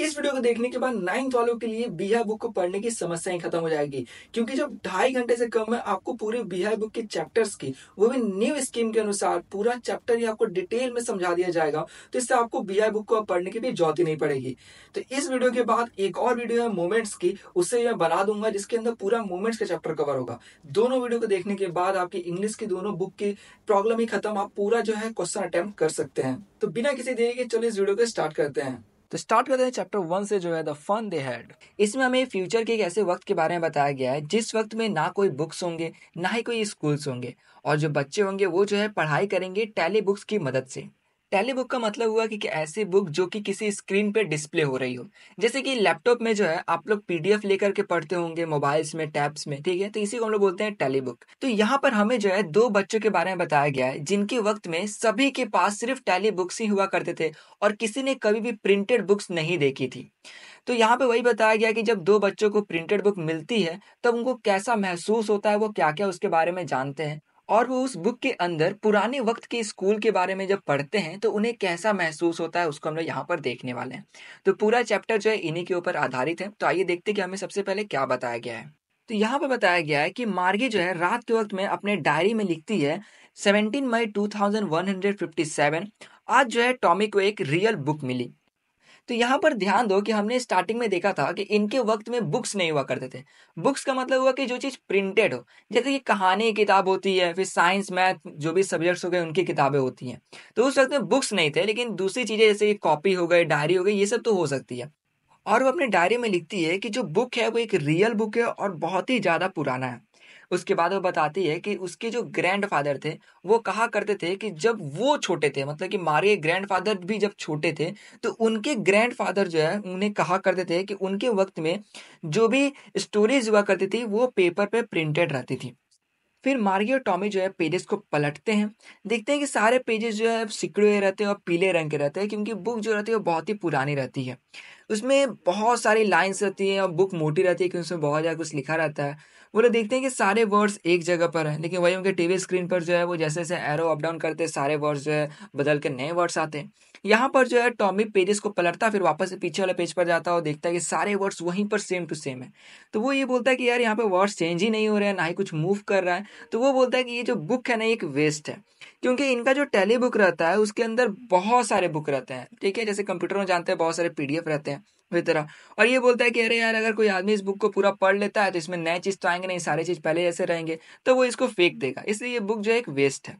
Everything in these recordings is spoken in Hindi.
इस वीडियो को देखने के बाद नाइन्थ वालों के लिए बिहार बुक को पढ़ने की समस्याएं खत्म हो जाएगी क्योंकि जब ढाई घंटे से कम है आपको पूरे बिहार बुक के चैप्टर्स की वो भी न्यू स्कीम के अनुसार पूरा चैप्टर ही आपको डिटेल में समझा दिया जाएगा तो इससे आपको बिहार बुक को पढ़ने की भी जौती नहीं पड़ेगी तो इस वीडियो के बाद एक और वीडियो है मोमेंट्स की उसे मैं बना दूंगा जिसके अंदर पूरा मोमेंट्स का चैप्टर कवर होगा दोनों वीडियो को देखने के बाद आपकी इंग्लिश की दोनों बुक की प्रॉब्लम ही खत्म आप पूरा जो है क्वेश्चन अटेम्प्ट कर सकते हैं तो बिना किसी देरी के चलो इस वीडियो को स्टार्ट करते हैं तो स्टार्ट करते हैं चैप्टर वन से जो है द फन दे हैड इसमें हमें फ्यूचर के एक ऐसे वक्त के बारे में बताया गया है जिस वक्त में ना कोई बुक्स होंगे ना ही कोई स्कूल्स होंगे और जो बच्चे होंगे वो जो है पढ़ाई करेंगे टैली बुक्स की मदद से टैली बुक का मतलब हुआ कि, कि ऐसी बुक जो कि किसी स्क्रीन पे डिस्प्ले हो रही हो जैसे कि लैपटॉप में जो है आप लोग पीडीएफ लेकर के पढ़ते होंगे मोबाइल्स में टैब्स में ठीक है तो इसी को हम लोग बोलते हैं टैली बुक तो यहाँ पर हमें जो है दो बच्चों के बारे में बताया गया है जिनके वक्त में सभी के पास सिर्फ टैली बुक्स ही हुआ करते थे और किसी ने कभी भी प्रिंटेड बुक्स नहीं देखी थी तो यहाँ पे वही बताया गया कि जब दो बच्चों को प्रिंटेड बुक मिलती है तब तो उनको कैसा महसूस होता है वो क्या क्या उसके बारे में जानते हैं और वो उस बुक के अंदर पुराने वक्त के स्कूल के बारे में जब पढ़ते हैं तो उन्हें कैसा महसूस होता है उसको हम लोग यहाँ पर देखने वाले हैं तो पूरा चैप्टर जो है इन्हीं के ऊपर आधारित है तो आइए देखते हैं कि हमें सबसे पहले क्या बताया गया है तो यहाँ पर बताया गया है कि मार्गी जो है रात के वक्त में अपने डायरी में लिखती है सेवनटीन मई टू आज जो है टॉमी को एक रियल बुक मिली तो यहाँ पर ध्यान दो कि हमने स्टार्टिंग में देखा था कि इनके वक्त में बुक्स नहीं हुआ करते थे बुक्स का मतलब हुआ कि जो चीज़ प्रिंटेड हो जैसे कि कहानी किताब होती है फिर साइंस मैथ जो भी सब्जेक्ट्स हो गए उनकी किताबें होती हैं तो उस वक्त में बुक्स नहीं थे लेकिन दूसरी चीज़ें जैसे कि कॉपी हो गई डायरी हो गई ये सब तो हो सकती है और वो अपने डायरी में लिखती है कि जो बुक है वो एक रियल बुक है और बहुत ही ज़्यादा पुराना है उसके बाद वो बताती है कि उसके जो ग्रैंडफादर थे वो कहा करते थे कि जब वो छोटे थे मतलब कि मारे ग्रैंडफादर भी जब छोटे थे तो उनके ग्रैंडफादर जो है उन्हें कहा करते थे कि उनके वक्त में जो भी स्टोरीज हुआ करती थी वो पेपर पे प्रिंटेड रहती थी फिर मार्गी और टॉमी जो है पेजेस को पलटते हैं देखते हैं कि सारे पेजेस जो है सिकड़े हुए रहते हैं और पीले रंग के रहते हैं क्योंकि बुक जो रहती है वो बहुत ही पुरानी रहती है उसमें बहुत सारी लाइन्स रहती हैं और बुक मोटी रहती है कि उसमें बहुत ज़्यादा कुछ लिखा रहता है वो लोग देखते हैं कि सारे वर्ड्स एक जगह पर हैं लेकिन वही उनके टीवी स्क्रीन पर जो है वो जैसे जैसे एरो अप डाउन करते सारे वर्ड्स जो है बदल के नए वर्ड्स आते हैं यहाँ पर जो है टॉमी पेजेस को पलटता फिर वापस पीछे वाले पेज पर जाता है और देखता है कि सारे वर्ड्स वहीं पर सेम टू सेम है तो वो ये बोलता है कि यार यहाँ पे वर्ड्स चेंज ही नहीं हो रहे हैं ना ही कुछ मूव कर रहा है तो वो बोलता है कि ये जो बुक है ना एक वेस्ट है क्योंकि इनका जो टेली बुक रहता है उसके अंदर बहुत सारे बुक रहते हैं ठीक है जैसे कंप्यूटर में जानते हैं बहुत सारे पीडीएफ रहते हैं वितरा और ये बोलता है कि अरे यार अगर कोई आदमी इस बुक को पूरा पढ़ लेता है तो इसमें नए चीज़ तो आएंगे नहीं सारे चीज़ पहले जैसे रहेंगे तो वो इसको फेंक देगा इसलिए ये बुक जो है एक वेस्ट है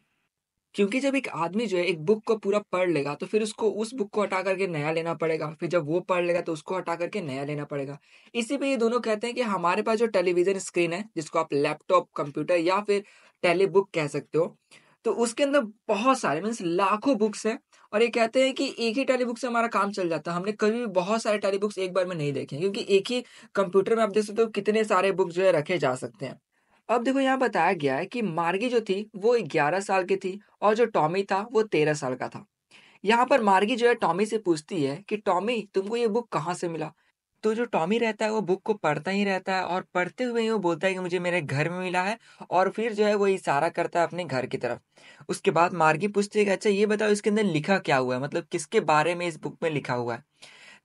क्योंकि जब एक आदमी जो है एक बुक को पूरा पढ़ लेगा तो फिर उसको उस बुक को हटा करके नया लेना पड़ेगा फिर जब वो पढ़ लेगा तो उसको हटा करके नया लेना पड़ेगा इसी पे ये दोनों कहते हैं कि हमारे पास जो टेलीविजन स्क्रीन है जिसको आप लैपटॉप कंप्यूटर या फिर टेली बुक कह सकते हो तो उसके अंदर बहुत सारे मीन्स लाखों बुक्स हैं और ये कहते हैं कि एक ही टेली बुक से हमारा काम चल जाता है हमने कभी भी बहुत सारे टेली बुक्स एक बार में नहीं देखे क्योंकि एक ही कंप्यूटर में आप देख सकते हो कितने सारे बुक जो है रखे जा सकते हैं अब देखो यहाँ बताया गया है कि मार्गी जो थी वो ग्यारह साल की थी और जो टॉमी था वो तेरह साल का था यहाँ पर मार्गी जो है टॉमी से पूछती है कि टॉमी तुमको ये बुक कहाँ से मिला तो जो टॉमी रहता है वो बुक को पढ़ता ही रहता है और पढ़ते हुए ही वो बोलता है कि मुझे मेरे घर में मिला है और फिर जो है वो इशारा करता है अपने घर की तरफ उसके बाद मार्गी पूछती है अच्छा ये बताओ इसके अंदर लिखा क्या हुआ है मतलब किसके बारे में इस बुक में लिखा हुआ है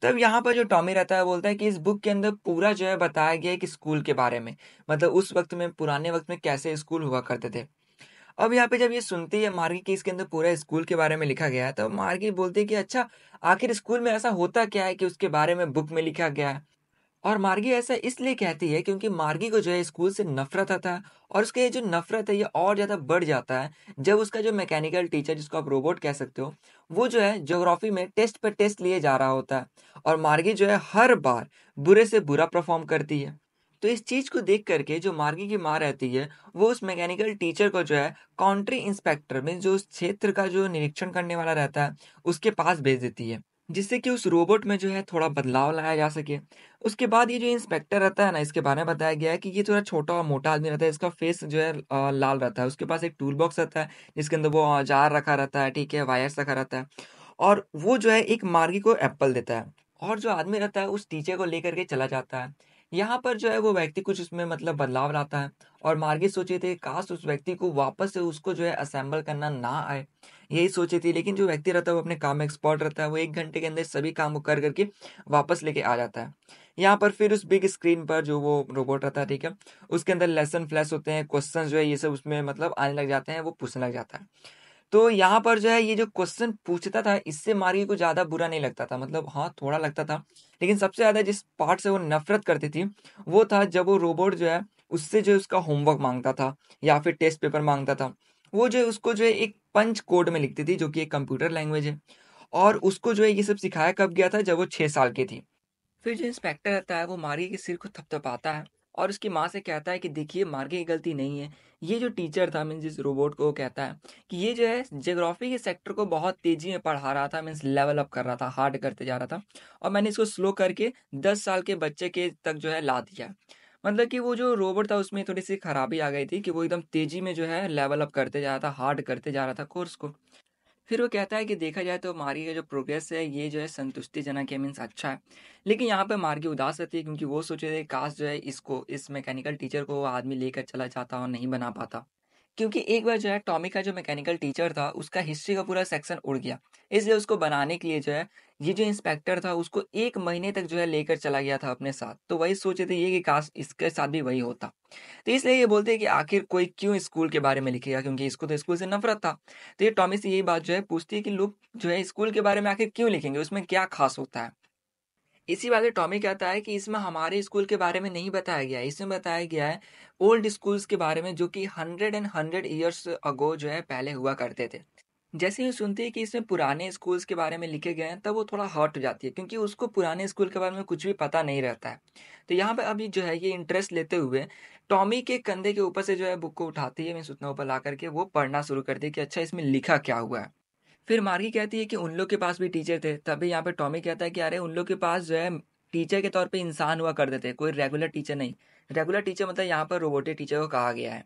तब यहाँ पर जो टॉमी रहता है बोलता है कि इस बुक के अंदर पूरा जो है बताया गया है कि स्कूल के बारे में मतलब उस वक्त में पुराने वक्त में कैसे स्कूल हुआ करते थे अब यहाँ पे जब ये सुनती है मार्गी की इसके अंदर पूरा स्कूल के बारे में लिखा गया है तो मार्गी बोलती है कि अच्छा आखिर स्कूल में ऐसा होता क्या है कि उसके बारे में बुक में लिखा गया है और मार्गी ऐसा इसलिए कहती है क्योंकि मार्गी को जो है स्कूल से नफरत आता है और उसके जो नफरत है ये और ज़्यादा बढ़ जाता है जब उसका जो मैकेनिकल टीचर जिसको आप रोबोट कह सकते हो वो जो है जोग्राफी में टेस्ट पर टेस्ट लिए जा रहा होता है और मार्गी जो है हर बार बुरे से बुरा परफॉर्म करती है तो इस चीज़ को देख करके जो मार्गी की माँ रहती है वो उस मैकेनिकल टीचर को जो है काउंट्री इंस्पेक्टर मीन जो उस क्षेत्र का जो निरीक्षण करने वाला रहता है उसके पास भेज देती है जिससे कि उस रोबोट में जो है थोड़ा बदलाव लाया जा सके उसके बाद ये जो इंस्पेक्टर रहता है ना इसके बारे में बताया गया है कि ये थोड़ा छोटा और मोटा आदमी रहता है इसका फेस जो है लाल रहता है उसके पास एक टूल बॉक्स रहता है जिसके अंदर वो जार रखा रहता है ठीक है वायर्स रखा रहता है और वो जो है एक मार्गी को एप्पल देता है और जो आदमी रहता है उस टीचर को लेकर के चला जाता है यहाँ पर जो है वो व्यक्ति कुछ उसमें मतलब बदलाव लाता है और मार्गी सोचे थे काश उस व्यक्ति को वापस से उसको जो है असेंबल करना ना आए यही सोचे थे लेकिन जो व्यक्ति रहता है वो अपने काम में एक्सपर्ट रहता है वो एक घंटे के अंदर सभी काम को कर करके वापस लेके आ जाता है यहाँ पर फिर उस बिग स्क्रीन पर जो वो रोबोट रहता है ठीक है उसके अंदर लेसन फ्लैश होते हैं क्वेश्चन जो है ये सब उसमें मतलब आने लग जाते हैं वो पूछने लग जाता है तो यहाँ पर जो है ये जो क्वेश्चन पूछता था इससे मारिए को ज़्यादा बुरा नहीं लगता था मतलब हाँ थोड़ा लगता था लेकिन सबसे ज़्यादा जिस पार्ट से वो नफरत करती थी वो था जब वो रोबोट जो है उससे जो उसका होमवर्क मांगता था या फिर टेस्ट पेपर मांगता था वो जो है उसको जो है एक पंच कोड में लिखती थी जो कि एक कंप्यूटर लैंग्वेज है और उसको जो है ये सब सिखाया कब गया था जब वो छः साल की थी फिर जो इंस्पेक्टर रहता है वो मारिए के सिर को थपथपाता है और उसकी माँ से कहता है कि देखिए मार्गे की गलती नहीं है ये जो टीचर था मीन्स जिस रोबोट को कहता है कि ये जो है जोग्राफी के सेक्टर को बहुत तेज़ी में पढ़ा रहा था मीन्स लेवल अप कर रहा था हार्ड करते जा रहा था और मैंने इसको स्लो करके दस साल के बच्चे के तक जो है ला दिया मतलब कि वो जो रोबोट था उसमें थोड़ी सी खराबी आ गई थी कि वो एकदम तेज़ी में जो है लेवल अप करते जा रहा था हार्ड करते जा रहा था कोर्स को फिर वो कहता है कि देखा जाए तो मारी का जो प्रोग्रेस है ये जो है संतुष्टिजनक है मीन्स अच्छा है लेकिन यहाँ पर मार्गी उदास रहती है क्योंकि वो सोच रहे थे काश जो है इसको इस मैकेनिकल टीचर को वो आदमी लेकर चला जाता और नहीं बना पाता क्योंकि एक बार जो है टॉमी का जो मैकेनिकल टीचर था उसका हिस्ट्री का पूरा सेक्शन उड़ गया इसलिए उसको बनाने के लिए जो है ये जो इंस्पेक्टर था उसको एक महीने तक जो है लेकर चला गया था अपने साथ तो वही सोचे थे ये कि काश इसके साथ भी वही होता तो इसलिए ये बोलते हैं कि आखिर कोई क्यों स्कूल के बारे में लिखेगा क्योंकि इसको तो स्कूल से नफरत था तो ये टॉमी से यही बात जो है पूछती है कि लोग जो है स्कूल के बारे में आखिर क्यों लिखेंगे उसमें क्या खास होता है इसी बात से टॉमी कहता है कि इसमें हमारे स्कूल के बारे में नहीं बताया गया है इसमें बताया गया है ओल्ड स्कूल्स के बारे में जो कि hundred and hundred years ago जो है पहले हुआ करते थे जैसे ही सुनती है कि इसमें पुराने स्कूल्स के बारे में लिखे गए हैं तब वो थोड़ा हॉट हो जाती है क्योंकि उसको पुराने स्कूल के बारे में कुछ भी पता नहीं रहता है तो यहाँ पर अभी जो है ये इंटरेस्ट लेते हुए टॉमी के कंधे के ऊपर से जो है बुक को उठाती है मैं सुतना ऊपर ला करके वो पढ़ना शुरू करती है कि अच्छा इसमें लिखा क्या हुआ है फिर मार्गी कहती है कि उन लोग के पास भी टीचर थे तभी यहाँ पे टॉमी कहता है कि अरे उन लोग के पास जो है टीचर के तौर पे इंसान हुआ करते थे कोई रेगुलर टीचर नहीं रेगुलर टीचर मतलब यहाँ पर रोबोटिक टीचर को कहा गया है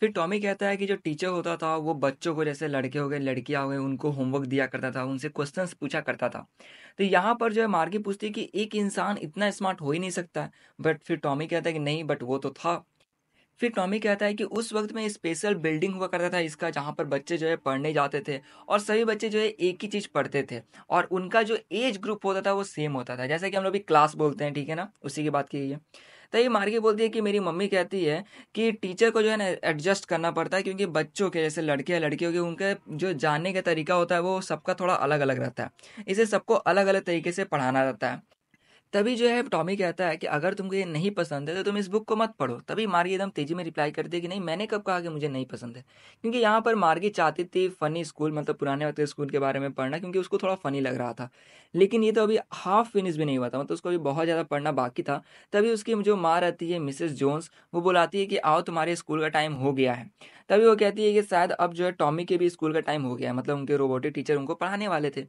फिर टॉमी कहता है कि जो टीचर होता था वो बच्चों को जैसे लड़के हो गए लड़कियां हो गई उनको होमवर्क दिया करता था उनसे क्वेश्चंस पूछा करता था तो यहाँ पर जो है मार्गी पूछती है कि एक इंसान इतना स्मार्ट हो ही नहीं सकता बट फिर टॉमी कहता है कि नहीं बट वो तो था फिर टॉमी कहता है कि उस वक्त में स्पेशल बिल्डिंग हुआ करता था इसका जहाँ पर बच्चे जो है पढ़ने जाते थे और सभी बच्चे जो है एक ही चीज़ पढ़ते थे और उनका जो एज ग्रुप होता था वो सेम होता था जैसा कि हम लोग भी क्लास बोलते हैं ठीक है ना उसी की बात की गई है तो ये मार्गी बोलती है कि मेरी मम्मी कहती है कि टीचर को जो है ना एडजस्ट करना पड़ता है क्योंकि बच्चों के जैसे लड़के या लड़कियों के उनके जो जानने का तरीका होता है वो सबका थोड़ा अलग अलग रहता है इसे सबको अलग अलग तरीके से पढ़ाना रहता है तभी जो है टॉमी कहता है कि अगर तुमको ये नहीं पसंद है तो तुम इस बुक को मत पढ़ो तभी मार्गी एकदम तेजी में रिप्लाई करती है कि नहीं मैंने कब कहा कि मुझे नहीं पसंद है क्योंकि यहाँ पर मार्गी चाहती थी फनी स्कूल मतलब पुराने वक्त स्कूल के बारे में पढ़ना क्योंकि उसको थोड़ा फनी लग रहा था लेकिन ये तो अभी हाफ फिनिश भी नहीं हुआ था मतलब उसको अभी बहुत ज़्यादा पढ़ना बाकी था तभी उसकी जो माँ रहती है मिसेस जोन्स वो बुलाती है कि आओ तुम्हारे स्कूल का टाइम हो गया है तभी वो कहती है कि शायद अब जो है टॉमी के भी स्कूल का टाइम हो गया है मतलब उनके रोबोटिक टीचर उनको पढ़ाने वाले थे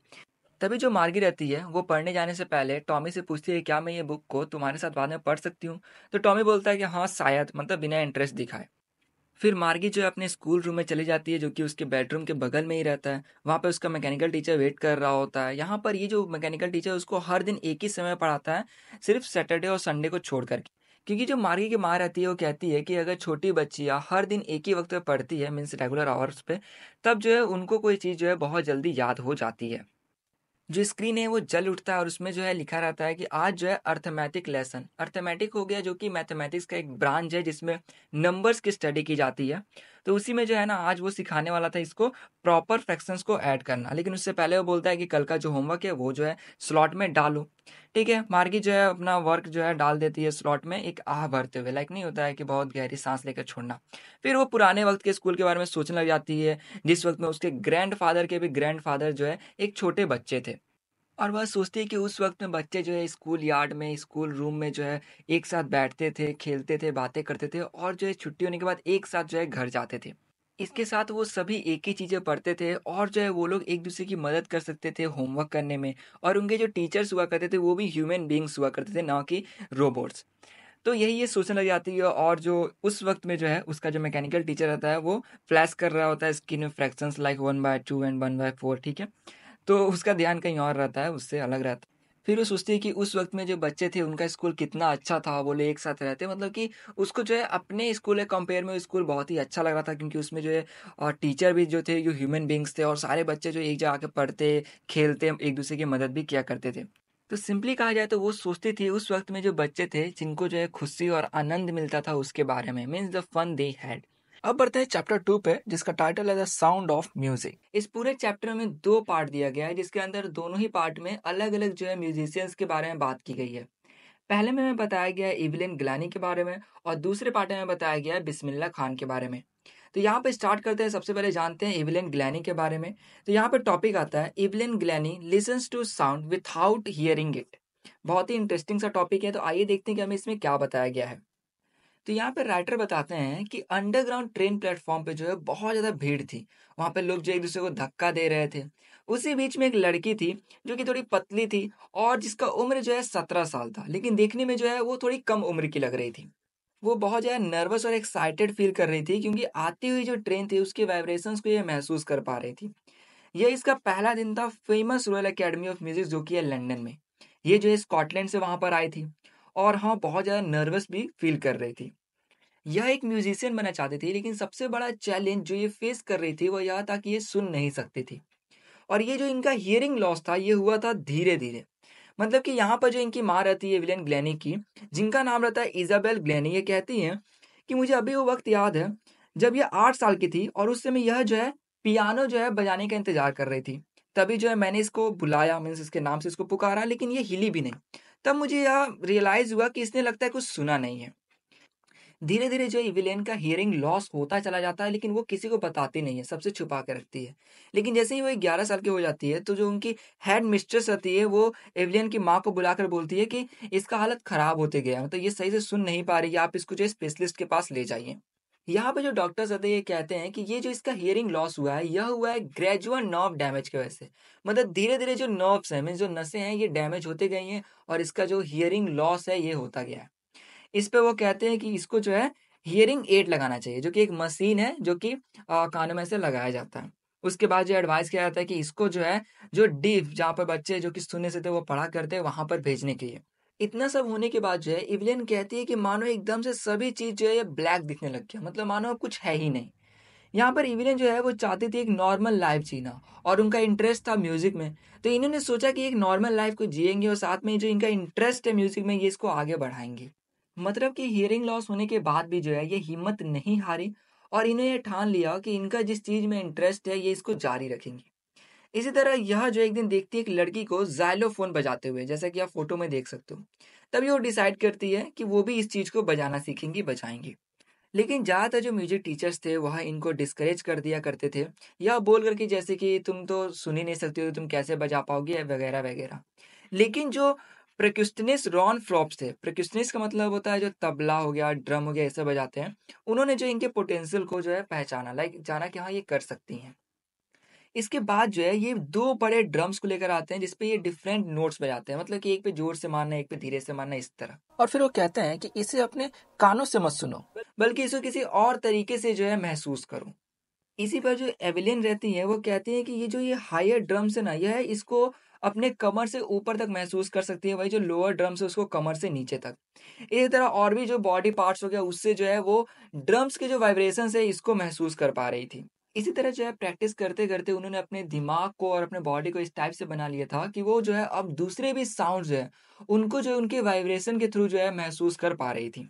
तभी जो मार्गी रहती है वो पढ़ने जाने से पहले टॉमी से पूछती है क्या मैं ये बुक को तुम्हारे साथ बाद में पढ़ सकती हूँ तो टॉमी बोलता है कि हाँ शायद मतलब बिना इंटरेस्ट दिखाए फिर मार्गी जो है अपने स्कूल रूम में चली जाती है जो कि उसके बेडरूम के बगल में ही रहता है वहाँ पर उसका मैकेनिकल टीचर वेट कर रहा होता है यहाँ पर ये जो मैकेनिकल टीचर उसको हर दिन एक ही समय पढ़ाता है सिर्फ सैटरडे और संडे को छोड़ करके क्योंकि जो मार्गी की माँ रहती है वो कहती है कि अगर छोटी बच्चियाँ हर दिन एक ही वक्त पर पढ़ती है मीन्स रेगुलर आवर्स पे तब जो है उनको कोई चीज़ जो है बहुत जल्दी याद हो जाती है जो स्क्रीन है वो जल उठता है और उसमें जो है लिखा रहता है कि आज जो है अर्थमेटिक लेसन अर्थमेटिक हो गया जो कि मैथमेटिक्स का एक ब्रांच है जिसमें नंबर्स की स्टडी की जाती है तो उसी में जो है ना आज वो सिखाने वाला था इसको प्रॉपर फ्रैक्शंस को ऐड करना लेकिन उससे पहले वो बोलता है कि कल का जो होमवर्क है वो जो है स्लॉट में डालो ठीक है मार्गी जो है अपना वर्क जो है डाल देती है स्लॉट में एक आह भरते हुए लाइक नहीं होता है कि बहुत गहरी सांस लेकर छोड़ना फिर वो पुराने वक्त के स्कूल के बारे में सोचने लग जाती है जिस वक्त में उसके ग्रैंड फादर के भी ग्रैंड फादर जो है एक छोटे बच्चे थे और वह सोचती है कि उस वक्त में बच्चे जो है स्कूल यार्ड में स्कूल रूम में जो है एक साथ बैठते थे खेलते थे बातें करते थे और जो है छुट्टी होने के बाद एक साथ जो है घर जाते थे इसके साथ वो सभी एक ही चीज़ें पढ़ते थे और जो है वो लोग एक दूसरे की मदद कर सकते थे होमवर्क करने में और उनके जो टीचर्स हुआ करते थे वो भी ह्यूमन बींग्स हुआ करते थे ना कि रोबोट्स तो यही ये सोचने लग जाती है और जो उस वक्त में जो है उसका जो मैकेनिकल टीचर रहता है वो फ्लैश कर रहा होता है स्किन में fractions like one by two and one by four ठीक है तो उसका ध्यान कहीं और रहता है उससे अलग रहता है फिर वो सोचती है कि उस वक्त में जो बच्चे थे उनका स्कूल कितना अच्छा था बोले एक साथ रहते मतलब कि उसको जो है अपने स्कूल के कंपेयर में स्कूल बहुत ही अच्छा लग रहा था क्योंकि उसमें जो है और टीचर भी जो थे जो ह्यूमन बींग्स थे और सारे बच्चे जो एक जगह आके पढ़ते खेलते एक दूसरे की मदद भी किया करते थे तो सिंपली कहा जाए तो वो सोचती थी उस वक्त में जो बच्चे थे जिनको जो है खुशी और आनंद मिलता था उसके बारे में means the fun they had अब बढ़ते हैं चैप्टर टू पे जिसका टाइटल है द साउंड ऑफ म्यूजिक इस पूरे चैप्टर में दो पार्ट दिया गया है जिसके अंदर दोनों ही पार्ट में अलग अलग जो है म्यूजिशियंस के बारे में बात की गई है पहले में बताया गया है इवलिन ग्लानी के बारे में और दूसरे पार्ट में बताया गया है बिस्मिल्ला खान के बारे में तो यहाँ पे स्टार्ट करते हैं सबसे पहले जानते हैं इवलिन ग्लैनी के बारे में तो यहाँ पे टॉपिक आता है Evelyn Glennie listens to sound without hearing it बहुत ही इंटरेस्टिंग सा टॉपिक है तो आइए देखते हैं कि हमें इसमें क्या बताया गया है तो यहाँ पे राइटर बताते हैं कि अंडरग्राउंड ट्रेन प्लेटफॉर्म पे जो है बहुत ज़्यादा भीड़ थी वहाँ पे लोग जो एक दूसरे को धक्का दे रहे थे उसी बीच में एक लड़की थी जो कि थोड़ी पतली थी और जिसका उम्र जो है सत्रह साल था लेकिन देखने में जो है वो थोड़ी कम उम्र की लग रही थी वो बहुत ज़्यादा नर्वस और एक्साइटेड फील कर रही थी क्योंकि आती हुई जो ट्रेन थी उसके वाइब्रेशन को ये महसूस कर पा रही थी यह इसका पहला दिन था famous royal academy of music जो कि है लंडन में ये जो है स्कॉटलैंड से वहाँ पर आई थी और हाँ बहुत ज़्यादा नर्वस भी फील कर रही थी यह एक म्यूजिशियन बनना चाहती थी लेकिन सबसे बड़ा चैलेंज जो ये फेस कर रही थी वह यह था कि ये सुन नहीं सकती थी और ये जो इनका हियरिंग लॉस था ये हुआ था धीरे धीरे मतलब कि यहाँ पर जो इनकी माँ रहती है विलियन ग्लैनी की जिनका नाम रहता है इजाबेल ग्लैनी ये कहती हैं कि मुझे अभी वो वक्त याद है जब ये आठ साल की थी और उस समय यह जो है पियानो जो है बजाने का इंतजार कर रही थी तभी जो है मैंने इसको बुलाया मीन्स इसके नाम से इसको पुकारा लेकिन ये हिली भी नहीं तब मुझे यह रियलाइज हुआ कि इसने लगता है कुछ सुना नहीं है धीरे धीरे जो इविलेन का हियरिंग लॉस होता चला जाता है लेकिन वो किसी को बताती नहीं है सबसे छुपा के रखती है लेकिन जैसे ही वो ग्यारह साल की हो जाती है तो जो उनकी हेड मिस्ट्रेस रहती है वो एविलियन की माँ को बुलाकर बोलती है कि इसका हालत खराब होते गया मतलब तो ये सही से सुन नहीं पा रही है आप इसको जो स्पेशलिस्ट के पास ले जाइए यहाँ पे जो डॉक्टर्स होते हैं ये कहते हैं कि ये जो इसका हियरिंग लॉस हुआ है यह हुआ है ग्रेजुअल नर्व डैमेज की वजह से मतलब धीरे धीरे जो नर्व्स हैं मीन्स जो नसें हैं ये डैमेज होते गई हैं और इसका जो हियरिंग लॉस है ये होता गया है इस पर वो कहते हैं कि इसको जो है हियरिंग एड लगाना चाहिए जो कि एक मशीन है जो कि कानों में से लगाया जाता है उसके बाद जो एडवाइस किया जाता है कि इसको जो है जो डीप जहाँ पर बच्चे जो कि सुनने से थे वो पढ़ा करते हैं वहाँ पर भेजने के लिए इतना सब होने के बाद जो है इवलियन कहती है कि मानो एकदम से सभी चीज़ जो है ब्लैक दिखने लग गया मतलब मानो कुछ है ही नहीं यहाँ पर इवलियन जो है वो चाहती थी एक नॉर्मल लाइफ जीना और उनका इंटरेस्ट था म्यूजिक में तो इन्होंने सोचा कि एक नॉर्मल लाइफ को जिएंगे और साथ में जो इनका इंटरेस्ट है म्यूजिक में ये इसको आगे बढ़ाएंगे मतलब कि हियरिंग लॉस होने के बाद भी जो है ये हिम्मत नहीं हारी और इन्हें ये ठान लिया कि इनका जिस चीज़ में इंटरेस्ट है ये इसको जारी रखेंगे इसी तरह यह जो एक दिन देखती है एक लड़की को जाइलोफोन बजाते हुए जैसा कि आप फोटो में देख सकते हो तभी वो डिसाइड करती है कि वो भी इस चीज़ को बजाना सीखेंगी बजाएंगी लेकिन ज़्यादातर जो म्यूजिक टीचर्स थे वह इनको डिस्करेज कर दिया करते थे या बोल करके जैसे कि तुम तो सुन ही नहीं सकते हो तुम कैसे बजा पाओगे वगैरह वगैरह लेकिन जो प्रक्यूस्टनिस रॉन फ्लॉप्स थे प्रक्यूस्टनिस का मतलब होता है जो तबला हो गया ड्रम हो गया ऐसे बजाते हैं उन्होंने जो इनके पोटेंशियल को जो है पहचाना लाइक जाना कि हाँ ये कर सकती हैं इसके बाद जो है ये दो बड़े ड्रम्स को लेकर आते हैं जिसपे ये डिफरेंट नोट्स बजाते हैं मतलब कि एक पे जोर से मारना है एक पे धीरे से मारना इस तरह और फिर वो कहते हैं कि इसे अपने कानों से मत सुनो बल्कि इसे किसी और तरीके से जो है महसूस करो इसी पर जो एविलियन रहती है वो कहती है कि ये जो ये हायर ड्रम्स है ना यह इसको अपने कमर से ऊपर तक महसूस कर सकती है वही जो लोअर ड्रम्स है उसको कमर से नीचे तक इसी तरह और भी जो बॉडी पार्ट्स हो गया उससे जो है वो ड्रम्स के जो वाइब्रेशन है इसको महसूस कर पा रही थी इसी तरह जो है प्रैक्टिस करते करते उन्होंने अपने दिमाग को और अपने बॉडी को इस टाइप से बना लिया था कि वो जो है अब दूसरे भी साउंड जो है उनको जो है उनके वाइब्रेशन के थ्रू जो है महसूस कर पा रही थी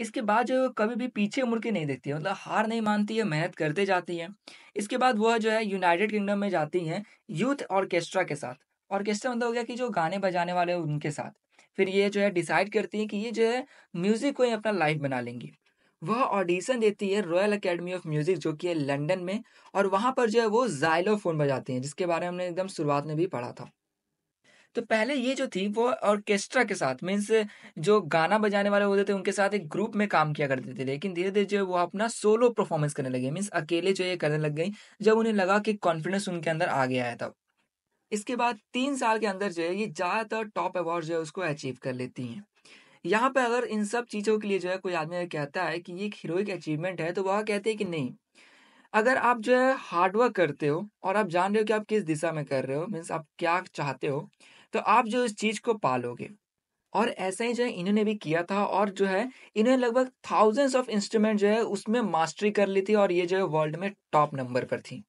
इसके बाद जो है कभी भी पीछे मुड़ के नहीं देखती है मतलब हार नहीं मानती है मेहनत करते जाती है इसके बाद वह जो है यूनाइटेड किंगडम में जाती हैं यूथ ऑर्केस्ट्रा के साथ ऑर्केस्ट्रा मतलब हो गया कि जो गाने बजाने वाले हैं उनके साथ फिर ये जो है डिसाइड करती हैं कि ये जो है म्यूज़िक को ही अपना लाइफ बना लेंगी वह ऑडिशन देती है रॉयल एकेडमी ऑफ म्यूजिक जो कि है लंदन में और वहाँ पर जो है वो जाइलोफोन बजाती हैं जिसके बारे में हमने एकदम शुरुआत में भी पढ़ा था तो पहले ये जो थी वो ऑर्केस्ट्रा के साथ मीन्स जो गाना बजाने वाले होते थे उनके साथ एक ग्रुप में काम किया करते थे लेकिन धीरे धीरे जो है वो अपना सोलो परफॉर्मेंस करने लगे मीन्स अकेले जो ये करने लग गई जब उन्हें लगा कि कॉन्फिडेंस उनके अंदर आ गया है तब इसके बाद तीन साल के अंदर जो है ये ज़्यादातर टॉप अवार्ड जो है उसको अचीव कर लेती हैं यहाँ पर अगर इन सब चीज़ों के लिए जो है कोई आदमी अगर कहता है कि ये एक हीरोइक अचीवमेंट है तो वह कहते हैं कि नहीं अगर आप जो है हार्डवर्क करते हो और आप जान रहे हो कि आप किस दिशा में कर रहे हो मीन्स आप क्या चाहते हो तो आप जो इस चीज़ को पालोगे और ऐसा ही जो है इन्होंने भी किया था और जो है इन्होंने लगभग थाउजेंड्स ऑफ इंस्ट्रूमेंट जो है उसमें मास्टरी कर ली थी और ये जो है वर्ल्ड में टॉप नंबर पर थी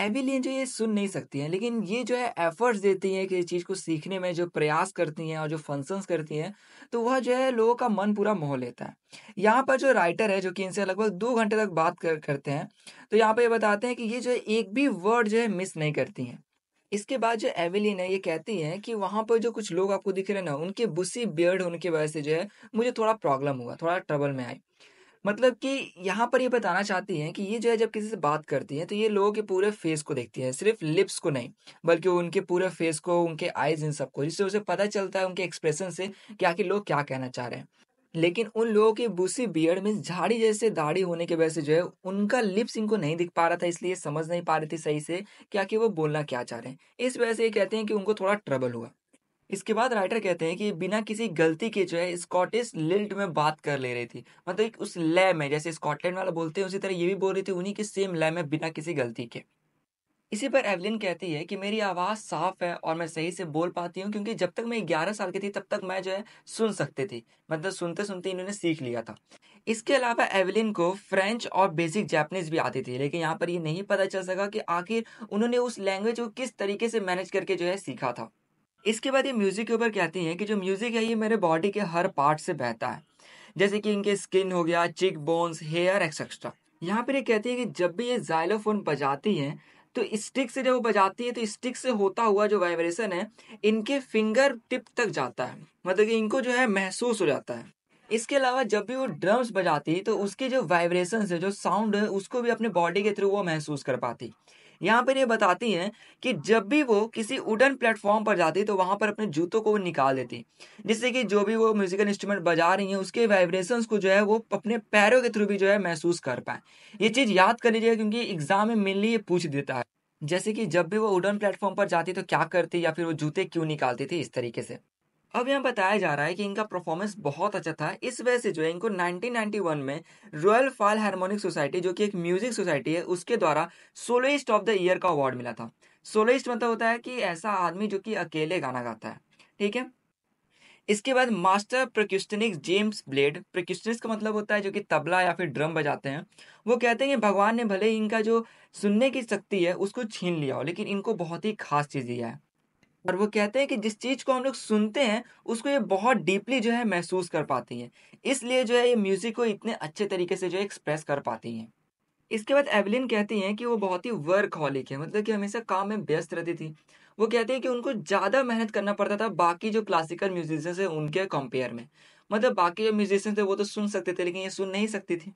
एविलियन जो ये सुन नहीं सकती हैं लेकिन ये जो है एफर्ट्स देती हैं किसी चीज़ को सीखने में जो प्रयास करती हैं और जो फंक्शंस करती हैं तो वह जो है लोगों का मन पूरा मोह लेता है यहाँ पर जो राइटर है जो कि इनसे लगभग दो घंटे तक बात कर, करते हैं तो यहाँ पर ये बताते हैं कि ये जो है एक भी वर्ड जो है मिस नहीं करती हैं इसके बाद जो एविलियन है ये कहती है कि वहाँ पर जो कुछ लोग आपको दिख रहे हैं ना उनके बुसी बियर्ड होने की वजह से जो है मुझे थोड़ा प्रॉब्लम हुआ थोड़ा ट्रबल में आई मतलब कि यहाँ पर ये बताना चाहती हैं कि ये जो है जब किसी से बात करती हैं तो ये लोगों के पूरे फेस को देखती हैं सिर्फ लिप्स को नहीं बल्कि उनके पूरे फेस को उनके आइज इन सबको जिससे उसे पता चलता है उनके एक्सप्रेशन से कि आखिर लोग क्या कहना चाह रहे हैं लेकिन उन लोगों की बूसी बियड में झाड़ी जैसे दाढ़ी होने की वजह से जो है उनका लिप्स इनको नहीं दिख पा रहा था इसलिए समझ नहीं पा रही थी सही से क्या कि वो बोलना क्या चाह रहे हैं इस वजह से ये कहते हैं कि उनको थोड़ा ट्रबल हुआ इसके बाद राइटर कहते हैं कि बिना किसी गलती के जो है स्कॉटिश लिल्ट में बात कर ले रही थी मतलब एक उस लय में जैसे स्कॉटलैंड वाला बोलते हैं उसी तरह ये भी बोल रही थी उन्हीं के सेम लय में बिना किसी गलती के इसी पर एवलिन कहती है कि मेरी आवाज़ साफ है और मैं सही से बोल पाती हूँ क्योंकि जब तक मैं ग्यारह साल की थी तब तक मैं जो है सुन सकती थी मतलब सुनते सुनते इन्होंने सीख लिया था इसके अलावा एवलिन को फ्रेंच और बेसिक जैपनीज भी आती थी लेकिन यहाँ पर ये नहीं पता चल सका कि आखिर उन्होंने उस लैंग्वेज को किस तरीके से मैनेज करके जो है सीखा था इसके बाद ये म्यूज़िक के ऊपर कहती हैं कि जो म्यूज़िक है ये मेरे बॉडी के हर पार्ट से बहता है जैसे कि इनके स्किन हो गया चिक बोन्स हेयर एक्सेट्रा यहाँ पर ये कहती है कि जब भी ये जाइलोफोन बजाती हैं तो स्टिक से जब वो बजाती है तो स्टिक से होता हुआ जो वाइब्रेशन है इनके फिंगर टिप तक जाता है मतलब कि इनको जो है महसूस हो जाता है इसके अलावा जब भी वो ड्रम्स बजाती तो उसके जो वाइब्रेशन है जो साउंड है उसको भी अपने बॉडी के थ्रू वो महसूस कर पाती यहाँ पर ये बताती हैं कि जब भी वो किसी वुडन प्लेटफॉर्म पर जाती तो वहाँ पर अपने जूतों को वो निकाल देती जिससे कि जो भी वो म्यूजिकल इंस्ट्रूमेंट बजा रही हैं उसके वाइब्रेशंस को जो है वो अपने पैरों के थ्रू भी जो है महसूस कर पाए ये चीज़ याद कर लीजिएगा क्योंकि एग्जाम में मेनली ये पूछ देता है जैसे कि जब भी वो वुडन प्लेटफॉर्म पर जाती तो क्या करती या फिर वो जूते क्यों निकालती थी इस तरीके से अब यहाँ बताया जा रहा है कि इनका परफॉर्मेंस बहुत अच्छा था इस वजह से जो है इनको 1991 में रॉयल फाल हारमोनिक सोसाइटी जो कि एक म्यूजिक सोसाइटी है उसके द्वारा सोलोइस्ट ऑफ द ईयर का अवार्ड मिला था सोलोइस्ट मतलब होता है कि ऐसा आदमी जो कि अकेले गाना गाता है ठीक है इसके बाद master percussionist James Blade percussionist का मतलब होता है जो कि तबला या फिर ड्रम बजाते हैं वो कहते हैं कि भगवान ने भले इनका जो सुनने की शक्ति है उसको छीन लिया हो लेकिन इनको बहुत ही खास चीज़ दिया है और वो कहते हैं कि जिस चीज़ को हम लोग सुनते हैं उसको ये बहुत डीपली जो है महसूस कर पाती हैं इसलिए जो है ये म्यूज़िक को इतने अच्छे तरीके से जो है एक्सप्रेस कर पाती हैं इसके बाद एवलिन कहती हैं कि वो बहुत ही वर्क हॉलिक है मतलब कि हमेशा काम में व्यस्त रहती थी वो कहती है कि उनको ज़्यादा मेहनत करना पड़ता था बाकी जो क्लासिकल म्यूजिशियंस है उनके कंपेयर में मतलब बाकी जो म्यूजिशियन थे वो तो सुन सकते थे लेकिन ये सुन नहीं सकती थी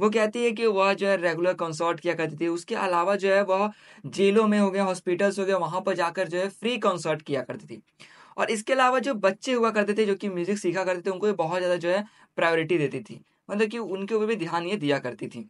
वो कहती है कि वह जो है रेगुलर कंसर्ट किया करती थी उसके अलावा जो है वह जेलों में हो गया हॉस्पिटल्स हो गया वहाँ पर जाकर जो है फ्री कंसर्ट किया करती थी और इसके अलावा जो बच्चे हुआ करते थे जो कि म्यूजिक सीखा करते थे उनको बहुत ज़्यादा जो है प्रायोरिटी देती थी मतलब कि उनके ऊपर भी ध्यान ये दिया करती थी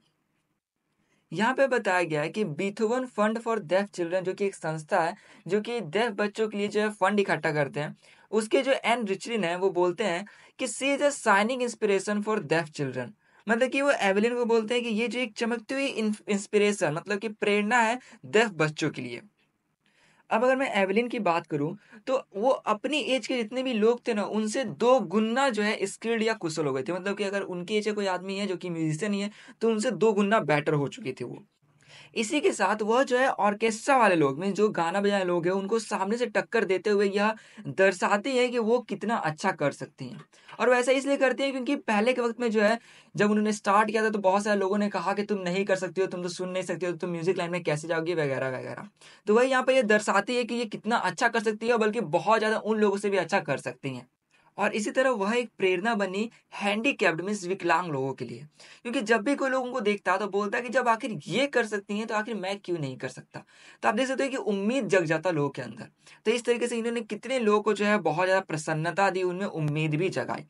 यहाँ पे बताया गया है कि Beethoven fund for deaf children जो कि एक संस्था है जो कि डेफ बच्चों के लिए जो है फंड इकट्ठा करते हैं उसके जो एन रिचरिन है वो बोलते हैं कि she is a shining inspiration for deaf children मतलब कि वो एवलिन को बोलते हैं कि ये जो एक चमकती हुई इंस्पिरेशन मतलब कि प्रेरणा है डेफ बच्चों के लिए अब अगर मैं एवेलिन की बात करूं तो वो अपनी एज के जितने भी लोग थे ना उनसे दो गुना जो है स्किल्ड या कुशल हो गए थे मतलब कि अगर उनकी एज का कोई आदमी है जो कि म्यूजिशियन ही है तो उनसे दो गुना बेटर हो चुके थे वो इसी के साथ वह जो है ऑर्केस्ट्रा वाले लोग में जो गाना बजाने लोग हैं उनको सामने से टक्कर देते हुए यह दर्शाती है कि वो कितना अच्छा कर सकती हैं और वैसा इसलिए करती हैं क्योंकि पहले के वक्त में जो है जब उन्होंने स्टार्ट किया था तो बहुत सारे लोगों ने कहा कि तुम नहीं कर सकते हो तुम तो सुन नहीं सकते हो तो तुम म्यूजिक लाइन में कैसे जाओगी वगैरह वगैरह तो वही यहाँ पर यह दर्शाती है कि ये कितना अच्छा कर सकती है और बल्कि बहुत ज़्यादा उन लोगों से भी अच्छा कर सकती हैं और इसी तरह वह एक प्रेरणा बनी हैंडीकैप्ड मीन विकलांग लोगों के लिए क्योंकि जब भी कोई लोगों को देखता तो बोलता है कि जब आखिर ये कर सकती हैं तो आखिर मैं क्यों नहीं कर सकता तो आप देख सकते हो कि उम्मीद जग जाता लोगों के अंदर तो इस तरीके से इन्होंने कितने लोगों को जो है बहुत ज़्यादा प्रसन्नता दी उनमें उम्मीद भी जगाई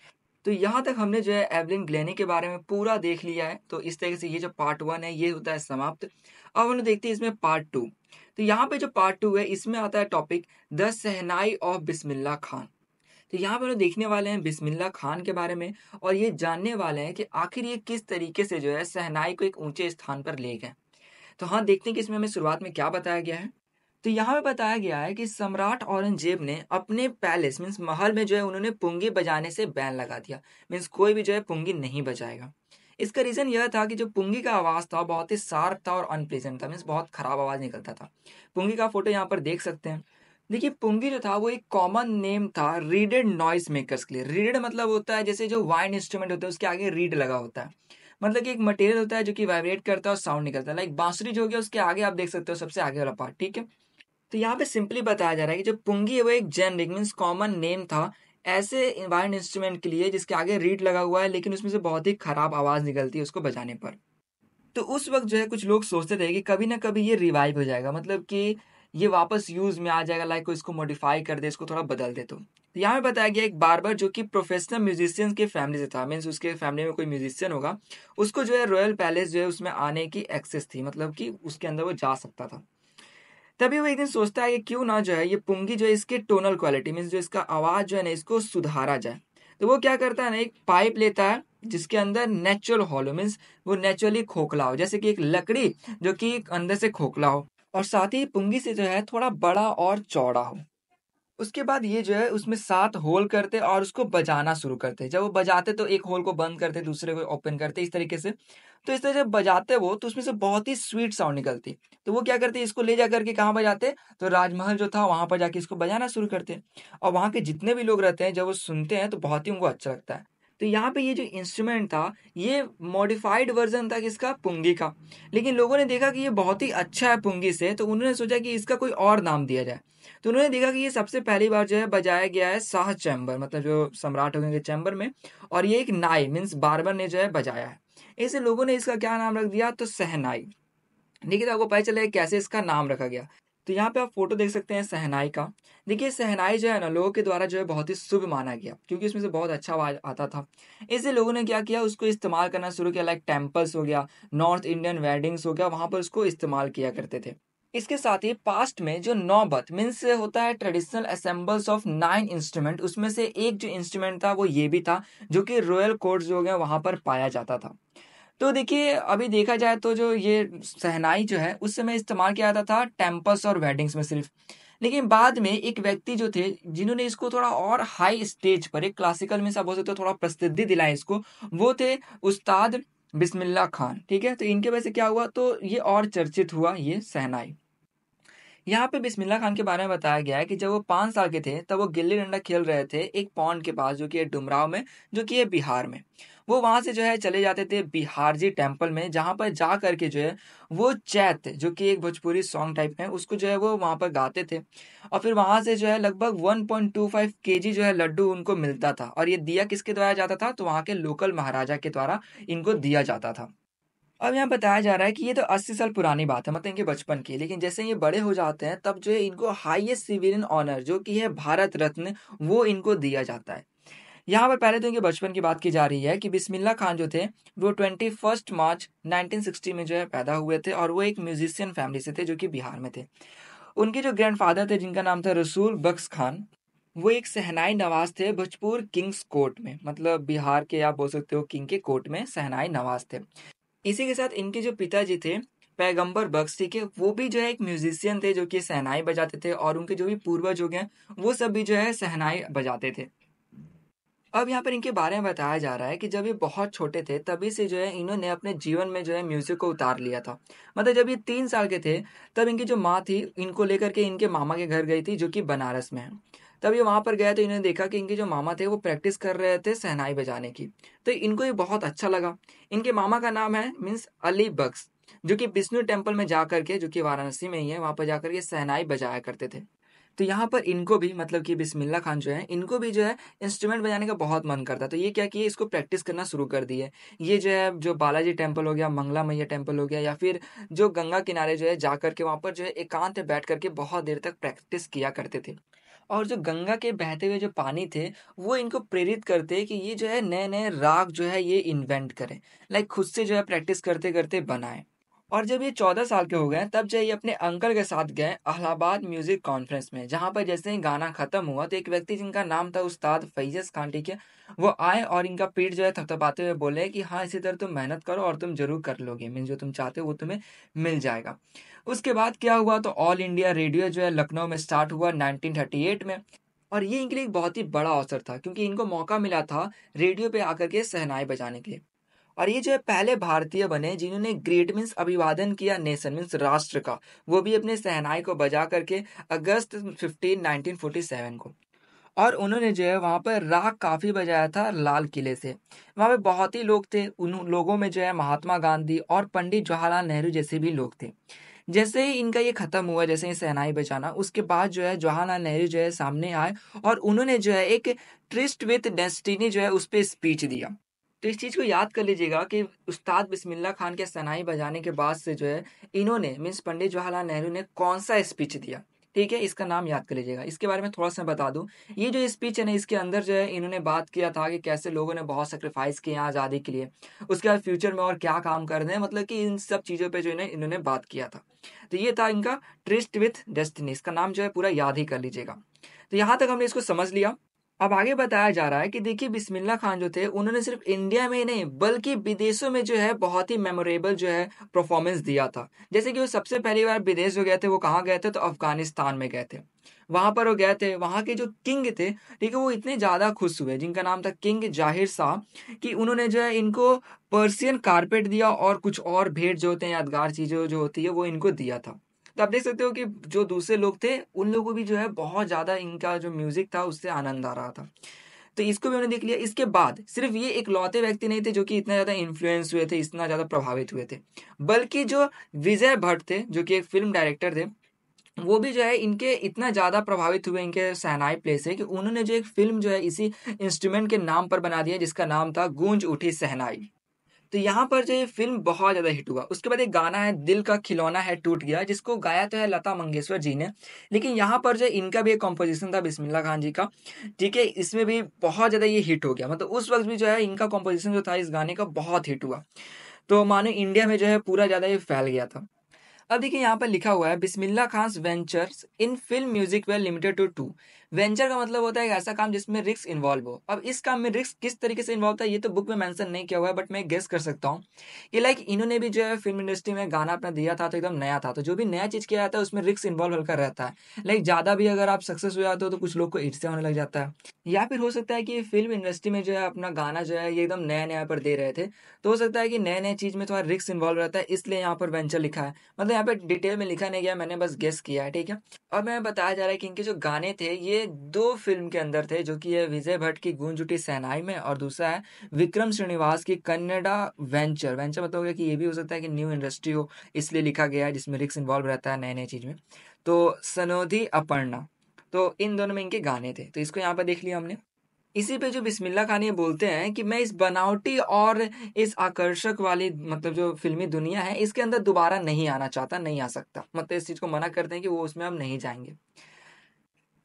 तो यहाँ तक हमने जो है एवलिन ग्लैनी के बारे में पूरा देख लिया है तो इस तरीके से ये जो पार्ट वन है ये होता है समाप्त अब हम देखते हैं इसमें पार्ट टू तो यहाँ पे जो पार्ट टू है इसमें आता है topic the shehnai of Bismillah Khan तो यहाँ पर हम देखने वाले हैं बिस्मिल्ला खान के बारे में और ये जानने वाले हैं कि आखिर ये किस तरीके से जो है सहनाई को एक ऊंचे स्थान पर ले गए तो हाँ देखते हैं कि इसमें हमें शुरुआत में क्या बताया गया है तो यहाँ पे बताया गया है कि सम्राट औरंगजेब ने अपने पैलेस मीन्स महल में जो है उन्होंने पुंगी बजाने से बैन लगा दिया मीन्स कोई भी जो है पुंगी नहीं बजाएगा इसका रीज़न यह था कि जो पुंगी का आवाज़ था बहुत ही शार्प था और अनप्रेजेंट था मीन्स बहुत ख़राब आवाज़ निकलता था पुंगी का फोटो यहाँ पर देख सकते हैं देखिए पुंगी जो था वो एक कॉमन नेम था रीडेड नॉइस मेकर्स के लिए रीडेड मतलब होता है जैसे जो वाइन इंस्ट्रूमेंट होता है उसके आगे रीड लगा होता है मतलब कि एक मटेरियल होता है जो कि वाइब्रेट करता है और साउंड निकलता है लाइक बांसुरी जो हो गया उसके आगे आप देख सकते हो सबसे आगे वाला पार्ट ठीक है तो यहाँ पे सिंपली बताया जा रहा है कि जो पुंगी है वो एक जेनरिक मीन्स कॉमन नेम था ऐसे वाइन इंस्ट्रूमेंट के लिए जिसके आगे रीड लगा हुआ है लेकिन उसमें से बहुत ही खराब आवाज़ निकलती है उसको बजाने पर तो उस वक्त जो है कुछ लोग सोचते थे कि कभी ना कभी ये रिवाइव हो जाएगा मतलब कि ये वापस यूज़ में आ जाएगा लाइक इसको मॉडिफाई कर दे इसको थोड़ा बदल दे तो, तो यहाँ पे बताया गया एक बार्बर जो कि प्रोफेशनल म्यूजिशियन के फैमिली से था मीन्स उसके फैमिली में कोई म्यूजिशियन होगा उसको जो है रॉयल पैलेस जो है उसमें आने की एक्सेस थी मतलब कि उसके अंदर वो जा सकता था तभी वो एक दिन सोचता है कि क्यों ना जो है ये पुंगी जो है इसके टोनल क्वालिटी मीन्स जो इसका आवाज़ जो है ना इसको सुधारा जाए तो वो क्या करता है ना एक पाइप लेता है जिसके अंदर नेचुरल हॉलो मीन्स वो नेचुरली खोखला हो जैसे कि एक लकड़ी जो कि अंदर से खोखला हो और साथ ही पुंगी से जो है थोड़ा बड़ा और चौड़ा हो उसके बाद ये जो है उसमें सात होल करते और उसको बजाना शुरू करते जब वो बजाते तो एक होल को बंद करते दूसरे को ओपन करते इस तरीके से तो इस तरह जब बजाते वो तो उसमें से बहुत ही स्वीट साउंड निकलती तो वो क्या करते इसको ले जा करके कहाँ बजाते तो राजमहल जो था वहाँ पर जाके इसको बजाना शुरू करते और वहाँ के जितने भी लोग रहते हैं जब वो सुनते हैं तो बहुत ही उनको अच्छा लगता है तो यहाँ पे ये जो इंस्ट्रूमेंट था ये मॉडिफाइड वर्जन था किसका पुंगी का लेकिन लोगों ने देखा कि ये बहुत ही अच्छा है पुंगी से तो उन्होंने सोचा कि इसका कोई और नाम दिया जाए तो उन्होंने देखा कि ये सबसे पहली बार जो है बजाया गया है शाह चैम्बर मतलब जो सम्राट होंगे चैम्बर में और ये एक नाई मीन्स बारबर ने जो है बजाया है ऐसे लोगों ने इसका क्या नाम रख दिया तो सहनाई देखिए तो आपको पता चला कैसे इसका नाम रखा गया तो यहाँ पे आप फोटो देख सकते हैं सहनाई का देखिए सहनाई जो है ना लोगों के द्वारा जो है बहुत ही शुभ माना गया क्योंकि इसमें से बहुत अच्छा आवाज आता था इसलिए लोगों ने क्या किया उसको इस्तेमाल करना शुरू किया लाइक टेम्पल्स हो गया नॉर्थ इंडियन वेडिंग्स हो गया वहाँ पर उसको इस्तेमाल किया करते थे इसके साथ ही पास्ट में जो नौबत मीन्स होता है traditional ensembles of nine instrument उसमें से एक जो इंस्ट्रूमेंट था वो ये भी था जो कि रॉयल कोर्ट जो गया वहाँ पर पाया जाता था तो देखिए अभी देखा जाए तो जो ये सहनाई जो है उस समय इस्तेमाल किया जाता था टेम्पल्स और वेडिंग्स में सिर्फ लेकिन बाद में एक व्यक्ति जो थे जिन्होंने इसको थोड़ा और हाई स्टेज पर एक क्लासिकल में सब हो सकते थोड़ा प्रसिद्धि दिलाई इसको वो थे उस्ताद बिस्मिल्ला खान ठीक है तो इनके वजह से क्या हुआ तो ये और चर्चित हुआ ये सहनाई यहाँ पे बिस्मिल्ला खान के बारे में बताया गया है कि जब वो पाँच साल के थे तब वो गिल्ली डंडा खेल रहे थे एक पॉन्ड के पास जो कि है डुमराव में जो कि है बिहार में वो वहाँ से जो है चले जाते थे बिहार जी टेम्पल में जहाँ पर जा करके जो है वो चैत जो कि एक भोजपुरी सॉन्ग टाइप है उसको जो है वो वहाँ पर गाते थे और फिर वहाँ से जो है लगभग 1.25 जी जो है लड्डू उनको मिलता था और ये दिया किसके द्वारा जाता था तो वहाँ के लोकल महाराजा के द्वारा इनको दिया जाता था अब यहाँ बताया जा रहा है कि ये तो 80 साल पुरानी बात है मतलब इनके बचपन की लेकिन जैसे ये बड़े हो जाते हैं तब जो है इनको हाईएस्ट सिविलियन ऑनर जो कि है भारत रत्न वो इनको दिया जाता है यहाँ पर पहले तो इनके बचपन की बात की जा रही है कि बिस्मिल्ला खान जो थे वो twenty first March nineteen sixty में जो है पैदा हुए थे और वो एक म्यूजिशियन फैमिली से थे जो कि बिहार में थे उनके जो ग्रैंड फादर थे जिनका नाम था रसूल बख्स खान वो एक सहनाई नवाज थे भोजपुर किंग्स कोर्ट में मतलब बिहार के आप बोल सकते हो किंग के कोर्ट में सहनाई नवाज थे इसी के साथ इनके जो पिताजी थे पैगंबर बख्स ठीक है वो भी जो है एक म्यूजिशियन थे जो कि सहनाई बजाते थे और उनके जो भी पूर्वज हो गए वो सब भी जो है सहनाई बजाते थे अब यहाँ पर इनके बारे में बताया जा रहा है कि जब ये बहुत छोटे थे तभी से जो है इन्होंने अपने जीवन में जो है म्यूजिक को उतार लिया था मतलब जब ये तीन साल के थे तब इनकी जो माँ थी इनको लेकर के इनके मामा के घर गई थी जो कि बनारस में है तब ये वहाँ पर गया तो इन्होंने देखा कि इनके जो मामा थे वो प्रैक्टिस कर रहे थे सहनाई बजाने की तो इनको ये बहुत अच्छा लगा इनके मामा का नाम है मीन्स अली बख्स जो कि विष्णु टेम्पल में जा करके जो कि वाराणसी में ही है वहाँ पर जा के सहनाई बजाया करते थे तो यहाँ पर इनको भी मतलब कि बिस्मिल्ला खान जो है इनको भी जो है इंस्ट्रूमेंट बजाने का बहुत मन करता तो ये क्या किए इसको प्रैक्टिस करना शुरू कर दिए ये जो है जो बालाजी टेम्पल हो गया मंगला मैया टेम्पल हो गया या फिर जो गंगा किनारे जो है जा करके वहाँ पर जो है एकांत में बैठ करके बहुत देर तक प्रैक्टिस किया करते थे और जो गंगा के बहते हुए जो पानी थे वो इनको प्रेरित करते कि ये जो है नए नए राग जो है ये इन्वेंट करें लाइक खुद से जो है प्रैक्टिस करते करते बनाएं और जब ये चौदह साल के हो गए तब जब ये अपने अंकल के साथ गए अहलाबाद म्यूजिक कॉन्फ्रेंस में जहाँ पर जैसे ही गाना खत्म हुआ तो एक व्यक्ति जिनका नाम था उस्ताद फैजस खान ठीक है वो आए और इनका पीठ जो है थपथपाते हुए बोले कि हाँ इसी तरह तुम मेहनत करो और तुम जरूर कर लोगे मीन जो तुम चाहते हो वो तुम्हें मिल जाएगा उसके बाद क्या हुआ तो ऑल इंडिया रेडियो जो है लखनऊ में स्टार्ट हुआ नाइनटीन में और ये इनके लिए एक बहुत ही बड़ा अवसर था क्योंकि इनको मौका मिला था रेडियो पे आकर के सहनाई बजाने के लिए और ये जो है पहले भारतीय बने जिन्होंने ग्रेट मीन्स अभिवादन किया नेशन मीन्स राष्ट्र का वो भी अपने सहनाई को बजा करके August fifteen nineteen forty seven को और उन्होंने जो है वहाँ पर राग काफ़ी बजाया था लाल किले से वहाँ पे बहुत ही लोग थे उन लोगों में जो है महात्मा गांधी और पंडित जवाहरलाल नेहरू जैसे भी लोग थे जैसे ही इनका ये ख़त्म हुआ जैसे ही सहनाई बजाना उसके बाद जो है जवाहरलाल नेहरू जो है सामने आए और उन्होंने जो है एक ट्रिस्ट विथ डेस्टिनी जो है उस पर स्पीच दिया तो इस चीज़ को याद कर लीजिएगा कि उस्ताद बिस्मिल्ला खान के सनाई बजाने के बाद से जो है इन्होंने मीन्स पंडित जवाहरलाल नेहरू ने कौन सा स्पीच दिया ठीक है इसका नाम याद कर लीजिएगा इसके बारे में थोड़ा सा बता दूं ये जो स्पीच है ना इसके अंदर जो है इन्होंने बात किया था कि कैसे लोगों ने बहुत सेक्रीफाइस किए हैं आज़ादी के लिए उसके बाद फ्यूचर में और क्या काम कर रहे हैं मतलब कि इन सब चीज़ों पर जो है इन्होंने बात किया था तो ये था इनका ट्रिस्ट विथ डेस्टिनी इसका नाम जो है पूरा याद ही कर लीजिएगा तो यहाँ तक हमने इसको समझ लिया अब आगे बताया जा रहा है कि देखिए बिस्मिल्ला खान जो थे उन्होंने सिर्फ इंडिया में ही नहीं बल्कि विदेशों में जो है बहुत ही मेमोरेबल जो है परफॉर्मेंस दिया था जैसे कि वो सबसे पहली बार विदेश जो गए थे वो कहाँ गए थे तो अफगानिस्तान में गए थे वहां पर वो गए थे वहां के जो किंग थे ठीक है वो इतने ज्यादा खुश हुए जिनका नाम था किंग जाहिर शाह कि उन्होंने जो है इनको पर्सियन कारपेट दिया और कुछ और भेंट जो होते हैं यादगार चीजें जो होती है वो इनको दिया था तो आप देख सकते हो कि जो दूसरे लोग थे उन लोगों को भी जो है बहुत ज़्यादा इनका जो म्यूज़िक था उससे आनंद आ रहा था तो इसको भी उन्होंने देख लिया इसके बाद सिर्फ ये एक लौते व्यक्ति नहीं थे जो कि इतना ज़्यादा इन्फ्लुएंस हुए थे इतना ज़्यादा प्रभावित हुए थे बल्कि जो विजय भट्ट थे जो कि एक फिल्म डायरेक्टर थे वो भी जो है इनके इतना ज़्यादा प्रभावित हुए इनके सहनाई प्ले से कि उन्होंने जो एक फिल्म जो है इसी इंस्ट्रूमेंट के नाम पर बना दिया जिसका नाम था गूंज उठी सहनाई तो यहाँ पर जो ये फिल्म बहुत ज़्यादा हिट हुआ उसके बाद एक गाना है दिल का खिलौना है टूट गया जिसको गाया तो है लता मंगेशकर जी ने लेकिन यहाँ पर जो इनका भी एक कॉम्पोजिशन था बिस्मिल्ला खान जी का ठीक है इसमें भी बहुत ज़्यादा ये हिट हो गया मतलब उस वक्त भी जो है इनका कॉम्पोजिशन जो था इस गाने का बहुत हिट हुआ तो मानो इंडिया में जो है पूरा ज़्यादा ये फैल गया था अब देखिए यहाँ पर लिखा हुआ है Bismillah Khan ventures in film music well limited two two venture का मतलब होता है एक ऐसा काम जिसमें रिस्क इन्वॉल्व हो अब इस काम में रिस्क किस तरीके से इन्वॉल्व था ये तो बुक में मेंशन नहीं किया हुआ है बट मैं गेस कर सकता हूँ कि लाइक इन्होंने भी जो है फिल्म इंडस्ट्री में गाना अपना दिया था तो एकदम नया था तो जो भी नया चीज़ किया जाता है उसमें रिस्क इन्वॉल्व हल्का रहता है लाइक ज़्यादा भी अगर आप सक्सेस हो जाते हो तो कुछ लोग को ईर्ष्या होने लग जाता है या फिर हो सकता है कि फिल्म इंडस्ट्री में जो है अपना गाना जो है ये एकदम नया नया पर दे रहे थे तो हो सकता है कि नए नए चीज़ में थोड़ा रिस्क इन्वॉल्व रहता है इसलिए यहाँ पर वेंचर लिखा है मतलब यहाँ पर डिटेल में लिखा नहीं गया मैंने बस गेस किया है ठीक है अब मैं बताया जा रहा है कि इनके जो गाने थे ये दो फिल्म के अंदर थे जो कि है विजय भट्ट की गूंज उठी सेनाई में और दूसरा है विक्रम श्रीनिवास की कन्नडा वेंचर वेंचर मतलब कि ये भी हो सकता है कि न्यू इंडस्ट्री हो इसलिए लिखा गया है जिसमें रिक्स इन्वॉल्व रहता है नए नए चीज़ में तो सनोधी अपर्णा तो इन दोनों में इनके गाने थे तो इसको यहाँ पर देख लिया हमने इसी पे जो बिस्मिल्ला खान ये बोलते हैं कि मैं इस बनावटी और इस आकर्षक वाली मतलब जो फिल्मी दुनिया है इसके अंदर दोबारा नहीं आना चाहता नहीं आ सकता मतलब इस चीज़ को मना करते हैं कि वो उसमें हम नहीं जाएंगे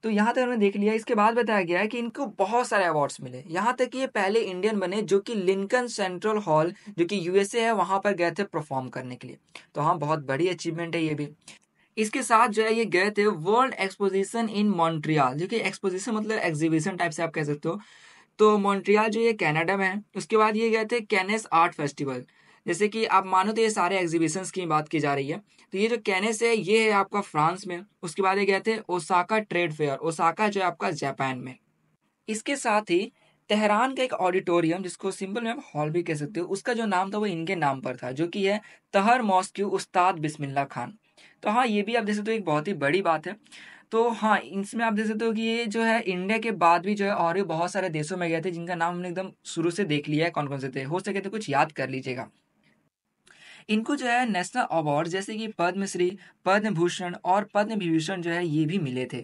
तो यहाँ तक हमने देख लिया इसके बाद बताया गया है कि इनको बहुत सारे अवार्ड्स मिले यहाँ तक कि ये पहले इंडियन बने जो कि लिंकन सेंट्रल हॉल जो कि यूएसए है वहाँ पर गए थे परफॉर्म करने के लिए तो हाँ बहुत बड़ी अचीवमेंट है ये भी इसके साथ जो है ये गए थे वर्ल्ड एक्सपोजिशन इन मॉन्ट्रियाल जो कि एक्सपोजिशन मतलब एग्जीबिशन टाइप से आप कह सकते हो तो मॉन्ट्रियाल जो ये कनाडा में है उसके बाद ये गए थे कैनेस आर्ट फेस्टिवल जैसे कि आप मानो तो ये सारे एग्जीबिशंस की बात की जा रही है तो ये जो कैनेस है ये है आपका फ्रांस में उसके बाद ये गए थे ओसाका ट्रेड फेयर ओसाका जो है आपका जापान में इसके साथ ही तेहरान का एक ऑडिटोरियम जिसको सिंपल में हॉल भी कह सकते हो उसका जो नाम था वो इनके नाम पर था जो कि है तहर मॉस्क्यू उस्ताद बिस्मिल्ला खान तो हाँ ये भी आप देख सकते हो एक बहुत ही बड़ी बात है तो हाँ इसमें आप देख सकते हो कि ये जो है इंडिया के बाद भी जो है और भी बहुत सारे देशों में गए थे जिनका नाम हमने एकदम शुरू से देख लिया है कौन कौन से थे हो सके तो कुछ याद कर लीजिएगा इनको जो है नेशनल अवार्ड जैसे कि पद्मश्री पद्म भूषण और पद्म विभूषण जो है ये भी मिले थे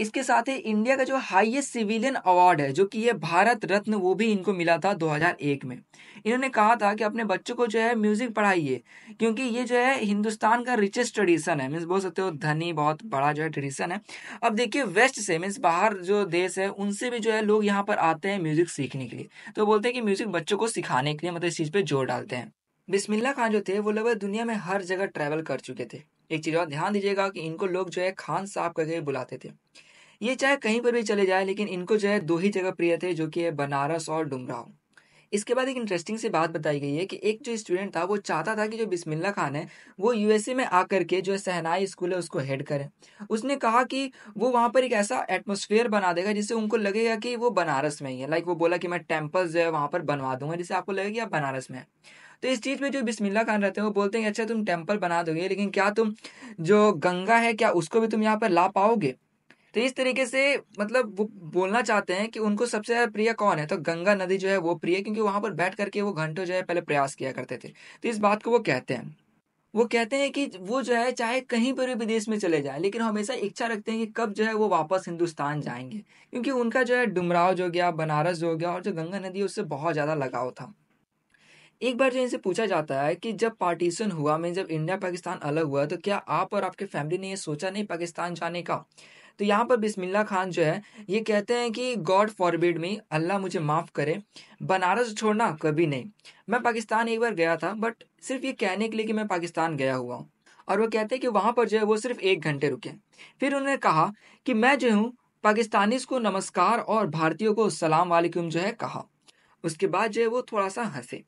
इसके साथ ही इंडिया का जो हाईएस्ट सिविलियन अवार्ड है जो कि ये भारत रत्न वो भी इनको मिला था 2001 में इन्होंने कहा था कि अपने बच्चों को जो है म्यूजिक पढ़ाइए क्योंकि ये जो है हिंदुस्तान का रिचेस्ट ट्रेडिशन है मीन्स बोल सकते हो धनी बहुत बड़ा जो है ट्रेडिशन है अब देखिए वेस्ट से मीन्स बाहर जो देश है उनसे भी जो है लोग यहाँ पर आते हैं म्यूजिक सीखने के लिए तो बोलते हैं कि म्यूजिक बच्चों को सिखाने के लिए मतलब इस चीज़ पर जोर डालते हैं बिस्मिल्ला खान जो थे वो लगभग दुनिया में हर जगह ट्रैवल कर चुके थे एक चीज़ और ध्यान दीजिएगा कि इनको लोग जो है खान साहब करके बुलाते थे ये चाहे कहीं पर भी चले जाए लेकिन इनको जो है दो ही जगह प्रिय थे जो कि है बनारस और डुमराव इसके बाद एक इंटरेस्टिंग सी बात बताई गई है कि एक जो स्टूडेंट था वो चाहता था कि जो बिस्मिल्ला खान है वो यूएसए में आकर के जो सहनाई स्कूल है उसको हेड करें उसने कहा कि वो वहाँ पर एक ऐसा एटमोसफेयर बना देगा जिससे उनको लगेगा कि वो बनारस में ही है लाइक वो बोला कि मैं टेम्पल्स जो है वहाँ पर बनवा दूंगा जिससे आपको लगेगा कि आप बनारस में है तो इस चीज़ पे जो बिस्मिल्ला खान रहते हैं वो बोलते हैं अच्छा तुम टेम्पल बना दोगे लेकिन क्या तुम जो गंगा है क्या उसको भी तुम यहाँ पर ला पाओगे तो इस तरीके से मतलब वो बोलना चाहते हैं कि उनको सबसे ज़्यादा प्रिय कौन है तो गंगा नदी जो है वो प्रिय क्योंकि वहाँ पर बैठ करके वो घंटों जो है पहले प्रयास किया करते थे तो इस बात को वो कहते हैं वो कहते हैं कि वो जो है चाहे कहीं पर भी विदेश में चले जाए लेकिन हमेशा इच्छा रखते हैं कि कब जो है वो वापस हिंदुस्तान जाएंगे क्योंकि उनका जो है डुमराव जो गया बनारस जो गया और जो गंगा नदी है उससे बहुत ज़्यादा लगाव था एक बार जो इनसे पूछा जाता है कि जब पार्टीशन हुआ मैं जब इंडिया पाकिस्तान अलग हुआ तो क्या आप और आपके फैमिली ने ये सोचा नहीं पाकिस्तान जाने का तो यहाँ पर बिस्मिल्ला खान जो है ये कहते हैं कि गॉड फॉरबिड मी अल्लाह मुझे माफ़ करे बनारस छोड़ना कभी नहीं मैं पाकिस्तान एक बार गया था बट सिर्फ ये कहने के लिए कि मैं पाकिस्तान गया हुआ हूँ और वो कहते हैं कि वहाँ पर जो है वो सिर्फ एक घंटे रुके फिर उन्होंने कहा कि मैं जो हूँ पाकिस्तानीज को नमस्कार और भारतीयों को सलाम वालेकुम जो है कहा उसके बाद जो है वो थोड़ा सा हंसे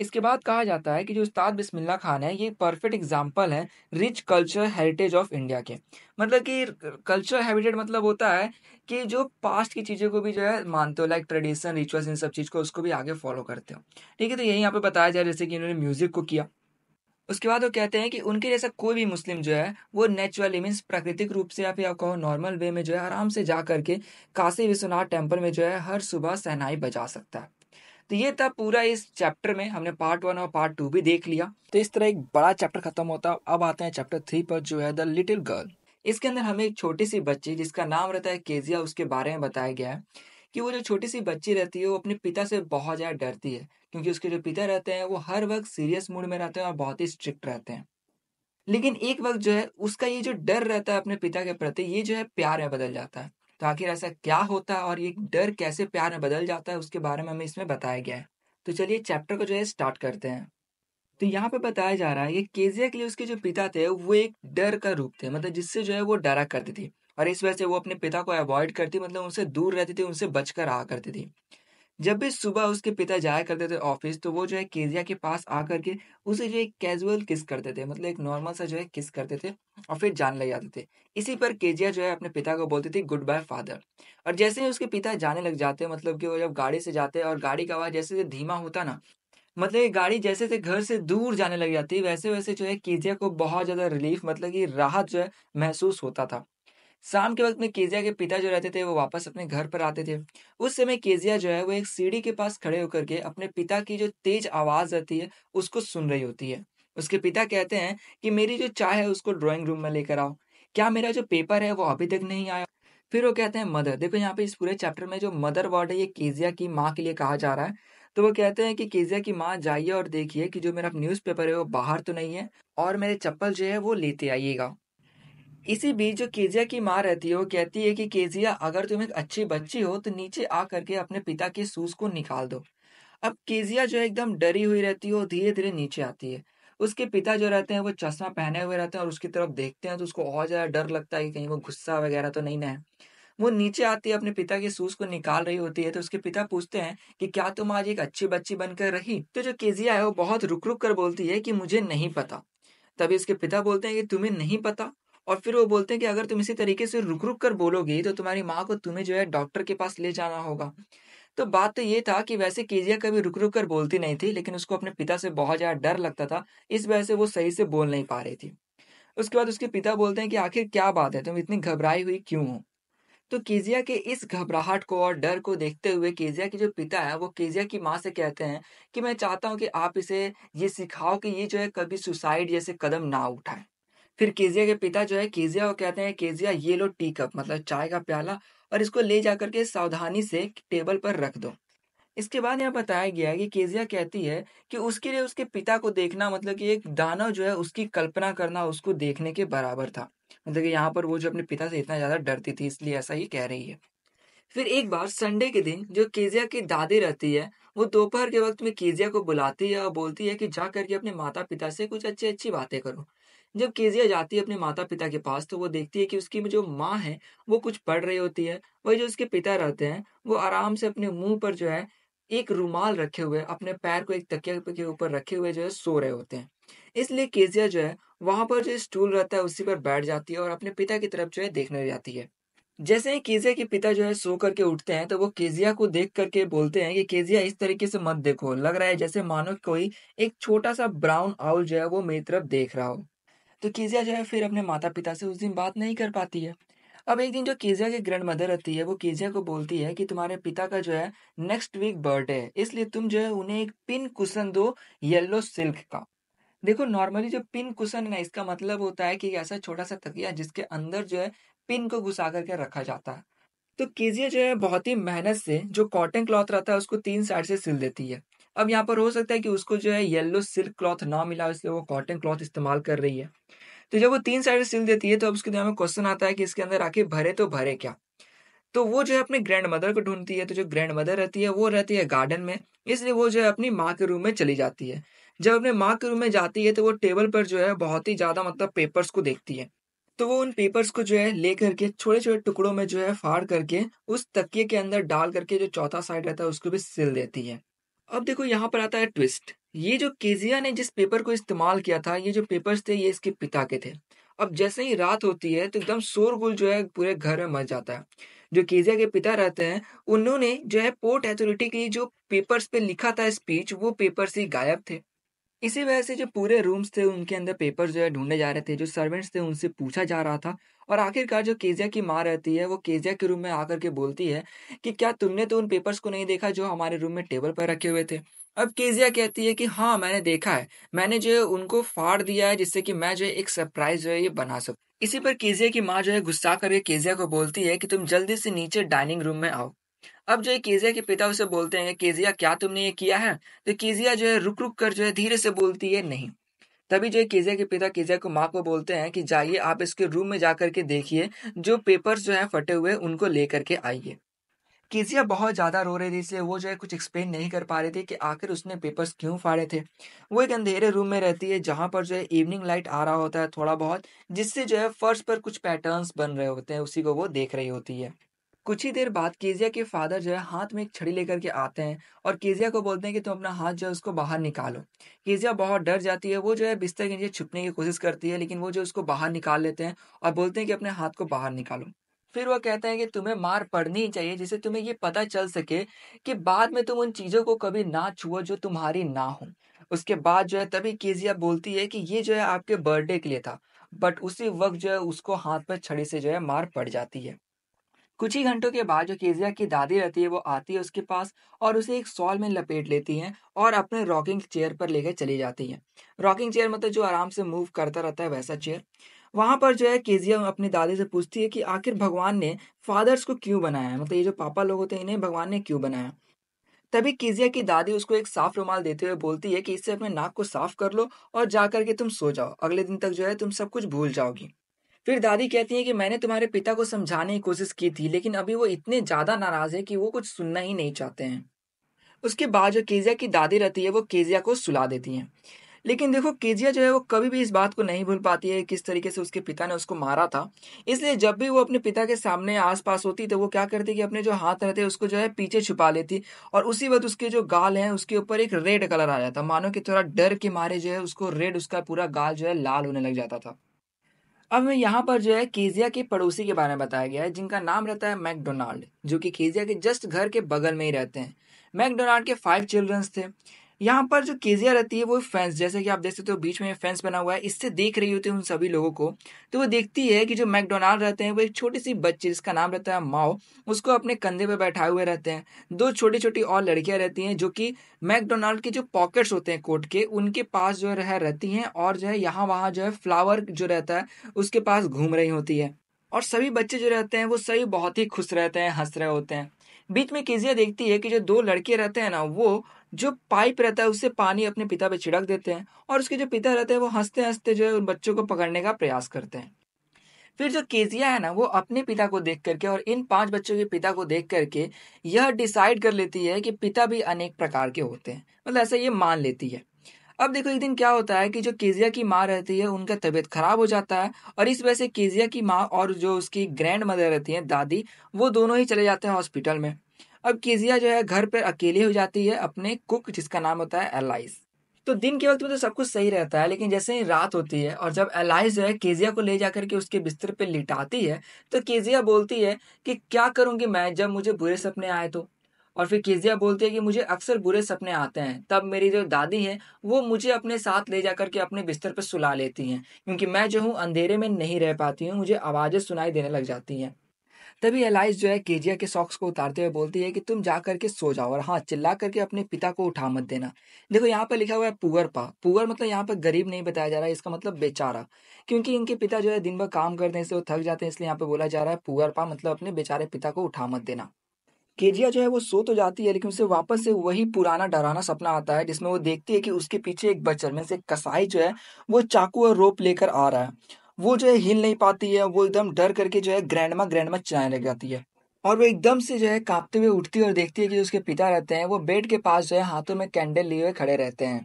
इसके बाद कहा जाता है कि जो उस्ताद बिस्मिल्ला खान है ये परफेक्ट एग्जाम्पल है rich culture heritage of India के मतलब कि कल्चर हेरिटेज मतलब होता है कि जो पास्ट की चीज़ों को भी जो है मानते हो लाइक ट्रेडिशन रिचुअल्स इन सब चीज़ को उसको भी आगे फॉलो करते हो ठीक है तो यही यहाँ पे बताया जाए जैसे कि इन्होंने म्यूज़िक को किया उसके बाद वो कहते हैं कि उनके जैसा कोई भी मुस्लिम जो है वो नेचुरली मीन्स प्राकृतिक रूप से या फिर आप कहो नॉर्मल वे में जो है आराम से जा करके काशी विश्वनाथ टेम्पल में जो है हर सुबह सहनाई बजा सकता है तो ये था पूरा इस चैप्टर में हमने पार्ट वन और पार्ट टू भी देख लिया तो इस तरह एक बड़ा चैप्टर खत्म होता अब आते हैं चैप्टर थ्री पर जो है द लिटिल गर्ल इसके अंदर हमें एक छोटी सी बच्ची जिसका नाम रहता है केजिया उसके बारे में बताया गया है कि वो जो छोटी सी बच्ची रहती है वो अपने पिता से बहुत ज़्यादा डरती है क्योंकि उसके जो पिता रहते हैं वो हर वक्त सीरियस मूड में रहते हैं और बहुत ही स्ट्रिक्ट रहते हैं लेकिन एक वक्त जो है उसका ये जो डर रहता है अपने पिता के प्रति ये जो है प्यार में बदल जाता है तो आखिर ऐसा क्या होता है और ये डर कैसे प्यार में बदल जाता है उसके बारे में हमें इसमें बताया गया है तो चलिए चैप्टर को जो है स्टार्ट करते हैं तो यहाँ पे बताया जा रहा है ये केजिया के लिए उसके जो पिता थे वो एक डर का रूप थे मतलब जिससे जो है वो डरा करती थी और इस वजह से वो अपने पिता को अवॉइड करती मतलब उनसे दूर रहती थी उनसे बचकर रहा करती थी जब भी सुबह उसके पिता जाया करते थे ऑफिस तो वो जो है केजिया के पास आकर के उसे जो है कैजुअल किस करते थे मतलब एक नॉर्मल सा जो है किस करते थे और फिर जान लग जाते थे इसी पर केजिया जो है अपने पिता को बोलती थी गुड बाय फादर और जैसे ही उसके पिता जाने लग जाते मतलब कि वो जब गाड़ी से जाते और गाड़ी का आवाज़ जैसे जैसे धीमा होता ना मतलब ये गाड़ी जैसे जैसे घर से दूर जाने लग जाती वैसे वैसे जो है केजिया को बहुत ज़्यादा रिलीफ मतलब कि राहत जो है महसूस होता था शाम के वक्त में केजिया के पिता जो रहते थे वो वापस अपने घर पर आते थे उस समय केजिया जो है वो एक सीढ़ी के पास खड़े होकर के अपने पिता की जो तेज आवाज रहती है उसको सुन रही होती है उसके पिता कहते हैं कि मेरी जो चाय है उसको ड्राइंग रूम में लेकर आओ क्या मेरा जो पेपर है वो अभी तक नहीं आया फिर वो कहते हैं मदर देखो यहाँ पे इस पूरे चैप्टर में जो मदर वर्ड है ये केजिया की माँ के लिए कहा जा रहा है तो वो कहते हैं कि केजिया की माँ जाइए और देखिए कि जो मेरा न्यूज़पेपर है वो बाहर तो नहीं है और मेरे चप्पल जो है वो लेते आइएगा इसी बीच जो केजिया की माँ रहती है वो कहती है कि केजिया अगर तुम एक अच्छी बच्ची हो तो नीचे आ करके अपने पिता के सूस को निकाल दो अब केजिया जो एकदम डरी हुई रहती है वो धीरे धीरे नीचे आती है उसके पिता जो रहते हैं वो चश्मा पहने हुए रहते हैं और उसकी तरफ देखते हैं तो उसको और ज़्यादा डर लगता है कि कहीं वो गुस्सा वगैरह तो नहीं ना है वो नीचे आती है अपने पिता के सूस को निकाल रही होती है तो उसके पिता पूछते हैं कि क्या तुम आज एक अच्छी बच्ची बनकर रही तो जो केजिया है वो बहुत रुक रुक कर बोलती है कि मुझे नहीं पता तभी उसके पिता बोलते हैं कि तुम्हें नहीं पता और फिर वो बोलते हैं कि अगर तुम इसी तरीके से रुक रुक कर बोलोगे तो तुम्हारी माँ को तुम्हें जो है डॉक्टर के पास ले जाना होगा तो बात तो ये था कि वैसे केजिया कभी रुक रुक कर बोलती नहीं थी लेकिन उसको अपने पिता से बहुत ज़्यादा डर लगता था इस वजह से वो सही से बोल नहीं पा रही थी उसके बाद उसके पिता बोलते हैं कि आखिर क्या बात है तुम इतनी घबराई हुई क्यों हो तो केजिया के इस घबराहट को और डर को देखते हुए केजिया के जो पिता है वो केजिया की माँ से कहते हैं कि मैं चाहता हूँ कि आप इसे ये सिखाओ कि ये जो है कभी सुसाइड जैसे कदम ना उठाएं फिर केजिया के पिता जो है केजिया को कहते हैं केजिया ये लो टी कप मतलब चाय का प्याला और इसको ले जा करके सावधानी से टेबल पर रख दो इसके बाद यहाँ बताया गया है कि केजिया कहती है कि उसके लिए उसके पिता को देखना मतलब कि एक दानव जो है उसकी कल्पना करना उसको देखने के बराबर था मतलब कि यहाँ पर वो जो अपने पिता से इतना ज़्यादा डरती थी इसलिए ऐसा ही कह रही है फिर एक बार संडे के दिन जो केजिया की दादी रहती है वो दोपहर के वक्त में केजिया को बुलाती है और बोलती है कि जा करके अपने माता पिता से कुछ अच्छी अच्छी बातें करो जब केजिया जाती है अपने माता पिता के पास तो वो देखती है कि उसकी जो माँ है वो कुछ पढ़ रही होती है वही जो उसके पिता रहते हैं वो आराम से अपने मुंह पर जो है एक रुमाल रखे हुए अपने पैर को एक तकिया के ऊपर रखे हुए जो है सो रहे होते हैं इसलिए केजिया जो है वहां पर जो स्टूल रहता है उसी पर बैठ जाती है और अपने पिता की तरफ जो है देखने जाती है जैसे ही केजिया के पिता जो है सो करके उठते हैं तो वो केजिया को देख करके बोलते हैं कि केजिया इस तरीके से मत देखो लग रहा है जैसे मानो कोई एक छोटा सा ब्राउन आउल जो है वो मेरी तरफ देख रहा हो तो केजिया जो है फिर अपने माता पिता से उस दिन बात नहीं कर पाती है अब एक दिन जो केजिया की ग्रैंड मदर रहती है वो केजिया को बोलती है कि तुम्हारे पिता का जो है नेक्स्ट वीक बर्थडे है इसलिए तुम जो है उन्हें एक पिन कुशन दो येलो सिल्क का देखो नॉर्मली जो पिन कुशन है ना इसका मतलब होता है कि ऐसा छोटा सा तकिया जिसके अंदर जो है पिन को घुसा करके रखा जाता है तो केजिया जो है बहुत ही मेहनत से जो कॉटन क्लॉथ रहता है उसको तीन साइड से सिल देती है अब यहाँ पर हो सकता है कि उसको जो है येलो सिल्क क्लॉथ ना मिला इसलिए वो कॉटन क्लॉथ इस्तेमाल कर रही है तो जब वो तीन साइड सिल देती है तो अब उसके दिमाग में क्वेश्चन आता है कि इसके अंदर आके भरे तो भरे क्या तो वो जो है अपने ग्रैंड मदर को ढूंढती है तो जो ग्रैंड मदर रहती है वो रहती है गार्डन में इसलिए वो जो है अपनी माँ के रूम में चली जाती है जब अपने माँ के रूम में जाती है तो वो टेबल पर जो है बहुत ही ज्यादा मतलब पेपर्स को देखती है तो वो उन पेपर्स को जो है ले करके छोटे छोटे टुकड़ों में जो है फाड़ करके उस तकिए के अंदर डाल करके जो चौथा साइड रहता है उसको भी सिल देती है अब देखो यहाँ पर आता है ट्विस्ट ये जो केजिया ने जिस पेपर को इस्तेमाल किया था ये जो पेपर्स थे ये इसके पिता के थे अब जैसे ही रात होती है तो एकदम शोरगुल जो है पूरे घर में मच जाता है जो केजिया के पिता रहते हैं उन्होंने जो है पोर्ट अथॉरिटी के जो पेपर्स पे लिखा था स्पीच वो पेपर से गायब थे इसी वजह से जो पूरे रूम्स थे उनके अंदर पेपर जो है ढूंढे जा रहे थे जो सर्वेंट्स थे उनसे पूछा जा रहा था और आखिरकार जो केजिया की माँ रहती है वो केजिया के रूम में आकर के बोलती है कि क्या तुमने तो उन पेपर्स को नहीं देखा जो हमारे रूम में टेबल पर रखे हुए थे अब केजिया कहती है कि हाँ मैंने देखा है मैंने जो है उनको फाड़ दिया है जिससे कि मैं जो है एक सरप्राइज जो है ये बना सकूँ इसी पर केजिया की माँ जो है गुस्सा करके केजिया को बोलती है कि तुम जल्दी से नीचे डाइनिंग रूम में आओ अब जो केजिया के पिता उसे बोलते हैं केजिया क्या तुमने ये किया है तो केजिया जो है रुक रुक कर जो है धीरे से बोलती है नहीं तभी जो केजिया के पिता केजिया को माँ को बोलते हैं कि जाइए आप इसके रूम में जा के देखिए जो पेपर्स जो है फटे हुए उनको ले करके आइए केजिया बहुत ज़्यादा रो रही थी इसलिए वो जो है कुछ एक्सप्लेन नहीं कर पा रही थी कि आखिर उसने पेपर्स क्यों फाड़े थे वो एक अंधेरे रूम में रहती है जहाँ पर जो है इवनिंग लाइट आ रहा होता है थोड़ा बहुत जिससे जो है फर्श पर कुछ पैटर्न्स बन रहे होते हैं उसी को वो देख रही होती है कुछ ही देर बाद केजिया के फादर जो है हाथ में एक छड़ी लेकर के आते हैं और केजिया को बोलते हैं कि तुम अपना हाथ जो है उसको बाहर निकालो केजिया बहुत डर जाती है वो जो है बिस्तर के नीचे छुपने की कोशिश करती है लेकिन वो जो उसको बाहर निकाल लेते हैं और बोलते हैं कि अपने हाथ को बाहर निकालो फिर वो कहते हैं कि तुम्हें मार पड़नी चाहिए जिससे तुम्हें ये पता चल सके कि बाद में तुम उन चीज़ों को कभी ना छुओ जो तुम्हारी ना हो उसके बाद जो है तभी केजिया बोलती है कि ये जो है आपके बर्थडे के लिए था बट उसी वक्त जो है उसको हाथ पर छड़ी से जो है मार पड़ जाती है कुछ ही घंटों के बाद जो केजिया की दादी रहती है वो आती है उसके पास और उसे एक सॉल में लपेट लेती है और अपने रॉकिंग चेयर पर लेकर चली जाती है रॉकिंग चेयर मतलब जो आराम से मूव करता रहता है वैसा चेयर वहाँ पर जो है केजिया अपनी दादी से पूछती है कि आखिर भगवान ने फादर्स को क्यों बनाया है मतलब ये जो पापा लोग होते हैं इन्हें भगवान ने क्यों बनाया तभी केजिया की दादी उसको एक साफ रुमाल देते हुए बोलती है कि इससे अपने नाक को साफ कर लो और जा करके तुम सो जाओ अगले दिन तक जो है तुम सब कुछ भूल जाओगी फिर दादी कहती है कि मैंने तुम्हारे पिता को समझाने की कोशिश की थी लेकिन अभी वो इतने ज्यादा नाराज है कि वो कुछ सुनना ही नहीं चाहते हैं उसके बाद जो केजिया की दादी रहती है वो केजिया को सुला देती है लेकिन देखो केजिया जो है वो कभी भी इस बात को नहीं भूल पाती है किस तरीके से उसके पिता ने उसको मारा था इसलिए जब भी वो अपने पिता के सामने आसपास होती तो वो क्या करती कि अपने जो हाथ रहते हैं उसको जो है पीछे छुपा लेती और उसी वक्त उसके जो गाल हैं उसके ऊपर एक रेड कलर आ जाता मानो कि थोड़ा डर के मारे जो है उसको रेड उसका पूरा गाल जो है लाल होने लग जाता था अब यहाँ पर जो है केजिया के पड़ोसी के बारे में बताया गया है जिनका नाम रहता है मैकडोनाल्ड जो कि केजिया के जस्ट घर के बगल में ही रहते हैं मैकडोनाल्ड के फाइव चिल्ड्रंस थे यहाँ पर जो केजिया रहती है वो फेंस जैसे कि आप देख सकते हो बीच में फेंस बना हुआ है इससे देख रही होती है उन सभी लोगों को तो वो देखती है कि जो मैकडोनाल्ड रहते हैं वो एक छोटी सी बच्ची जिसका नाम रहता है माओ उसको अपने कंधे पर बैठाए हुए रहते हैं दो छोटी छोटी और लड़कियाँ रहती हैं जो कि मैकडोनाल्ड के जो पॉकेट्स होते हैं कोट के उनके पास जो है रहती हैं और जो है यहाँ वहाँ जो है फ्लावर जो रहता है उसके पास घूम रही होती है और सभी बच्चे जो रहते हैं वो सभी बहुत ही खुश रहते हैं हंस रहे होते हैं बीच में केजिया देखती है कि जो दो लड़के रहते हैं ना वो जो पाइप रहता है उससे पानी अपने पिता पे छिड़क देते हैं और उसके जो पिता रहते हैं वो हंसते हंसते जो है उन बच्चों को पकड़ने का प्रयास करते हैं फिर जो केजिया है ना वो अपने पिता को देख करके और इन पांच बच्चों के पिता को देख करके यह डिसाइड कर लेती है कि पिता भी अनेक प्रकार के होते हैं मतलब ऐसा ये मान लेती है अब देखो एक दिन क्या होता है कि जो केजिया की माँ रहती है उनका तबीयत खराब हो जाता है और इस वजह से केजिया की माँ और जो उसकी ग्रैंड मदर रहती है दादी वो दोनों ही चले जाते हैं हॉस्पिटल में अब केजिया जो है घर पर अकेले हो जाती है अपने कुक जिसका नाम होता है एलाइस तो दिन के वक्त में तो मतलब सब कुछ सही रहता है लेकिन जैसे ही रात होती है और जब एलाइस जो है केजिया को ले जाकर के उसके बिस्तर पे लिटाती है तो केजिया बोलती है कि क्या करूँगी मैं जब मुझे बुरे सपने आए तो और फिर केजिया बोलती है कि मुझे अक्सर बुरे सपने आते हैं तब मेरी जो दादी है वो मुझे अपने साथ ले जाकर के अपने बिस्तर पर सुला लेती हैं क्योंकि मैं जो हूँ अंधेरे में नहीं रह पाती हूँ मुझे आवाज़ें सुनाई देने लग जाती हैं तभी एलाइस जो है केजिया के सॉक्स को उतारते हुए बोलती है कि तुम जा करके सो जाओ और हाँ चिल्ला करके अपने पिता को उठा मत देना देखो यहाँ पर लिखा हुआ है पुअर पा पुअर मतलब यहाँ पर गरीब नहीं बताया जा रहा है इसका मतलब बेचारा क्योंकि इनके पिता जो है दिन भर काम करने से वो थक जाते हैं इसलिए यहाँ पर बोला जा रहा है पुअर पा मतलब अपने बेचारे पिता को उठा मत देना केजिया जो है वो सो तो जाती है लेकिन उसे वापस से वही पुराना डराना सपना आता है जिसमें वो देखती है कि उसके पीछे एक बच्चर में से कसाई जो है वो चाकू और रोप लेकर आ रहा है वो जो है हिल नहीं पाती है वो एकदम डर करके जो है ग्रैंडमा ग्रैंडमा चलाने लग जाती है और वो एकदम से जो है कांपते हुए उठती है और देखती है कि जो उसके पिता रहते हैं वो बेड के पास जो है हाथों में कैंडल लिए हुए खड़े रहते हैं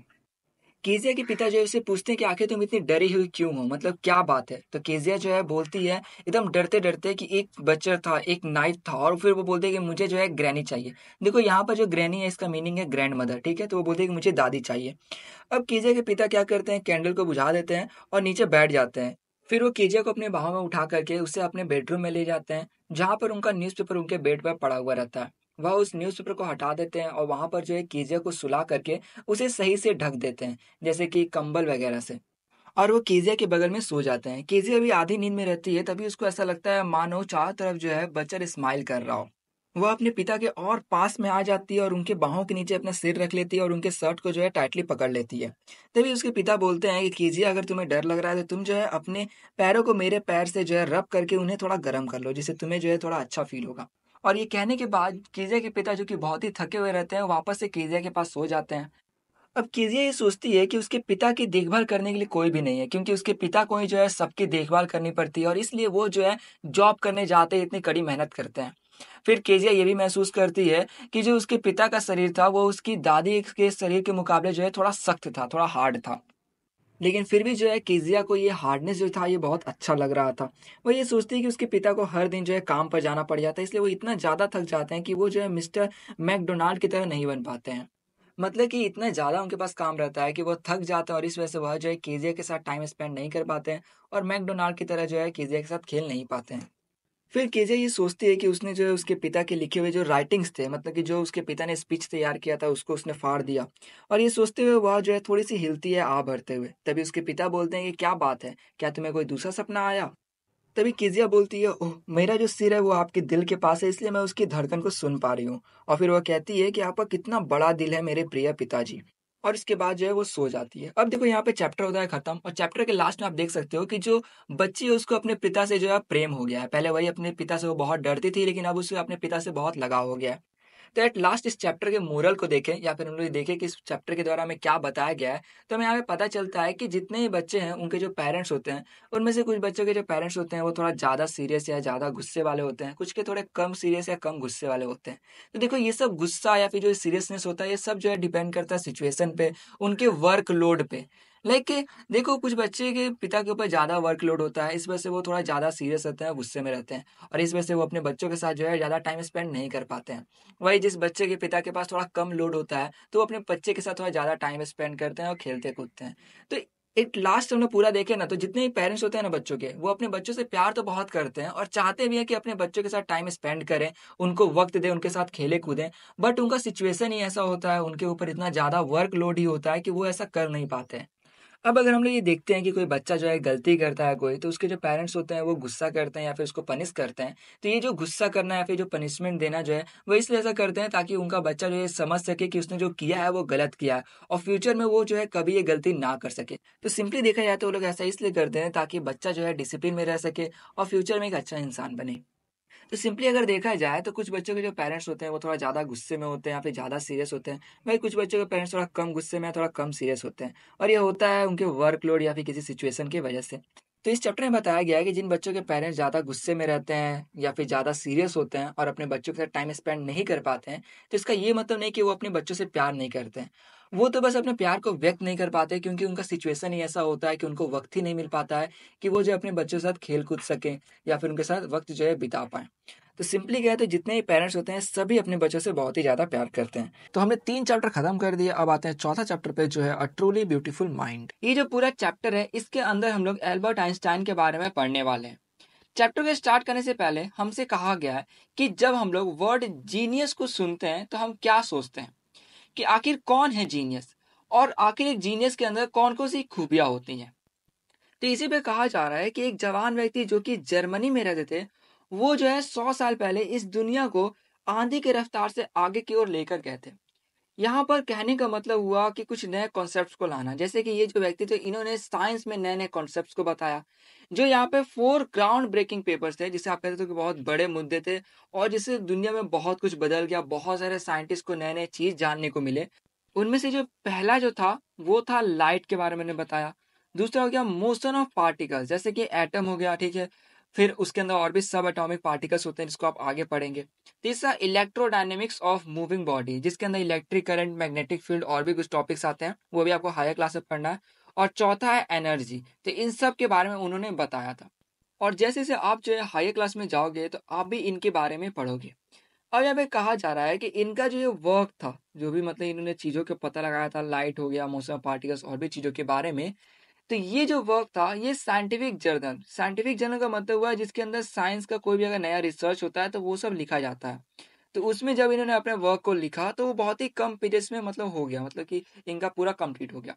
केजिया के पिता जो है उसे पूछते हैं कि आखिर तुम इतनी डरी हुई क्यों हो मतलब क्या बात है तो केजिया जो है बोलती है एकदम डरते डरते कि एक बच्चा था एक नाइट था और फिर वो बोलते हैं कि मुझे जो है ग्रैनी चाहिए देखो यहाँ पर जो ग्रैनी है इसका मीनिंग है ग्रैंड मदर ठीक है तो वो बोलते हैं कि मुझे दादी चाहिए अब केजिया के पिता क्या करते हैं कैंडल को बुझा देते हैं और नीचे बैठ जाते हैं फिर वो केजिया को अपने बाहों में उठा करके उसे अपने बेडरूम में ले जाते हैं जहाँ पर उनका न्यूज़पेपर उनके बेड पर पड़ा हुआ रहता है वह उस न्यूज़पेपर को हटा देते हैं और वहाँ पर जो है केजिया को सुला करके उसे सही से ढक देते हैं जैसे कि कंबल वगैरह से और वो केजिया के बगल में सो जाते हैं केजिया अभी आधी नींद में रहती है तभी उसको ऐसा लगता है मानो चारों तरफ जो है बच्चर स्माइल कर रहा हो वह अपने पिता के और पास में आ जाती है और उनके बाहों के नीचे अपना सिर रख लेती है और उनके शर्ट को जो है टाइटली पकड़ लेती है तभी उसके पिता बोलते हैं कि कीजिए अगर तुम्हें डर लग रहा है तो तुम जो है अपने पैरों को मेरे पैर से जो है रब करके उन्हें थोड़ा गर्म कर लो जिससे तुम्हें जो है थोड़ा अच्छा फील होगा और ये कहने के बाद कीजिया के पिता जो कि बहुत ही थके हुए रहते हैं वापस से केजिया के पास सो जाते हैं अब कीजिया ये सोचती है कि उसके पिता की देखभाल करने के लिए कोई भी नहीं है क्योंकि उसके पिता को ही जो है सबकी देखभाल करनी पड़ती है और इसलिए वो जो है जॉब करने जाते हैं इतनी कड़ी मेहनत करते हैं फिर केजिया ये भी महसूस करती है कि जो उसके पिता का शरीर था वो उसकी दादी के शरीर के मुकाबले जो है थोड़ा सख्त था थोड़ा हार्ड था लेकिन फिर भी जो है केजिया को ये हार्डनेस जो था ये बहुत अच्छा लग रहा था वो ये सोचती है कि उसके पिता को हर दिन जो है काम पर जाना पड़ जाता है इसलिए वो इतना ज़्यादा थक जाते हैं कि वो जो है मिस्टर मैकडोनाल्ड की तरह नहीं बन पाते हैं मतलब कि इतना ज़्यादा उनके पास काम रहता है कि वो थक जाते हैं और इस वजह से वह जो है केजिया के साथ टाइम स्पेंड नहीं कर पाते हैं और मैकडोनाल्ड की तरह जो है केजिया के साथ खेल नहीं पाते हैं फिर केजे ये सोचती है कि उसने जो है उसके पिता के लिखे हुए जो राइटिंग्स थे मतलब कि जो उसके पिता ने स्पीच तैयार किया था उसको उसने फाड़ दिया और ये सोचते हुए वह जो है थोड़ी सी हिलती है आ भरते हुए तभी उसके पिता बोलते हैं कि क्या बात है क्या तुम्हें कोई दूसरा सपना आया तभी किजिया बोलती है ओह मेरा जो सिर है वो आपके दिल के पास है इसलिए मैं उसकी धड़कन को सुन पा रही हूँ और फिर वह कहती है कि आपका कितना बड़ा दिल है मेरे प्रिय पिताजी और इसके बाद जो है वो सो जाती है अब देखो यहाँ पे चैप्टर होता है खत्म और चैप्टर के लास्ट में आप देख सकते हो कि जो बच्ची है उसको अपने पिता से जो है प्रेम हो गया है पहले वही अपने पिता से वो बहुत डरती थी लेकिन अब उसको अपने पिता से बहुत लगाव हो गया है तो एट लास्ट इस चैप्टर के मोरल को देखें या फिर हम लोग देखें कि इस चैप्टर के द्वारा हमें क्या बताया गया है तो हमें यहाँ पे पता चलता है कि जितने ही बच्चे हैं उनके जो पेरेंट्स होते हैं उनमें से कुछ बच्चों के जो पेरेंट्स होते हैं वो थोड़ा ज़्यादा सीरियस या ज़्यादा गुस्से वाले होते हैं कुछ के थोड़े कम सीरियस या कम गुस्से वाले होते हैं तो देखो ये सब गुस्सा या फिर जो सीरियसनेस होता है ये सब जो है डिपेंड करता है सिचुएसन पे उनके वर्क लोड पे लाइक like, देखो कुछ बच्चे के पिता के ऊपर ज़्यादा वर्कलोड होता है इस वजह से वो थोड़ा ज़्यादा सीरियस रहते हैं गुस्से में रहते हैं और इस वजह से वो अपने बच्चों के साथ जो है ज़्यादा टाइम स्पेंड नहीं कर पाते हैं वही जिस बच्चे के पिता के पास थोड़ा कम लोड होता है तो वो अपने बच्चे के साथ थोड़ा ज़्यादा टाइम स्पेंड करते हैं और खेलते कूदते हैं तो एक लास्ट हमने पूरा देखे ना तो जितने भी पेरेंट्स होते हैं ना बच्चों के वो अपने बच्चों से प्यार तो बहुत करते हैं और चाहते भी हैं कि अपने बच्चों के साथ टाइम स्पेंड करें उनको वक्त दें उनके साथ खेले कूदें बट उनका सिचुएशन ही ऐसा होता है उनके ऊपर इतना ज़्यादा वर्क लोड ही होता है कि वो ऐसा कर नहीं पाते हैं अब अगर हम लोग ये देखते हैं कि कोई बच्चा जो है गलती करता है कोई तो उसके जो पेरेंट्स होते हैं वो गुस्सा करते हैं या फिर उसको पनिश करते हैं तो ये जो गुस्सा करना या फिर जो पनिशमेंट देना जो है वो इसलिए ऐसा करते हैं ताकि उनका बच्चा जो है समझ सके कि उसने जो किया है वो गलत किया है और फ्यूचर में वो जो है कभी ये गलती ना कर सके तो सिंपली देखा जाए तो वो लोग ऐसा इसलिए करते हैं ताकि बच्चा जो है डिसिप्लिन में रह सके और फ्यूचर में एक अच्छा इंसान बने तो सिंपली अगर देखा जाए तो कुछ बच्चों के जो पेरेंट्स होते हैं वो थोड़ा ज़्यादा गुस्से में होते हैं या फिर ज़्यादा सीरियस होते हैं भाई कुछ बच्चों के पेरेंट्स थोड़ा कम गुस्से में थोड़ा कम सीरियस होते हैं और ये होता है उनके वर्कलोड या फिर किसी सिचुएशन की वजह से तो इस चैप्टर में बताया गया है कि जिन बच्चों के पेरेंट्स ज़्यादा गुस्से में रहते हैं या फिर ज़्यादा सीरियस होते हैं और अपने बच्चों के साथ टाइम स्पेंड नहीं कर पाते हैं तो इसका ये मतलब नहीं कि वो अपने बच्चों से प्यार नहीं करते हैं वो तो बस अपने प्यार को व्यक्त नहीं कर पाते क्योंकि उनका सिचुएशन ही ऐसा होता है कि उनको वक्त ही नहीं मिल पाता है कि वो जो अपने बच्चों के साथ खेल कूद सकें या फिर उनके साथ वक्त जो है बिता पाए तो सिंपली कहे तो जितने ही पेरेंट्स होते हैं सभी अपने बच्चों से बहुत ही ज़्यादा प्यार करते हैं तो हमने तीन चैप्टर खत्म कर दिए अब आते हैं चौथा चैप्टर पे जो है अ ट्रूली ब्यूटीफुल माइंड ये जो पूरा चैप्टर है इसके अंदर हम लोग एल्बर्ट आइंस्टाइन के बारे में पढ़ने वाले हैं चैप्टर के स्टार्ट करने से पहले हमसे कहा गया है कि जब हम लोग वर्ड जीनियस को सुनते हैं तो हम क्या सोचते हैं कि आखिर कौन है जीनियस और आखिर एक जीनियस के अंदर कौन कौन सी खूबियां होती हैं तो इसी पे कहा जा रहा है कि एक जवान व्यक्ति जो कि जर्मनी में रहते थे वो जो है सौ साल पहले इस दुनिया को आंधी की रफ्तार से आगे की ओर लेकर गए थे यहाँ पर कहने का मतलब हुआ कि कुछ नए कॉन्सेप्ट्स को लाना जैसे कि ये जो व्यक्ति थे इन्होंने साइंस में नए नए कॉन्सेप्ट्स को बताया जो यहाँ पे फोर ग्राउंड ब्रेकिंग पेपर्स थे जिसे आप कहते थे कि बहुत बड़े मुद्दे थे और जिससे दुनिया में बहुत कुछ बदल गया बहुत सारे साइंटिस्ट को नए नए चीज जानने को मिले उनमें से जो पहला जो था वो था लाइट के बारे में बताया दूसरा हो गया मोशन ऑफ पार्टिकल्स जैसे कि एटम हो गया ठीक है फिर उसके अंदर और भी सब एटॉमिक पार्टिकल्स होते हैं जिसको आप आगे पढ़ेंगे तीसरा इलेक्ट्रोडायनेमिक्स ऑफ मूविंग बॉडी जिसके अंदर इलेक्ट्रिक करंट मैग्नेटिक फील्ड और भी कुछ टॉपिक्स आते हैं वो भी आपको हायर क्लास में पढ़ना है और चौथा है एनर्जी तो इन सब के बारे में उन्होंने बताया था और जैसे जैसे आप जो है हायर क्लास में जाओगे तो आप भी इनके बारे में पढ़ोगे अब यहाँ पे कहा जा रहा है कि इनका जो ये वर्क था जो भी मतलब इन्होंने चीज़ों के पता लगाया था लाइट हो गया मौसम पार्टिकल्स और भी चीज़ों के बारे में तो ये जो वर्क था ये साइंटिफिक जर्नल साइंटिफिक जर्नल का मतलब हुआ है जिसके अंदर साइंस का कोई भी अगर नया रिसर्च होता है तो वो सब लिखा जाता है तो उसमें जब इन्होंने अपने वर्क को लिखा तो वो बहुत ही कम पेजेस में मतलब हो गया मतलब कि इनका पूरा कंप्लीट हो गया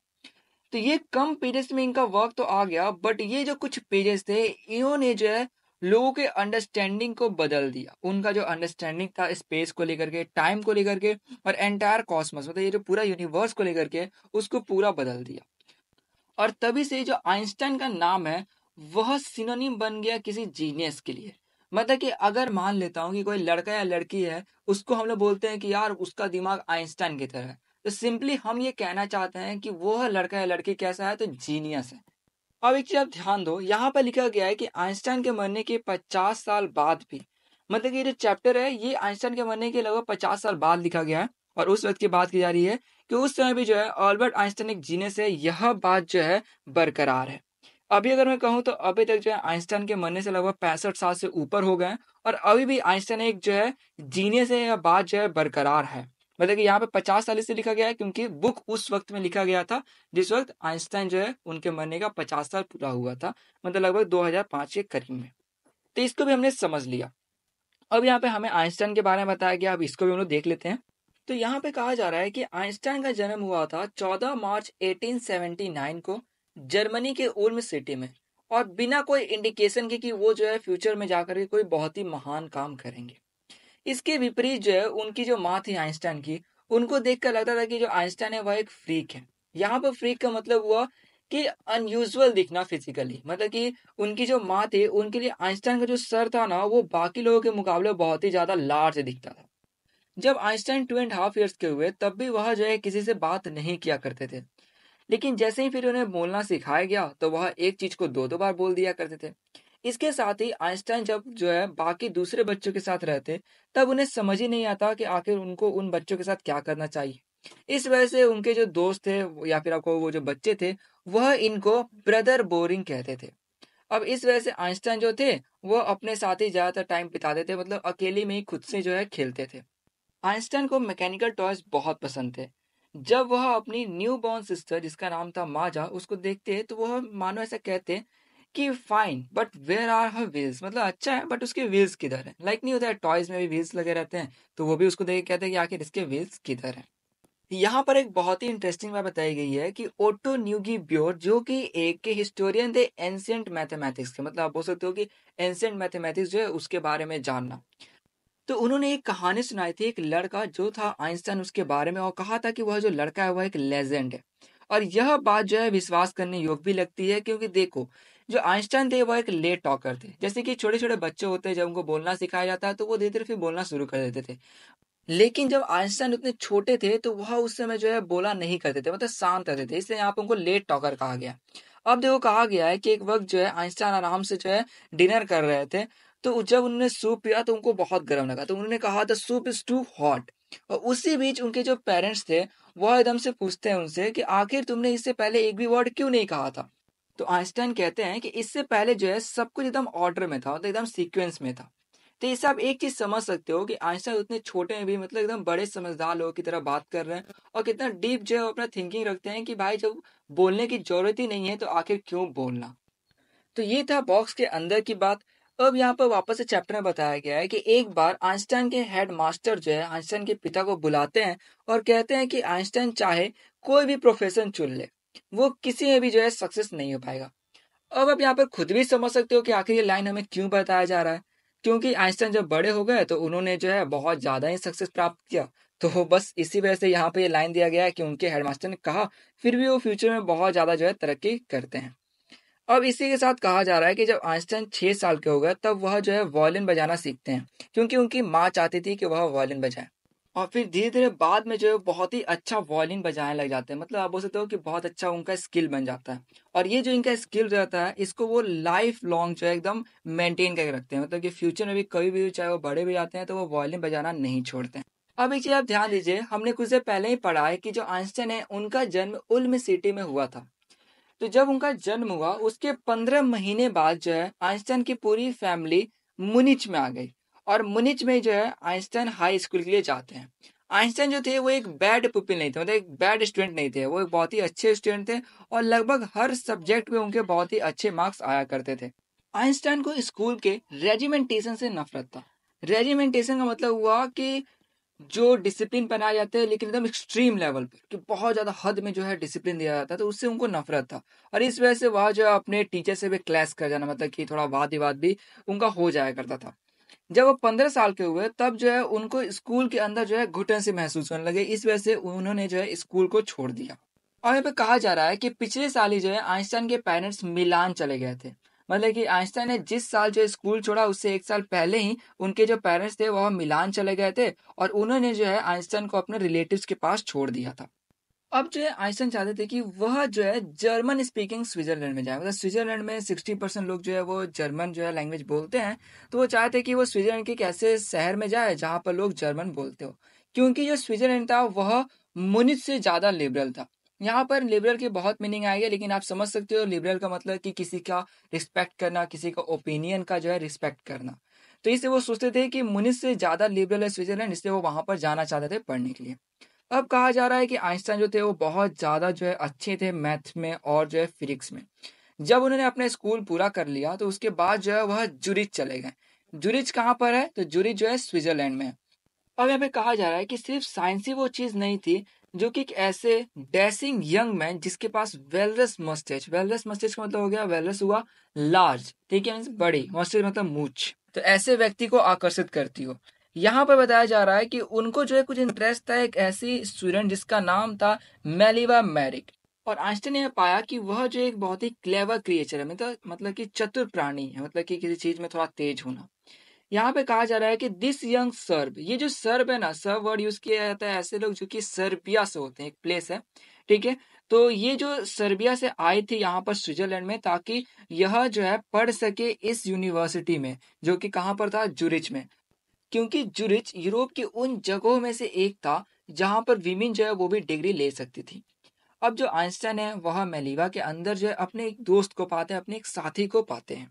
तो ये कम पेजेस में इनका वर्क तो आ गया बट ये जो कुछ पेजेस थे इन्होंने जो है लोगों के अंडरस्टैंडिंग को बदल दिया उनका जो अंडरस्टैंडिंग था स्पेस को लेकर के टाइम को लेकर के और एंटायर कॉस्मस मतलब ये जो पूरा यूनिवर्स को लेकर के उसको पूरा बदल दिया और तभी से जो आइंस्टाइन का नाम है वह सिनोनिम बन गया किसी जीनियस के लिए मतलब कि अगर मान लेता हूँ कि कोई लड़का या लड़की है उसको हम लोग बोलते हैं कि यार उसका दिमाग आइंस्टाइन की तरह है तो सिंपली हम ये कहना चाहते हैं कि वह लड़का या लड़की कैसा है तो जीनियस है अब एक चीज आप ध्यान दो यहाँ पर लिखा गया है कि आइंस्टाइन के मरने के पचास साल बाद भी मतलब कि ये जो चैप्टर है ये आइंस्टाइन के मरने के लगभग पचास साल बाद लिखा गया है और उस वक्त की बात की जा रही है तो उस समय भी जो है ऑल्बर्ट आइंस्टाइन जीने से यह बात जो है बरकरार है अभी अगर मैं कहूँ तो अभी तक जो है आइंस्टाइन के मरने से लगभग पैंसठ साल से ऊपर हो गए और अभी भी आइंस्टाइन एक जो है जीने से यह बात जो है बरकरार है मतलब कि यहाँ पे पचास साल से लिखा गया है क्योंकि बुक उस वक्त में लिखा गया था जिस वक्त आइंस्टाइन जो है उनके मरने का पचास साल पूरा हुआ था मतलब लगभग दो के करीब में तो इसको भी हमने समझ लिया अब यहाँ पे हमें आइंस्टाइन के बारे में बताया गया अब इसको भी हम लोग देख लेते हैं तो यहाँ पे कहा जा रहा है कि आइंस्टाइन का जन्म हुआ था 14 मार्च 1879 को जर्मनी के उर्म सिटी में और बिना कोई इंडिकेशन के कि वो जो है फ्यूचर में जाकर के कोई बहुत ही महान काम करेंगे इसके विपरीत जो है उनकी जो माँ थी आइंस्टाइन की उनको देख कर लगता था कि जो आइंस्टाइन है वह एक फ्रीक है यहाँ पर फ्रीक का मतलब हुआ कि अनयूजल दिखना फिजिकली मतलब कि उनकी जो माँ थी उनके लिए आइंस्टाइन का जो सर था ना वो बाकी लोगों के मुकाबले बहुत ही ज्यादा लार्ज दिखता था जब Einstein two and half years के हुए तब भी वह जो है किसी से बात नहीं किया करते थे लेकिन जैसे ही फिर उन्हें बोलना सिखाया गया तो वह एक चीज को दो दो बार बोल दिया करते थे इसके साथ ही आइंस्टाइन जब जो है बाकी दूसरे बच्चों के साथ रहते तब उन्हें समझ ही नहीं आता कि आखिर उनको उन बच्चों के साथ क्या करना चाहिए इस वजह से उनके जो दोस्त थे या फिर आपको वो जो बच्चे थे वह इनको ब्रदर बोरिंग कहते थे अब इस वजह से आइंस्टाइन जो थे वो अपने साथ ही ज्यादातर टाइम बिताते थे मतलब अकेले में ही खुद से जो है खेलते थे आइंस्टाइन को मैकेनिकल टॉयज बहुत पसंद थे जब वह अपनी न्यू बॉर्न सिस्टर जिसका नाम था माजा उसको देखते हैं तो वह मानो ऐसा कहते कि fine but where are her wheels मतलब अच्छा है बट उसके व्हील्स किधर है लाइक नहीं होता है टॉयज में भी व्हील्स लगे रहते हैं तो वो भी उसको देख कहते हैं कि आखिर इसके व्हील्स किधर है यहाँ पर एक बहुत ही इंटरेस्टिंग बात बताई गई है कि ओटो न्यूगी ब्योर जो कि एक हिस्टोरियन थे एंशियंट मैथमेटिक्स के मतलब आप बोल सकते हो कि एंशियंट मैथमेटिक्स जो है उसके बारे में जानना तो उन्होंने एक कहानी सुनाई थी एक लड़का जो था आइंस्टाइन उसके बारे में और कहा था कि वह जो लड़का है वह एक लेजेंड है और यह बात जो है विश्वास करने योग्य भी लगती है क्योंकि देखो जो आइंस्टाइन थे वह एक लेट टॉकर थे जैसे कि छोटे छोटे बच्चे होते हैं जब उनको बोलना सिखाया जाता है तो वो धीरे धीरे फिर बोलना शुरू कर देते थे लेकिन जब आइंस्टाइन उतने छोटे थे तो वह उस समय जो है बोला नहीं करते थे मतलब शांत रहते थे इसलिए यहाँ पर उनको लेट टॉकर कहा गया अब देखो कहा गया है कि एक वक्त जो है आइंस्टाइन आराम से जो है डिनर कर रहे थे तो जब उन्होंने सूप पिया तो उनको बहुत गर्म लगा तो उन्होंने कहा the soup is too hot और उसी बीच उनके जो पेरेंट्स थे वह एकदम से पूछते हैं उनसे कि आखिर तुमने इससे पहले एक भी वर्ड क्यों नहीं कहा था तो आइंस्टाइन कहते हैं कि इससे पहले जो है सब कुछ एकदम ऑर्डर मतलब में था तो एकदम सीक्वेंस में था तो इससे आप एक चीज समझ सकते हो कि आइंस्टाइन उतने छोटे में भी मतलब एकदम बड़े समझदार लोगों की तरह बात कर रहे हैं और कितना डीप जो है अपना थिंकिंग रखते हैं कि भाई जब बोलने की जरूरत ही नहीं है तो आखिर क्यों बोलना तो ये था बॉक्स के अंदर की बात अब यहाँ पर वापस से चैप्टर में बताया गया है कि एक बार आइंस्टाइन के हेड मास्टर जो है आइंस्टाइन के पिता को बुलाते हैं और कहते हैं कि आइंस्टाइन चाहे कोई भी प्रोफेशन चुन ले वो किसी में भी जो है सक्सेस नहीं हो पाएगा अब आप यहाँ पर खुद भी समझ सकते हो कि आखिर ये लाइन हमें क्यों बताया जा रहा है क्योंकि आइंस्टाइन जब बड़े हो गए तो उन्होंने जो है बहुत ज्यादा ही सक्सेस प्राप्त किया तो बस इसी वजह से यहाँ पे ये लाइन दिया गया है कि उनके हेडमास्टर ने कहा फिर भी वो फ्यूचर में बहुत ज्यादा जो है तरक्की करते हैं अब इसी के साथ कहा जा रहा है कि जब आइंस्टाइन छह साल के हो गए तब वह जो है वॉयलिन बजाना सीखते हैं क्योंकि उनकी माँ चाहती थी कि वह वॉयलिन बजाए और फिर धीरे धीरे बाद में जो है बहुत ही अच्छा वॉयलिन बजाने लग जाते हैं मतलब आप बोल सकते हो कि बहुत अच्छा उनका स्किल बन जाता है और ये जो इनका स्किल रहता है इसको वो लाइफ लॉन्ग जो है एकदम मेंटेन करके रखते हैं मतलब कि फ्यूचर में भी कभी भी चाहे वो बड़े भी जाते हैं तो वो वॉयलिन बजाना नहीं छोड़ते हैं अब एक चीज आप ध्यान दीजिए हमने कुछ देर पहले ही पढ़ा है कि जो आइंस्टाइन है उनका जन्म उल्म सिटी में हुआ था तो जब उनका जन्म हुआ उसके पंद्रह महीने बाद जो है आइंस्टाइन की पूरी फैमिली मुनिच में आ गई और मुनिच में जो है आइंस्टाइन हाई स्कूल के लिए जाते हैं आइंस्टाइन जो थे वो एक बैड पुपिल नहीं थे मतलब एक बैड स्टूडेंट नहीं थे वो एक बहुत ही अच्छे स्टूडेंट थे और लगभग हर सब्जेक्ट में उनके बहुत ही अच्छे मार्क्स आया करते थे आइंस्टाइन को स्कूल के रेजिमेंटेशन से नफरत था रेजिमेंटेशन का मतलब हुआ कि जो डिसिप्लिन पहनाया जाते हैं लेकिन एकदम एक्सट्रीम लेवल पर कि बहुत ज़्यादा हद में जो है डिसिप्लिन दिया जाता है तो उससे उनको नफरत था और इस वजह से वह जो है अपने टीचर से भी क्लैश कर जाना मतलब कि थोड़ा वाद विवाद भी उनका हो जाया करता था जब वो पंद्रह साल के हुए तब जो है उनको स्कूल के अंदर जो है घुटन से महसूस होने लगे इस वजह से उन्होंने जो है स्कूल को छोड़ दिया और यहाँ पे कहा जा रहा है कि पिछले साल ही जो है आइंस्टाइन के पेरेंट्स मिलान चले गए थे मतलब कि आइंस्टाइन ने जिस साल जो स्कूल छोड़ा उससे एक साल पहले ही उनके जो पेरेंट्स थे वह मिलान चले गए थे और उन्होंने जो है आइंस्टाइन को अपने रिलेटिव्स के पास छोड़ दिया था अब जो है आइंस्टाइन चाहते थे कि वह जो है जर्मन स्पीकिंग स्विट्जरलैंड में जाए मतलब स्विट्जरलैंड में सिक्सटी परसेंट लोग जो है वो जर्मन जो है लैंग्वेज बोलते हैं तो वो चाहते कि वो स्विट्जरलैंड के कैसे शहर में जाए जहाँ पर लोग जर्मन बोलते हो क्योंकि जो स्विट्जरलैंड था वह मुनिच से ज़्यादा लिबरल था यहाँ पर लिबरल की बहुत मीनिंग आई लेकिन आप समझ सकते हो लिबरल का मतलब कि किसी का रिस्पेक्ट करना किसी का ओपिनियन का जो है रिस्पेक्ट करना तो इससे वो सोचते थे कि मुनिस से ज़्यादा लिबरल है स्विट्जरलैंड इसलिए वो वहां पर जाना चाहते थे पढ़ने के लिए अब कहा जा रहा है कि आइंस्टाइन जो थे वो बहुत ज़्यादा जो है अच्छे थे मैथ में और जो है फिजिक्स में जब उन्होंने अपना स्कूल पूरा कर लिया तो उसके बाद जो है वह जुरिच चले गए जुरिच कहाँ पर है तो जुरिच जो है स्विट्जरलैंड में है अब यहाँ पे कहा जा रहा है कि सिर्फ साइंस ही वो चीज़ नहीं थी जो कि एक ऐसे डैसिंग यंग मैन जिसके पास वेलरस मस्टेज वेलरस मस्टेज का मतलब हो गया वेलरस हुआ लार्ज ठीक है बड़ी मस्टेज मतलब मूछ तो ऐसे व्यक्ति को आकर्षित करती हो यहाँ पर बताया जा रहा है कि उनको जो है कुछ इंटरेस्ट था एक ऐसी स्टूडेंट जिसका नाम था मेलिवा मैरिक और आइंस्टीन ने पाया कि वह जो एक बहुत ही क्लेवर क्रिएचर है मतलब मतलब कि चतुर प्राणी है मतलब कि किसी चीज में थोड़ा तेज होना यहाँ पे कहा जा रहा है कि दिस यंग सर्ब ये जो सर्ब है ना सर्ब वर्ड यूज किया जाता है ऐसे लोग जो कि सर्बिया से होते हैं एक प्लेस है ठीक है तो ये जो सर्बिया से आए थे यहाँ पर स्विट्जरलैंड में ताकि यह जो है पढ़ सके इस यूनिवर्सिटी में जो कि कहाँ पर था जुरिच में क्योंकि जुरिच यूरोप की उन जगहों में से एक था जहाँ पर विमिन जो है वो भी डिग्री ले सकती थी अब जो आइंस्टाइन है वह मेलिवा के अंदर जो है अपने एक दोस्त को पाते हैं अपने एक साथी को पाते हैं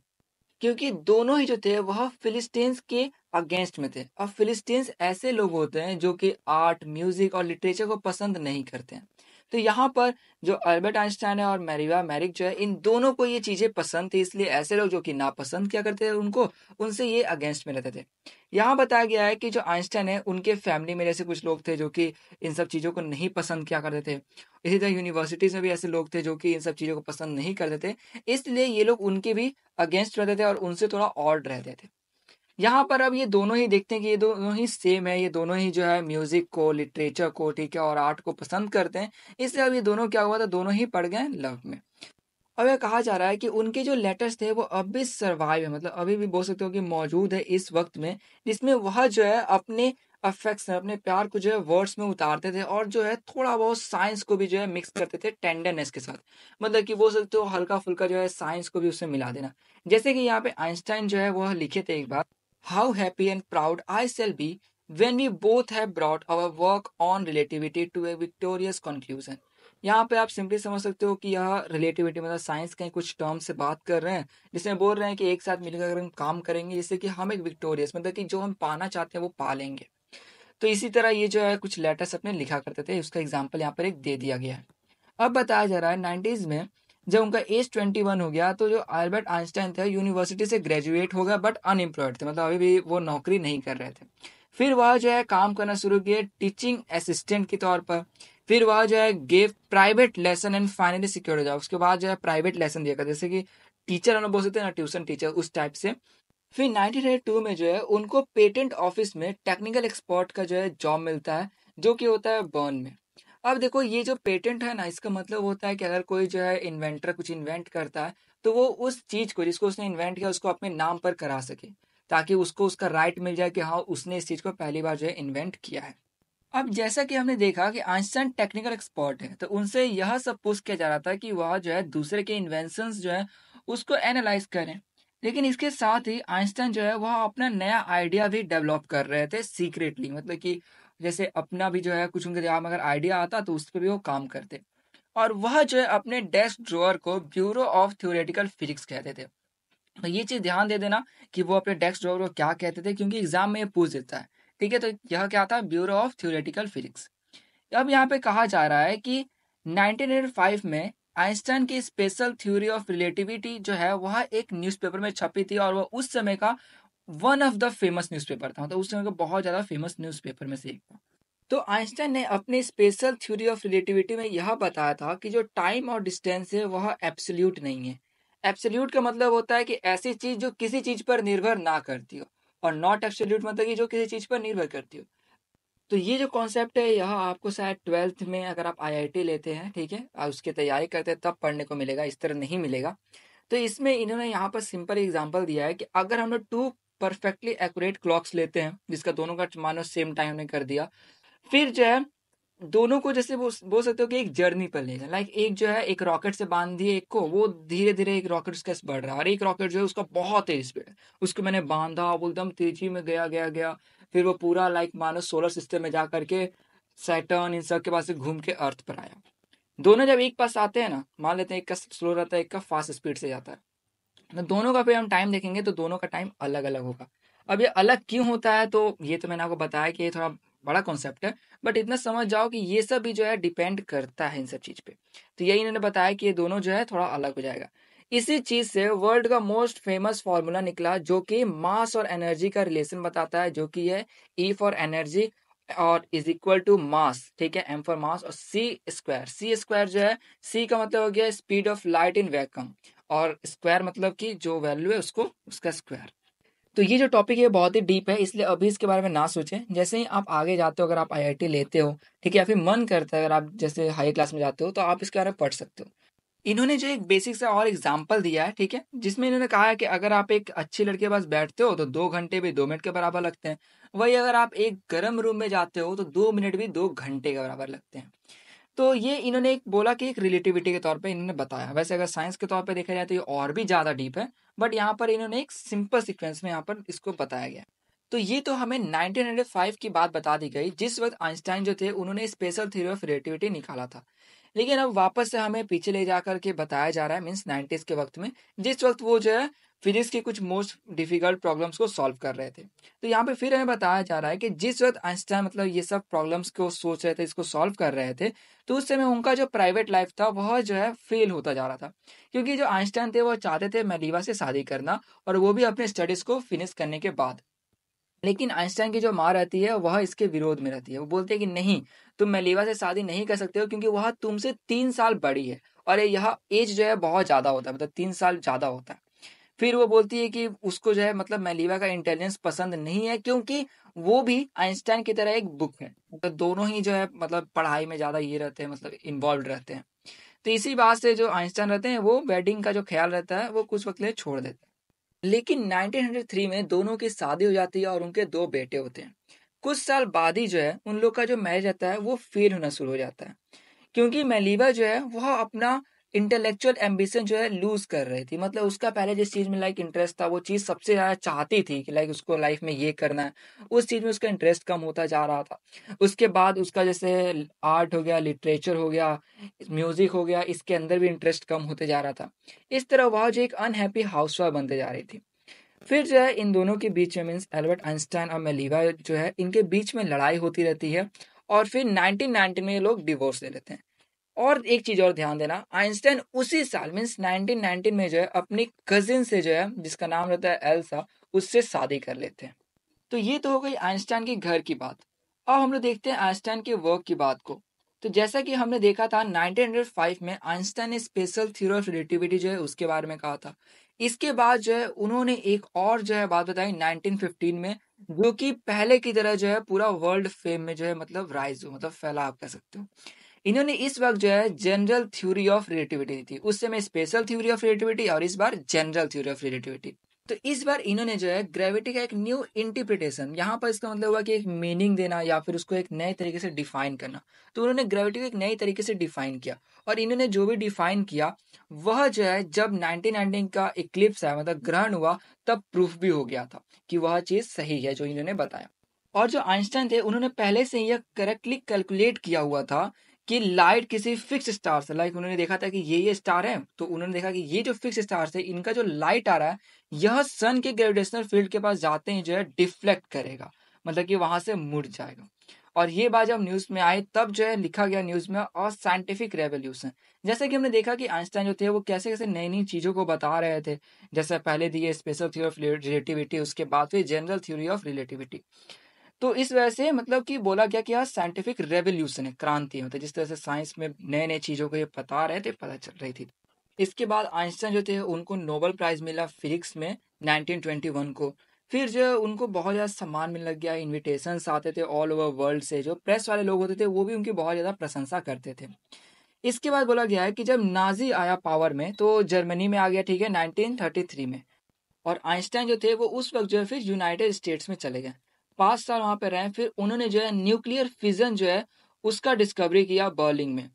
क्योंकि दोनों ही जो थे वह फिलिस्टीन्स के अगेंस्ट में थे और फिलिस्टीन्स ऐसे लोग होते हैं जो कि आर्ट म्यूजिक और लिटरेचर को पसंद नहीं करते हैं तो यहाँ पर जो अल्बर्ट आइंस्टाइन है और मैरिवा मैरिक जो है इन दोनों को ये चीज़ें पसंद थी इसलिए ऐसे लोग जो कि नापसंद किया करते थे उनको उनसे ये अगेंस्ट में रहते थे यहाँ बताया गया है कि जो आइंस्टाइन है उनके फैमिली में जैसे कुछ लोग थे जो कि इन सब चीज़ों को नहीं पसंद किया करते थे इसी तरह यूनिवर्सिटीज़ में भी ऐसे लोग थे जो कि इन सब चीज़ों को पसंद नहीं करते थे इसलिए ये लोग उनके भी अगेंस्ट रहते थे और उनसे थोड़ा ऑर्ड रहते थे यहाँ पर अब ये दोनों ही देखते हैं कि ये दोनों ही सेम है ये दोनों ही जो है म्यूजिक को लिटरेचर को ठीक है और आर्ट को पसंद करते हैं इसलिए अब ये दोनों क्या हुआ था दोनों ही पढ़ गए लव में अब यह कहा जा रहा है कि उनके जो लेटर्स थे वो अब भी सर्वाइव है मतलब अभी भी बोल सकते हो कि मौजूद है इस वक्त में जिसमें वह जो है अपने अफेक्शन अपने प्यार को जो है वर्ड्स में उतारते थे और जो है थोड़ा बहुत साइंस को भी जो है मिक्स करते थे टेंडरनेस के साथ मतलब कि वो सकते हो हल्का फुल्का जो है साइंस को भी उसमें मिला देना जैसे कि यहाँ पे आइंस्टाइन जो है वह लिखे थे एक बार how happy and proud I shall be when we both have brought our work on relativity to a victorious conclusion यहाँ पे आप सिंपली समझ सकते हो कि यह रिलेटिविटी मतलब साइंस के कुछ टर्म से बात कर रहे हैं जिसमें बोल रहे हैं कि एक साथ मिलकर हम काम करेंगे जिससे कि हम एक विक्टोरियस मतलब कि जो हम पाना चाहते हैं वो पा लेंगे तो इसी तरह ये जो है कुछ लेटर्स अपने लिखा करते थे उसका एग्जाम्पल यहाँ पर एक दे दिया गया है अब बताया जा रहा है नाइन्टीज में जब उनका एज ट्वेंटी वन हो गया तो जो आल्बर्ट आइंस्टाइन थे यूनिवर्सिटी से ग्रेजुएट हो गया बट अनएम्प्लॉयड थे मतलब अभी भी वो नौकरी नहीं कर रहे थे फिर वह जो है काम करना शुरू किए टीचिंग असिस्टेंट के तौर पर फिर वह जो है gave private lesson and finally secure हो उसके बाद जो है प्राइवेट लेसन दिया जैसे कि टीचर हम बोल सकते हैं ना ट्यूशन टीचर उस टाइप से फिर टू में जो है उनको पेटेंट ऑफिस में टेक्निकल एक्सपर्ट का जो है जॉब मिलता है जो कि होता है बर्न में अब देखो ये जो पेटेंट है ना इसका मतलब होता है कि अगर कोई जो है इन्वेंटर कुछ इन्वेंट करता है तो वो उस चीज को जिसको उसने इन्वेंट किया उसको अपने नाम पर करा सके ताकि उसको उसका राइट मिल जाए कि हाँ उसने इस चीज को पहली बार जो है इन्वेंट किया है अब जैसा कि हमने देखा कि आइंस्टाइन टेक्निकल एक्सपर्ट है तो उनसे यह सब पुष्ट किया जा रहा था कि वह जो है दूसरे के इन्वेंशन जो है उसको एनालाइज करें लेकिन इसके साथ ही आइंस्टाइन जो है वह अपना नया आइडिया भी डेवलप कर रहे थे सीक्रेटली मतलब कि जैसे अपना भी जो है कुछ उनके दिमाग में अगर आइडिया आता तो उस पर भी वो काम करते और वह जो है अपने डेस्क ड्रॉअर को ब्यूरो ऑफ थ्योरेटिकल फिजिक्स कहते थे तो ये चीज़ ध्यान दे देना कि वो अपने डेस्क ड्रॉअर को क्या कहते थे क्योंकि एग्जाम में ये पूछ देता है ठीक है तो यह क्या था ब्यूरो ऑफ थ्योरेटिकल फिजिक्स अब यहाँ पे कहा जा रहा है कि 1905 में आइंस्टाइन की स्पेशल थ्योरी ऑफ रिलेटिविटी जो है वह एक न्यूज़पेपर में छपी थी और वह उस समय का one of the famous newspaper था मतलब उस समय का बहुत ज़्यादा फेमस न्यूज़पेपर में से एक था तो आइंस्टाइन ने अपनी स्पेशल थ्योरी ऑफ रिलेटिविटी में यह बताया था कि जो टाइम और डिस्टेंस है वह एब्सोल्यूट नहीं है एब्सोल्यूट का मतलब होता है कि ऐसी चीज़ जो किसी चीज़ पर निर्भर ना करती हो और नॉट एब्सोल्यूट मतलब कि जो किसी चीज़ पर निर्भर करती हो तो ये जो कॉन्सेप्ट है यह आपको शायद ट्वेल्थ में अगर आप आईआईटी लेते हैं ठीक है और उसकी तैयारी करते हैं तब पढ़ने को मिलेगा इस तरह नहीं मिलेगा तो इसमें इन्होंने यहाँ पर सिंपल एग्जाम्पल दिया है कि अगर हम लोग टू परफेक्टली एक्यूरेट क्लॉक्स लेते हैं जिसका दोनों का मानो सेम टाइम ने कर दिया फिर जो है दोनों को जैसे वो बोल सकते हो कि एक जर्नी पर लेगा लाइक एक जो है एक रॉकेट से बांध दिए एक को वो धीरे धीरे एक रॉकेट उसका बढ़ रहा है और एक रॉकेट जो है उसका बहुत तेज स्पीड है उसको मैंने बांधा वो एकदम तेजी में गया गया गया फिर वो पूरा लाइक मानो सोलर सिस्टम में जा करके सैटर्न इन सब के पास से घूम के अर्थ पर आया दोनों जब एक पास आते हैं ना मान लेते हैं एक का स्लो रहता है एक का फास्ट स्पीड से जाता है दोनों का फिर हम टाइम देखेंगे तो दोनों का टाइम अलग अलग होगा अब ये अलग क्यों होता है तो ये तो मैंने आपको बताया कि ये थोड़ा बड़ा कॉन्सेप्ट है बट इतना समझ जाओ कि ये सब भी जो है डिपेंड करता है इन सब चीज पे तो यही इन्होंने बताया कि ये दोनों जो है थोड़ा अलग हो जाएगा इसी चीज से वर्ल्ड का मोस्ट फेमस फॉर्मूला निकला जो कि मास और एनर्जी का रिलेशन बताता है जो कि है ई फॉर एनर्जी और इज इक्वल टू मास ठीक है एम फॉर मास और सी स्क्वायर सी स्क्वायर जो है सी का मतलब हो गया speed of light in vacuum और स्क्वायर मतलब कि जो वैल्यू है उसको उसका स्क्वायर तो ये जो टॉपिक है बहुत ही डीप है इसलिए अभी इसके बारे में ना सोचें जैसे ही आप आगे जाते हो अगर आप आईआईटी लेते हो ठीक है या फिर मन करता है अगर आप जैसे हाई क्लास में जाते हो तो आप इसके बारे में पढ़ सकते हो इन्होंने जो एक बेसिक सा और एग्जाम्पल दिया है ठीक है जिसमें इन्होंने कहा है कि अगर आप एक अच्छी लड़के के पास बैठते हो तो दो घंटे भी दो मिनट के बराबर लगते हैं वही अगर आप एक गर्म रूम में जाते हो तो दो मिनट भी दो घंटे के बराबर लगते हैं तो ये इन्होंने एक बोला कि एक रिलेटिविटी के तौर पे इन्होंने बताया वैसे अगर साइंस के तौर पे देखा जाए तो ये और भी ज़्यादा डीप है बट यहाँ पर इन्होंने एक सिंपल सीक्वेंस में यहाँ पर इसको बताया गया तो ये तो हमें 1905 की बात बता दी गई जिस वक्त आइंस्टाइन जो थे उन्होंने स्पेशल थ्योरी ऑफ रिलेटिविटी निकाला था लेकिन अब वापस से हमें पीछे ले जाकर के बताया जा रहा है मीन्स नाइन्टीज के वक्त में जिस वक्त वो जो है फिजिक्स के कुछ मोस्ट डिफिकल्ट प्रॉब्लम्स को सॉल्व कर रहे थे तो यहाँ पे फिर हमें बताया जा रहा है कि जिस वक्त आइंस्टाइन मतलब ये सब प्रॉब्लम्स को सोच रहे थे इसको सॉल्व कर रहे थे तो उस समय उनका जो प्राइवेट लाइफ था वह जो है फेल होता जा रहा था क्योंकि जो आइंस्टाइन थे वो चाहते थे मेलिवा से शादी करना और वो भी अपने स्टडीज़ को फिनिश करने के बाद लेकिन आइंस्टाइन की जो माँ रहती है वह इसके विरोध में रहती है वो बोलते हैं कि नहीं तुम मेलिवा से शादी नहीं कर सकते हो क्योंकि वह तुमसे तीन साल बड़ी है और यह एज जो है बहुत ज़्यादा होता है मतलब तीन साल ज़्यादा होता है फिर वो बोलती है कि उसको जो है मतलब मेलिवा का इंटेलिजेंस पसंद नहीं है क्योंकि वो भी आइंस्टाइन की तरह एक बुक है तो दोनों ही जो है मतलब पढ़ाई में ज़्यादा ये रहते हैं मतलब इन्वॉल्व रहते हैं तो इसी बात से जो आइंस्टाइन रहते हैं वो वेडिंग का जो ख्याल रहता है वो कुछ वक्त लिए छोड़ देते हैं लेकिन 1903 में दोनों की शादी हो जाती है और उनके दो बेटे होते हैं कुछ साल बाद ही जो है उन लोग का जो मैरिज रहता है वो फेल होना शुरू हो जाता है क्योंकि मेलिवा जो है वह अपना इंटेलेक्चुअल एम्बिशन जो है लूज कर रही थी मतलब उसका पहले जिस चीज़ में लाइक इंटरेस्ट था वो चीज़ सबसे ज़्यादा चाहती थी कि लाइक उसको लाइफ में ये करना है उस चीज़ में उसका इंटरेस्ट कम होता जा रहा था उसके बाद उसका जैसे आर्ट हो गया लिटरेचर हो गया म्यूज़िक हो गया इसके अंदर भी इंटरेस्ट कम होते जा रहा था इस तरह वह जो एक अनहैप्पी वाइफ बनते जा रही थी फिर जो है इन दोनों के बीच में मीन्स एल्बर्ट आइंस्टाइन और मेलिवा जो है इनके बीच में लड़ाई होती रहती है और फिर 1990 में ये लोग डिवोर्स ले लेते हैं और एक चीज और ध्यान देना आइंस्टाइन उसी साल मीन्स 1919 में जो है अपनी कजिन से जो है जिसका नाम रहता है एल्सा उससे शादी कर लेते हैं तो ये तो हो गई आइंस्टाइन के घर की बात अब हम लोग देखते हैं आइंस्टाइन के वर्क की बात को तो जैसा कि हमने देखा था 1905 में आइंस्टाइन ने स्पेशल थ्योरी ऑफ रिलेटिविटी जो है उसके बारे में कहा था इसके बाद जो है उन्होंने एक और जो है बात बताई 1915 में जो कि पहले की तरह जो है पूरा वर्ल्ड फेम में जो है मतलब राइज हो मतलब आप कह सकते हो इन्होंने इस वक्त जो है जनरल थ्योरी ऑफ रिलेटिविटी दी थी उस समय स्पेशल थ्योरी ऑफ रिलेटिविटी और इस बार जनरल थ्योरी ऑफ रिलेटिविटी तो इस बार इन्होंने जो है ग्रेविटी का एक न्यू इंटरप्रिटेशन यहाँ पर इसका मतलब हुआ कि एक मीनिंग देना या फिर उसको एक नए तरीके से डिफाइन करना तो उन्होंने ग्रेविटी को एक नए तरीके से डिफाइन किया और इन्होंने जो भी डिफाइन किया वह जो है जब नाइनटीन का इक्लिप्स है मतलब ग्रहण हुआ तब प्रूफ भी हो गया था कि वह चीज़ सही है जो इन्होंने बताया और जो आइंस्टाइन थे उन्होंने पहले से यह करेक्टली कैलकुलेट किया हुआ था कि लाइट किसी फिक्स स्टार से लाइक उन्होंने देखा था कि ये ये स्टार है तो उन्होंने देखा कि ये जो फिक्स स्टार से इनका जो लाइट आ रहा है यह सन के ग्रेविटेशनल फील्ड के पास जाते ही जो है डिफ्लेक्ट करेगा मतलब कि वहां से मुड़ जाएगा और ये बात जब न्यूज में आई तब जो है लिखा गया न्यूज में और साइंटिफिक रेवोल्यूशन जैसे कि हमने देखा कि आइंस्टाइन जो थे वो कैसे कैसे नई नई चीजों को बता रहे थे जैसे पहले दिए स्पेशल थ्योरी ऑफ रिलेटिविटी उसके बाद फिर जनरल थ्योरी ऑफ रिलेटिविटी तो इस वजह से मतलब कि बोला गया कि यहाँ साइंटिफिक रेवोल्यूशन है क्रांति है मतलब जिस तरह से साइंस में नए नए चीज़ों को ये बता रहे थे पता चल रही थी इसके बाद आइंस्टाइन जो थे उनको नोबल प्राइज़ मिला फिजिक्स में 1921 को फिर जो उनको बहुत ज़्यादा सम्मान मिलने लग गया इन्विटेशन आते थे ऑल ओवर वर्ल्ड से जो प्रेस वाले लोग होते थे वो भी उनकी बहुत ज़्यादा प्रशंसा करते थे इसके बाद बोला गया है कि जब नाजी आया पावर में तो जर्मनी में आ गया ठीक है 1933 में और आइंस्टाइन जो थे वो उस वक्त जो है फिर यूनाइटेड स्टेट्स में चले गए पांच साल वहां पे रहे फिर उन्होंने जो है न्यूक्लियर फिजन जो है उसका डिस्कवरी किया बर्लिंग में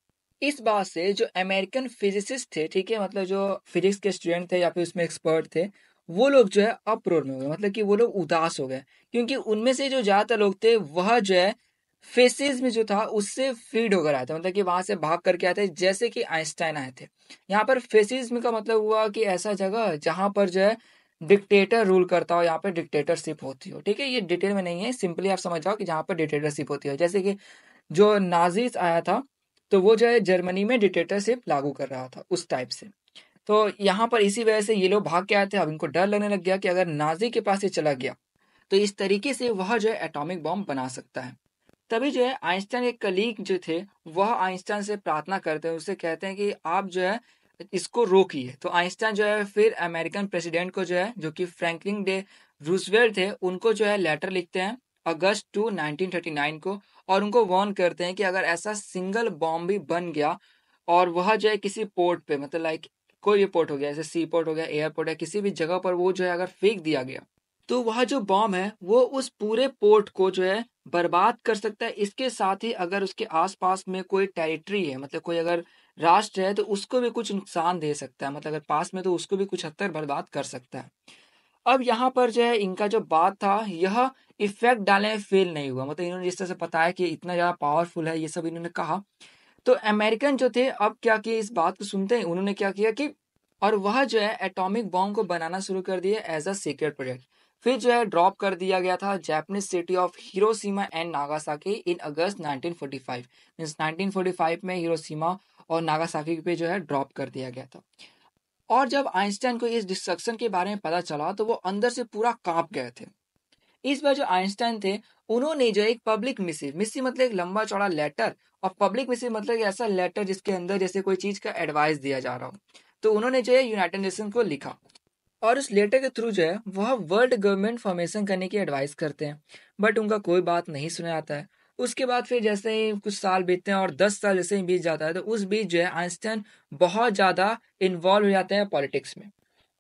इस बात से जो अमेरिकन फिजिसिस्ट थे ठीक है मतलब जो फिजिक्स के स्टूडेंट थे या फिर उसमें एक्सपर्ट थे वो लोग जो है अप्रोर में हो गए मतलब कि वो लोग उदास हो गए क्योंकि उनमें से जो ज़्यादातर लोग थे वह जो है फेसिस में जो था उससे फीड होकर आया था मतलब कि वहां से भाग करके आए थे जैसे कि आइंस्टाइन आए थे यहाँ पर फेसिज्म का मतलब हुआ कि ऐसा जगह जहाँ पर जो है डिक्टेटर रूल करता हो यहाँ पे डिक्टेटरशिप होती हो ठीक है ये डिटेल में नहीं है सिंपली आप समझ जाओ कि जहाँ पे डिक्टेटरशिप होती हो जैसे कि जो नाजीज आया था तो वो जो है जर्मनी में डिक्टेटरशिप लागू कर रहा था उस टाइप से तो यहाँ पर इसी वजह से ये लोग भाग के आए थे अब इनको डर लगने लग गया कि अगर नाजी के पास ये चला गया तो इस तरीके से वह जो है एटॉमिक बॉम्ब बना सकता है तभी जो है आइंस्टाइन के कलीग जो थे वह आइंस्टाइन से प्रार्थना करते हैं उससे कहते हैं कि आप जो है इसको रोकिए तो आइंस्टाइन जो है फिर अमेरिकन प्रेसिडेंट को जो है जो कि फ्रैंकलिन डे रूजवेल थे उनको जो है लेटर लिखते हैं अगस्त टू 1939 को और उनको वॉर्न करते हैं कि अगर ऐसा सिंगल बॉम्ब भी बन गया और वह जो है किसी पोर्ट पे मतलब लाइक कोई भी पोर्ट हो गया जैसे सी पोर्ट हो गया एयरपोर्ट है किसी भी जगह पर वो जो है अगर फेंक दिया गया तो वह जो बॉम्ब है वो उस पूरे पोर्ट को जो है बर्बाद कर सकता है इसके साथ ही अगर उसके आसपास में कोई टेरिटरी है मतलब कोई अगर राष्ट्र है तो उसको भी कुछ नुकसान दे सकता है मतलब अगर पास में तो उसको भी कुछ हद तक बर्बाद कर सकता है अब यहाँ पर जो है इनका जो बात था यह इफेक्ट डालने में फेल नहीं हुआ मतलब इन्होंने जिस तरह से पता है कि इतना ज़्यादा पावरफुल है ये सब इन्होंने कहा तो अमेरिकन जो थे अब क्या किए इस बात को सुनते हैं उन्होंने क्या किया कि और वह जो है एटॉमिक बॉम्ब को बनाना शुरू कर दिया एज अ सीक्रेट प्रोजेक्ट फिर जो है ड्रॉप कर दिया गया था Japanese city of Hiroshima and Nagasaki in August 1945 means 1945 में हिरोसीमा और नागासाकी पे जो है ड्रॉप कर दिया गया था और जब आइंस्टाइन को इस डिस्ट्रक्शन के बारे में पता चला तो वो अंदर से पूरा कांप गए थे इस बार जो आइंस्टाइन थे उन्होंने जो एक पब्लिक मिसिव मिसिव मतलब एक लंबा चौड़ा लेटर और पब्लिक मिसिव मतलब ऐसा लेटर जिसके अंदर जैसे कोई चीज का एडवाइस दिया जा रहा हो तो उन्होंने जो है यूनाइटेड नेशन को लिखा और उस लेटर के थ्रू जो है वह वर्ल्ड गवर्नमेंट फॉर्मेशन करने की एडवाइस करते हैं बट उनका कोई बात नहीं सुना जाता है उसके बाद फिर जैसे ही कुछ साल बीतते हैं और दस साल जैसे ही बीत जाता है तो उस बीच जो है आइंस्टाइन बहुत ज़्यादा इन्वॉल्व हो जाते हैं पॉलिटिक्स में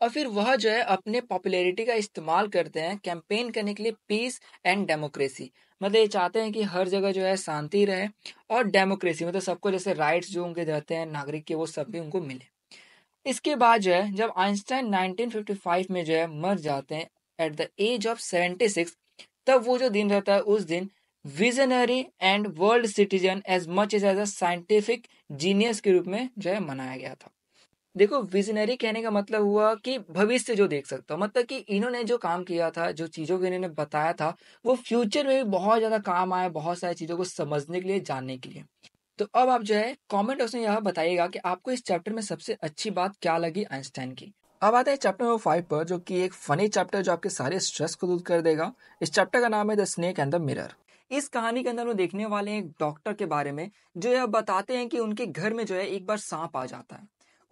और फिर वह जो है अपने पॉपुलैरिटी का इस्तेमाल करते हैं कैंपेन करने के लिए पीस एंड डेमोक्रेसी मतलब ये चाहते हैं कि हर जगह जो है शांति रहे और डेमोक्रेसी मतलब सबको जैसे राइट्स जो उनके रहते हैं नागरिक के वो सब भी उनको मिले इसके बाद जो है जब आइंस्टाइन 1955 में जो है मर जाते हैं एट द एज ऑफ 76 तब वो जो दिन रहता है उस दिन visionary and world citizen as much as as a scientific genius के रूप में जो है मनाया गया था देखो विजनरी कहने का मतलब हुआ कि भविष्य जो देख सकता हूँ मतलब कि इन्होंने जो काम किया था जो चीज़ों को इन्होंने बताया था वो फ्यूचर में भी बहुत ज़्यादा काम आया बहुत सारी चीज़ों को समझने के लिए जानने के लिए तो अब आप जो है कॉमेंट ऑप्शन यह बताइएगा कि आपको इस चैप्टर में सबसे अच्छी बात क्या लगी आइंस्टाइन की अब आता है चैप्टर नंबर फाइव पर जो कि एक फनी चैप्टर जो आपके सारे स्ट्रेस को दूर कर देगा इस चैप्टर का नाम है the snake and the mirror इस कहानी के अंदर हम देखने वाले हैं एक डॉक्टर के बारे में जो यह बताते हैं कि उनके घर में जो है एक बार सांप आ जाता है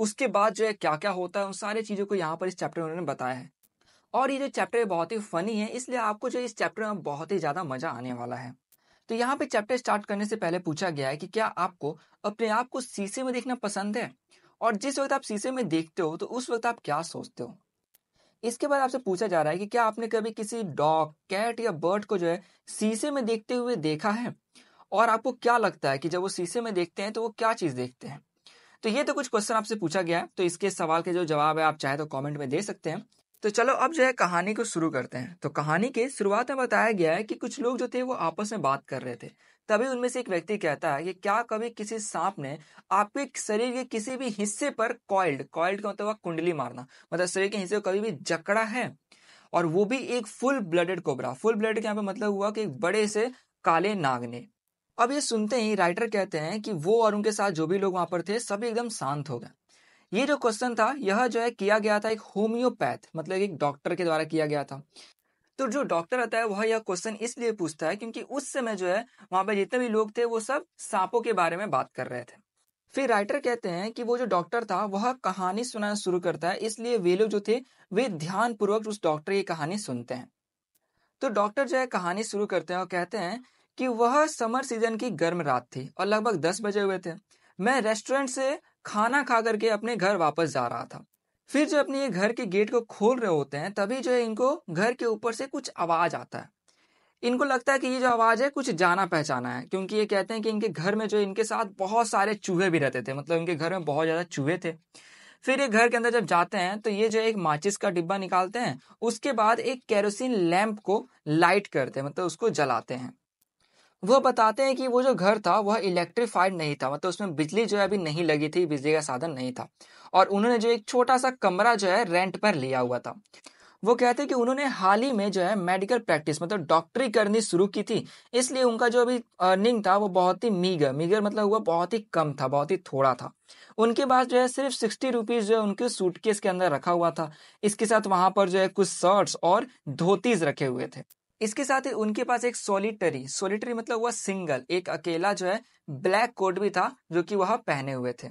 उसके बाद जो है क्या क्या होता है उन सारी चीज़ों को यहाँ पर इस चैप्टर में उन्होंने बताया है और ये जो चैप्टर बहुत ही फनी है इसलिए आपको जो इस चैप्टर में बहुत ही ज़्यादा मज़ा आने वाला है तो यहाँ पे चैप्टर स्टार्ट करने से पहले पूछा गया है कि क्या आपको अपने आप को शीशे में देखना पसंद है और जिस वक्त आप शीशे में देखते हो तो उस वक्त आप क्या सोचते हो इसके बाद आपसे पूछा जा रहा है कि क्या आपने कभी किसी डॉग कैट या बर्ड को जो है शीशे में देखते हुए देखा है और आपको क्या लगता है कि जब वो शीशे में देखते हैं तो वो क्या चीज़ देखते हैं तो ये तो कुछ क्वेश्चन आपसे पूछा गया है तो इसके सवाल के जो जवाब है आप चाहे तो कमेंट में दे सकते हैं तो चलो अब जो है कहानी को शुरू करते हैं तो कहानी के शुरुआत में बताया गया है कि कुछ लोग जो थे वो आपस में बात कर रहे थे तभी उनमें से एक व्यक्ति कहता है कि क्या कभी किसी सांप ने आपके शरीर के किसी भी हिस्से पर कॉइल्ड कॉइल्ड का मतलब कुंडली मारना मतलब शरीर के हिस्से को कभी भी जकड़ा है और वो भी एक full blooded cobra full blooded के यहाँ पे मतलब हुआ कि एक बड़े से काले नाग ने अब ये सुनते ही राइटर कहते हैं कि वो और उनके साथ जो भी लोग वहां पर थे सभी एकदम शांत हो गए ये जो क्वेश्चन था यह जो है किया गया था एक होम्योपैथ मतलब एक डॉक्टर के द्वारा किया गया था तो जो डॉक्टर आता है वह यह क्वेश्चन इसलिए पूछता है क्योंकि उस समय जो है वहां पर जितने भी लोग थे वो सब सांपों के बारे में बात कर रहे थे फिर राइटर कहते हैं कि वो जो डॉक्टर था वह कहानी सुनाना शुरू करता है इसलिए वे लोग जो थे वे ध्यान पूर्वक उस डॉक्टर की कहानी सुनते हैं तो डॉक्टर जो है कहानी शुरू करते हैं और कहते हैं कि वह समर सीजन की गर्म रात थी और लगभग दस बजे हुए थे मैं रेस्टोरेंट से खाना खा करके अपने घर वापस जा रहा था फिर जो अपने ये घर के गेट को खोल रहे होते हैं तभी जो है इनको घर के ऊपर से कुछ आवाज़ आता है इनको लगता है कि ये जो आवाज़ है कुछ जाना पहचाना है क्योंकि ये कहते हैं कि इनके घर में जो इनके साथ बहुत सारे चूहे भी रहते थे मतलब इनके घर में बहुत ज़्यादा चूहे थे फिर ये घर के अंदर जब जाते हैं तो ये जो एक माचिस का डिब्बा निकालते हैं उसके बाद एक कैरोसिन लैंप को लाइट करते हैं मतलब उसको जलाते हैं वो बताते हैं कि वो जो घर था वह इलेक्ट्रीफाइड नहीं था मतलब उसमें बिजली जो है अभी नहीं लगी थी बिजली का साधन नहीं था और उन्होंने जो एक छोटा सा कमरा जो है रेंट पर लिया हुआ था वो कहते हैं कि उन्होंने हाल ही में जो है मेडिकल प्रैक्टिस मतलब डॉक्टरी करनी शुरू की थी इसलिए उनका जो अभी अर्निंग था वो बहुत ही मीगर मीगर मतलब हुआ बहुत ही कम था बहुत ही थोड़ा था उनके पास जो है सिर्फ सिक्सटी रुपीज़ जो है उनके सूटकेस के अंदर रखा हुआ था इसके साथ वहाँ पर जो है कुछ शर्ट्स और धोतीज रखे हुए थे इसके साथ ही उनके पास एक सोलिटरी सोलिटरी मतलब वह सिंगल एक अकेला जो है ब्लैक कोट भी था जो कि वह पहने हुए थे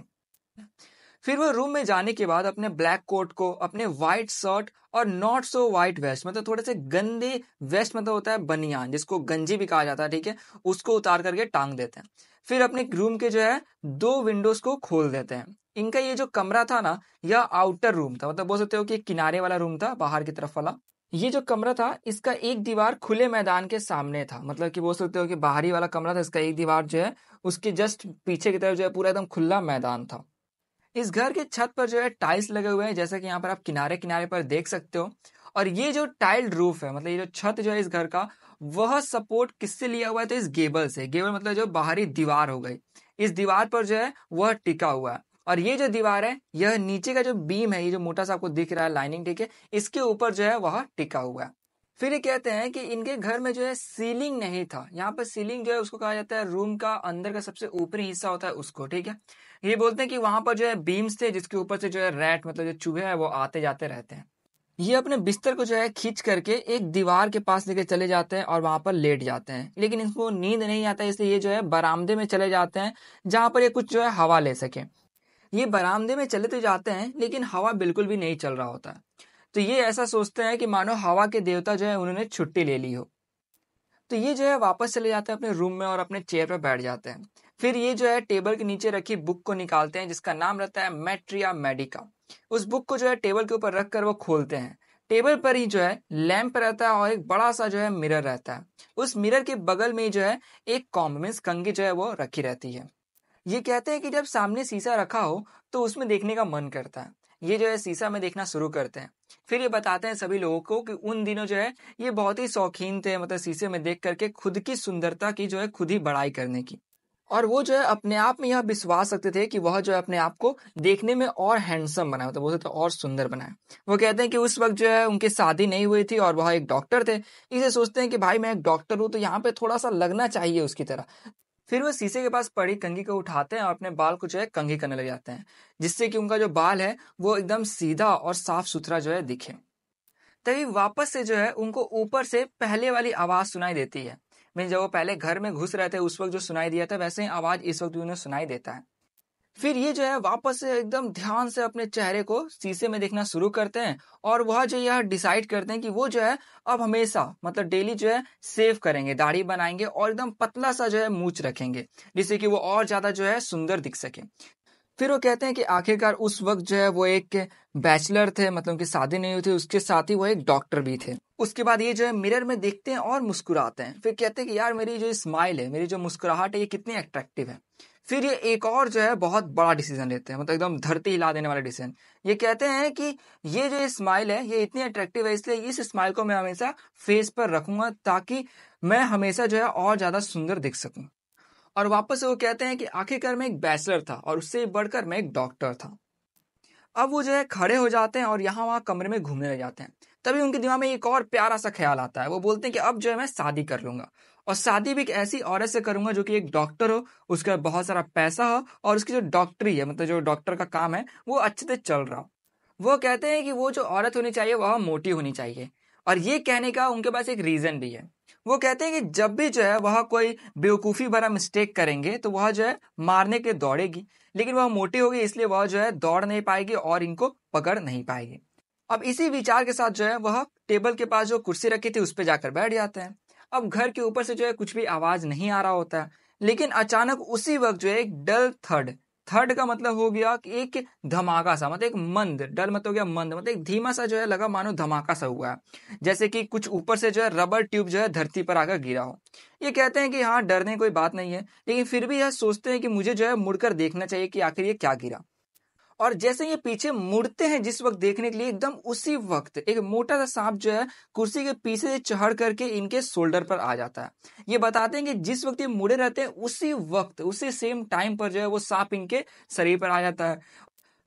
फिर वह रूम में जाने के बाद अपने ब्लैक कोट को अपने व्हाइट शर्ट और नॉट सो व्हाइट वेस्ट मतलब थोड़े से गंदे वेस्ट मतलब होता है बनियान जिसको गंजी भी कहा जाता है ठीक है उसको उतार करके टांग देते हैं फिर अपने रूम के जो है दो विंडोज को खोल देते हैं इनका ये जो कमरा था ना यह आउटर रूम था मतलब बोल सकते हो कि किनारे वाला रूम था बाहर की तरफ वाला ये जो कमरा था इसका एक दीवार खुले मैदान के सामने था मतलब कि बोल सकते हो कि बाहरी वाला कमरा था इसका एक दीवार जो है उसके जस्ट पीछे की तरफ जो है पूरा एकदम खुला मैदान था इस घर के छत पर जो है टाइल्स लगे हुए हैं जैसा कि यहाँ पर आप किनारे किनारे पर देख सकते हो और ये जो टाइल्ड रूफ है मतलब ये जो छत जो है इस घर का वह सपोर्ट किससे लिया हुआ है तो इस गेबल से गेबल मतलब जो बाहरी दीवार हो गई इस दीवार पर जो है वह टिका हुआ है और ये जो दीवार है यह नीचे का जो बीम है ये जो मोटा सा आपको दिख रहा है लाइनिंग ठीक है इसके ऊपर जो है वह टिका हुआ है फिर ये कहते हैं कि इनके घर में जो है सीलिंग नहीं था यहाँ पर सीलिंग जो है उसको कहा जाता है रूम का अंदर का सबसे ऊपरी हिस्सा होता है उसको ठीक है ये बोलते हैं कि वहां पर जो है बीम्स थे जिसके ऊपर से जो है रैट मतलब जो चूहे है वो आते जाते रहते हैं ये अपने बिस्तर को जो है खींच करके एक दीवार के पास लेकर चले जाते हैं और वहां पर लेट जाते हैं लेकिन इसको नींद नहीं आता इसलिए ये जो है बरामदे में चले जाते हैं जहां पर ये कुछ जो है हवा ले सके ये बरामदे में चले तो जाते हैं लेकिन हवा बिल्कुल भी नहीं चल रहा होता है तो ये ऐसा सोचते हैं कि मानो हवा के देवता जो है उन्होंने छुट्टी ले ली हो तो ये जो है वापस चले जाते हैं अपने रूम में और अपने चेयर पर बैठ जाते हैं फिर ये जो है टेबल के नीचे रखी बुक को निकालते हैं जिसका नाम रहता है मेट्रिया मेडिका उस बुक को जो है टेबल के ऊपर रख कर वो खोलते हैं टेबल पर ही जो है लैंप रहता है और एक बड़ा सा जो है मिरर रहता है उस मिरर के बगल में जो है एक कॉम्ब मीन्स कंगी जो है वो रखी रहती है ये कहते हैं कि जब सामने शीशा रखा हो तो उसमें देखने का मन करता है ये जो है शीशा में देखना शुरू करते हैं फिर ये बताते हैं सभी लोगों को कि उन दिनों जो है ये बहुत ही शौकीन थे मतलब शीशे में देख करके खुद की सुंदरता की जो है खुद ही बड़ाई करने की और वो जो है अपने आप में यह विश्वास रखते थे कि वह जो है अपने आप को देखने में और हैंडसम बनाए मतलब बोलते थे और सुंदर बनाए वो कहते हैं कि उस वक्त जो है उनकी शादी नहीं हुई थी और वह एक डॉक्टर थे इसे सोचते हैं कि भाई मैं एक डॉक्टर हूँ तो यहाँ पे थोड़ा सा लगना चाहिए उसकी तरह फिर वो शीशे के पास पड़ी कंघी को उठाते हैं और अपने बाल को जो है कंघी करने लग जाते हैं जिससे कि उनका जो बाल है वो एकदम सीधा और साफ सुथरा जो है दिखे तभी वापस से जो है उनको ऊपर से पहले वाली आवाज सुनाई देती है मीन जब वो पहले घर में घुस रहे थे उस वक्त जो सुनाई दिया था वैसे ही आवाज इस वक्त भी उन्हें सुनाई देता है फिर ये जो है वापस से एकदम ध्यान से अपने चेहरे को शीशे में देखना शुरू करते हैं और वह जो यह डिसाइड करते हैं कि वो जो है अब हमेशा मतलब डेली जो है सेव करेंगे दाढ़ी बनाएंगे और एकदम पतला सा जो है मूछ रखेंगे जिससे कि वो और ज़्यादा जो है सुंदर दिख सके फिर वो कहते हैं कि आखिरकार उस वक्त जो है वो एक बैचलर थे मतलब उनकी शादी नहीं हुई थी उसके साथ ही वो एक डॉक्टर भी थे उसके बाद ये जो है मिरर में देखते हैं और मुस्कुराते हैं फिर कहते हैं कि यार मेरी जो स्माइल है मेरी जो मुस्कुराहट है ये कितनी अट्रैक्टिव है फिर ये एक और जो है बहुत बड़ा डिसीजन लेते हैं मतलब एकदम धरती हिला देने वाला डिसीजन ये कहते हैं कि ये जो स्माइल है ये इतनी अट्रैक्टिव है इसलिए इस स्माइल को मैं हमेशा फेस पर रखूंगा ताकि मैं हमेशा जो है और ज़्यादा सुंदर दिख सकूं और वापस वो कहते हैं कि आखिरकार मैं एक बैचलर था और उससे बढ़कर मैं एक डॉक्टर था अब वो जो है खड़े हो जाते हैं और यहाँ वहां कमरे में घूमने लग जाते हैं तभी उनके दिमाग में एक और प्यारा सा ख्याल आता है वो बोलते हैं कि अब जो है मैं शादी कर लूंगा और शादी भी एक ऐसी औरत से करूंगा जो कि एक डॉक्टर हो उसका बहुत सारा पैसा हो और उसकी जो डॉक्टरी है मतलब जो डॉक्टर का काम है वो अच्छे से चल रहा हो वो कहते हैं कि वो जो औरत होनी चाहिए वह मोटी होनी चाहिए और ये कहने का उनके पास एक रीज़न भी है वो कहते हैं कि जब भी जो है वह कोई बेवकूफ़ी भरा मिस्टेक करेंगे तो वह जो है मारने के दौड़ेगी लेकिन वह मोटी होगी इसलिए वह जो है दौड़ नहीं पाएगी और इनको पकड़ नहीं पाएगी अब इसी विचार के साथ जो है वह टेबल के पास जो कुर्सी रखी थी उस पर जाकर बैठ जाते हैं अब घर के ऊपर से जो है कुछ भी आवाज नहीं आ रहा होता है लेकिन अचानक उसी वक्त जो है एक डल थर्ड थर्ड का मतलब हो गया कि एक धमाका सा मतलब एक मंद डल मतलब हो गया मंद मतलब एक धीमा सा जो है लगा मानो धमाका सा हुआ है जैसे कि कुछ ऊपर से जो है रबर ट्यूब जो है धरती पर आकर गिरा हो ये कहते हैं कि हाँ डरने कोई बात नहीं है लेकिन फिर भी यह सोचते हैं कि मुझे जो है मुड़कर देखना चाहिए कि आखिर ये क्या गिरा और जैसे ये पीछे मुड़ते हैं जिस वक्त देखने के लिए एकदम उसी वक्त एक मोटा सा सांप जो है कुर्सी के पीछे से चढ़ करके इनके शोल्डर पर आ जाता है ये बताते हैं कि जिस वक्त ये मुड़े रहते हैं उसी वक्त उसी सेम टाइम पर जो है वो सांप इनके शरीर पर आ जाता है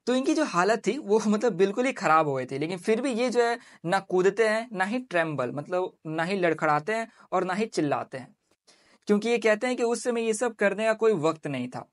तो इनकी जो हालत थी वो मतलब बिल्कुल ही खराब हो गई थी लेकिन फिर भी ये जो है ना कूदते हैं ना ही ट्रेम्बल मतलब ना ही लड़खड़ाते हैं और ना ही चिल्लाते हैं क्योंकि ये कहते हैं कि उस समय ये सब करने का कोई वक्त नहीं था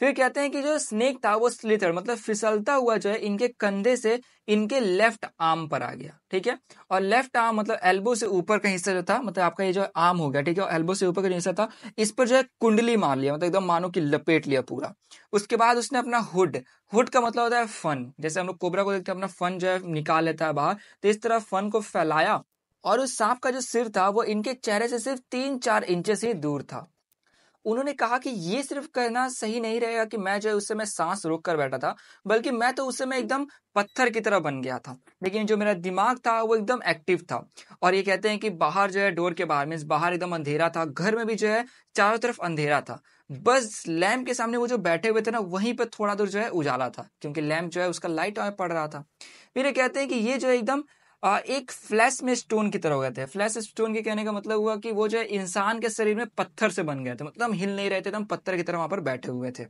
फिर कहते हैं कि जो स्नेक था वो स्लिथर मतलब फिसलता हुआ जो है इनके कंधे से इनके लेफ्ट आर्म पर आ गया ठीक है और लेफ्ट आर्म मतलब एल्बो से ऊपर का हिस्सा जो था मतलब आपका ये जो आर्म हो गया ठीक है और एल्बो से ऊपर का हिस्सा था इस पर जो है कुंडली मार लिया मतलब एकदम मानो की लपेट लिया पूरा उसके बाद उसने अपना हुड हुड का मतलब होता है फन जैसे हम लोग कोबरा को देखते हैं अपना फन जो है निकाल लेता है बाहर तो इस तरह फन को फैलाया और उस सांप का जो सिर था वो इनके चेहरे से सिर्फ तीन चार इंचेस ही दूर था उन्होंने कहा कि ये सिर्फ कहना सही नहीं रहेगा कि मैं जो है उस समय सांस रोक कर बैठा था बल्कि मैं तो उस समय एकदम पत्थर की तरह बन गया था लेकिन जो मेरा दिमाग था वो एकदम एक्टिव था और ये कहते हैं कि बाहर जो है डोर के बाहर मीन बाहर एकदम अंधेरा था घर में भी जो है चारों तरफ अंधेरा था बस लैम्प के सामने वो जो बैठे हुए थे ना वहीं पर थोड़ा दूर जो है उजाला था क्योंकि लैम्प जो है उसका लाइट पड़ रहा था फिर ये कहते हैं कि ये जो है एकदम एक फ्लैश में स्टोन की तरह हो गए थे फ्लैश स्टोन के कहने का मतलब हुआ कि वो जो है इंसान के शरीर में पत्थर से बन गए थे मतलब हिल नहीं रहे थे एकदम तो पत्थर की तरह वहां पर बैठे हुए थे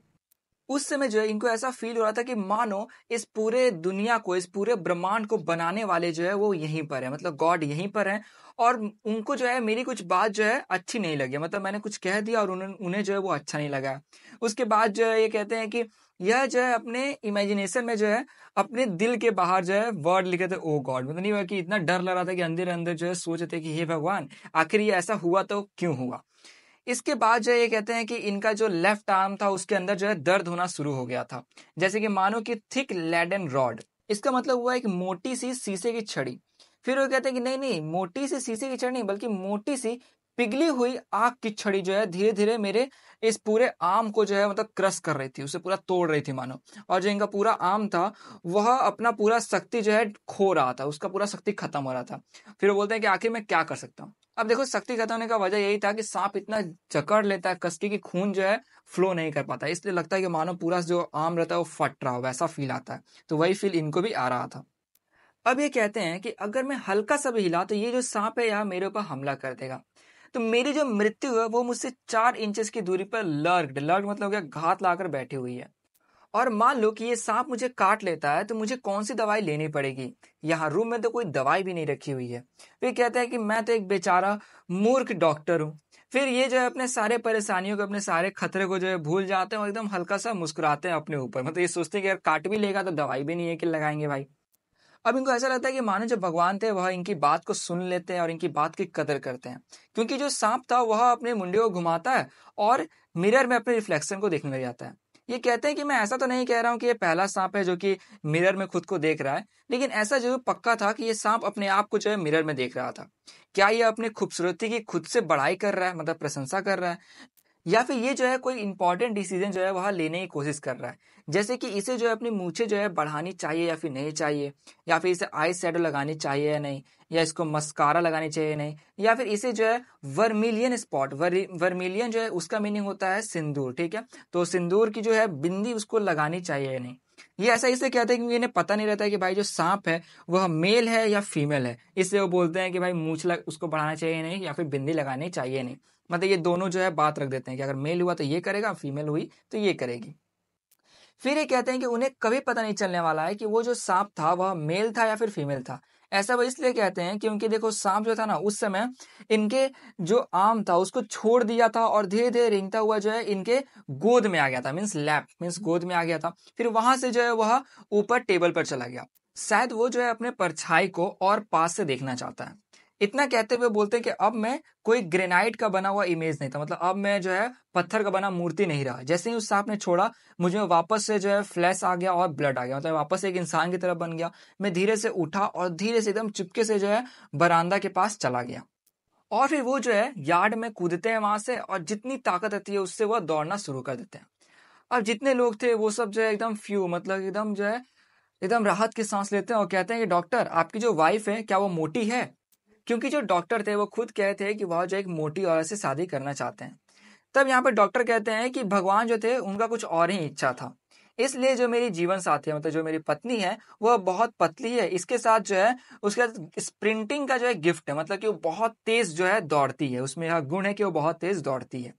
उस समय जो है इनको ऐसा फील हो रहा था कि मानो इस पूरे दुनिया को इस पूरे ब्रह्मांड को बनाने वाले जो है वो यहीं पर है मतलब गॉड यहीं पर है और उनको जो है मेरी कुछ बात जो है अच्छी नहीं लगी मतलब मैंने कुछ कह दिया और उन्हें उन्हें जो है वो अच्छा नहीं लगा उसके बाद जो है ये कहते हैं कि यह जो है अपने इमेजिनेशन में जो है अपने दिल के बाहर जो है वर्ड लिखे थे ओ oh गॉड मतलब नहीं हुआ कि इतना डर लग रहा था कि अंदर अंदर जो है सोच थे कि हे भगवान आखिर ये ऐसा हुआ तो क्यों हुआ इसके बाद जो ये कहते हैं कि इनका जो लेफ्ट आर्म था उसके अंदर जो है दर्द होना शुरू हो गया था जैसे कि मानो कि थिक लेडन रॉड इसका मतलब हुआ एक मोटी सी शीशे की छड़ी फिर वो कहते हैं कि नहीं नहीं मोटी सी शीशे की छड़ी नहीं बल्कि मोटी सी पिघली हुई आग की छड़ी जो है धीरे धीरे मेरे इस पूरे आम को जो है मतलब क्रस कर रही थी उसे पूरा तोड़ रही थी मानो और जो इनका पूरा आम था वह अपना पूरा शक्ति जो है खो रहा था उसका पूरा शक्ति खत्म हो रहा था फिर वो बोलते हैं कि आखिर मैं क्या कर सकता हूँ अब देखो शक्ति खत्म होने का वजह यही था कि सांप इतना जकड़ लेता है कसके की खून जो है फ्लो नहीं कर पाता इसलिए लगता है कि मानो पूरा जो आम रहता है वो फट रहा हो वैसा फील आता है तो वही फील इनको भी आ रहा था अब ये कहते हैं कि अगर मैं हल्का सा भी हिला तो ये जो सांप है यहाँ मेरे ऊपर हमला कर देगा तो मेरी जो मृत्यु है वो मुझसे चार इंचेस की दूरी पर लर्कड लर्क मतलब क्या घात लाकर बैठी हुई है और मान लो कि ये सांप मुझे काट लेता है तो मुझे कौन सी दवाई लेनी पड़ेगी यहाँ रूम में तो कोई दवाई भी नहीं रखी हुई है फिर कहते हैं कि मैं तो एक बेचारा मूर्ख डॉक्टर हूँ फिर ये जो है अपने सारे परेशानियों को अपने सारे खतरे को जो है भूल जाते हैं और एकदम हल्का सा मुस्कुराते हैं अपने ऊपर मतलब ये सोचते हैं कि अगर काट भी लेगा तो दवाई भी नहीं है कि लगाएंगे भाई अब इनको ऐसा लगता है कि मानो जो भगवान थे वह इनकी बात को सुन लेते हैं और इनकी बात की कदर करते हैं क्योंकि जो सांप था वह अपने मुंडे को घुमाता है और मिरर में अपने रिफ्लेक्शन को देखने लग जाता है ये कहते हैं कि मैं ऐसा तो नहीं कह रहा हूँ कि ये पहला सांप है जो कि मिरर में खुद को देख रहा है लेकिन ऐसा जरूर पक्का था कि ये सांप अपने आप को जो है मिरर में देख रहा था क्या ये अपनी खूबसूरती की खुद से बढ़ाई कर रहा है मतलब प्रशंसा कर रहा है या फिर ये जो है कोई इंपॉर्टेंट डिसीजन जो है वह लेने की कोशिश कर रहा है जैसे कि इसे जो है अपनी मूछे जो है बढ़ानी चाहिए या फिर नहीं चाहिए या फिर इसे आई शेडो लगानी चाहिए या नहीं या इसको मस्कारा लगानी चाहिए नहीं या फिर इसे जो है वर्मिलियन स्पॉट वर्मिलियन जो है उसका मीनिंग होता है सिंदूर ठीक है तो सिंदूर की जो है बिंदी उसको लगानी चाहिए या नहीं ये ऐसा इसे कहते हैं क्योंकि इन्हें पता नहीं रहता है कि भाई जो सांप है वह मेल है या फीमेल है इसलिए वो बोलते हैं कि भाई मूछ लग उसको बढ़ाना चाहिए नहीं या फिर बिंदी लगानी चाहिए नहीं मतलब ये दोनों जो है बात रख देते हैं कि अगर मेल हुआ तो ये करेगा फीमेल हुई तो ये करेगी फिर ये कहते हैं कि उन्हें कभी पता नहीं चलने वाला है कि वो जो सांप था वह मेल था या फिर फीमेल था ऐसा वो इसलिए कहते हैं क्योंकि देखो सांप जो था ना उस समय इनके जो आम था उसको छोड़ दिया था और धीरे धीरे रिंगता हुआ जो है इनके गोद में आ गया था मीन्स लैप मीन्स गोद में आ गया था फिर वहां से जो है वह ऊपर टेबल पर चला गया शायद वो जो है अपने परछाई को और पास से देखना चाहता है इतना कहते हुए बोलते हैं कि अब मैं कोई ग्रेनाइट का बना हुआ इमेज नहीं था मतलब अब मैं जो है पत्थर का बना मूर्ति नहीं रहा जैसे ही उस सांप ने छोड़ा मुझे वापस से जो है फ्लैश आ गया और ब्लड आ गया मतलब वापस एक इंसान की तरह बन गया मैं धीरे से उठा और धीरे से एकदम चुपके से जो है बरामदा के पास चला गया और फिर वो जो है यार्ड में कूदते हैं वहां से और जितनी ताकत आती है उससे वह दौड़ना शुरू कर देते हैं अब जितने लोग थे वो सब जो है एकदम फ्यू मतलब एकदम जो है एकदम राहत की सांस लेते हैं और कहते हैं कि डॉक्टर आपकी जो वाइफ है क्या वो मोटी है क्योंकि जो डॉक्टर थे वो खुद कहते थे कि वह जो एक मोटी औरत से शादी करना चाहते हैं तब यहाँ पर डॉक्टर कहते हैं कि भगवान जो थे उनका कुछ और ही इच्छा था इसलिए जो मेरी जीवन साथी है मतलब जो मेरी पत्नी है वह बहुत पतली है इसके साथ जो है उसके स्प्रिंटिंग का जो है गिफ्ट है मतलब कि वो बहुत तेज जो है दौड़ती है उसमें यह गुण है कि वो बहुत तेज दौड़ती है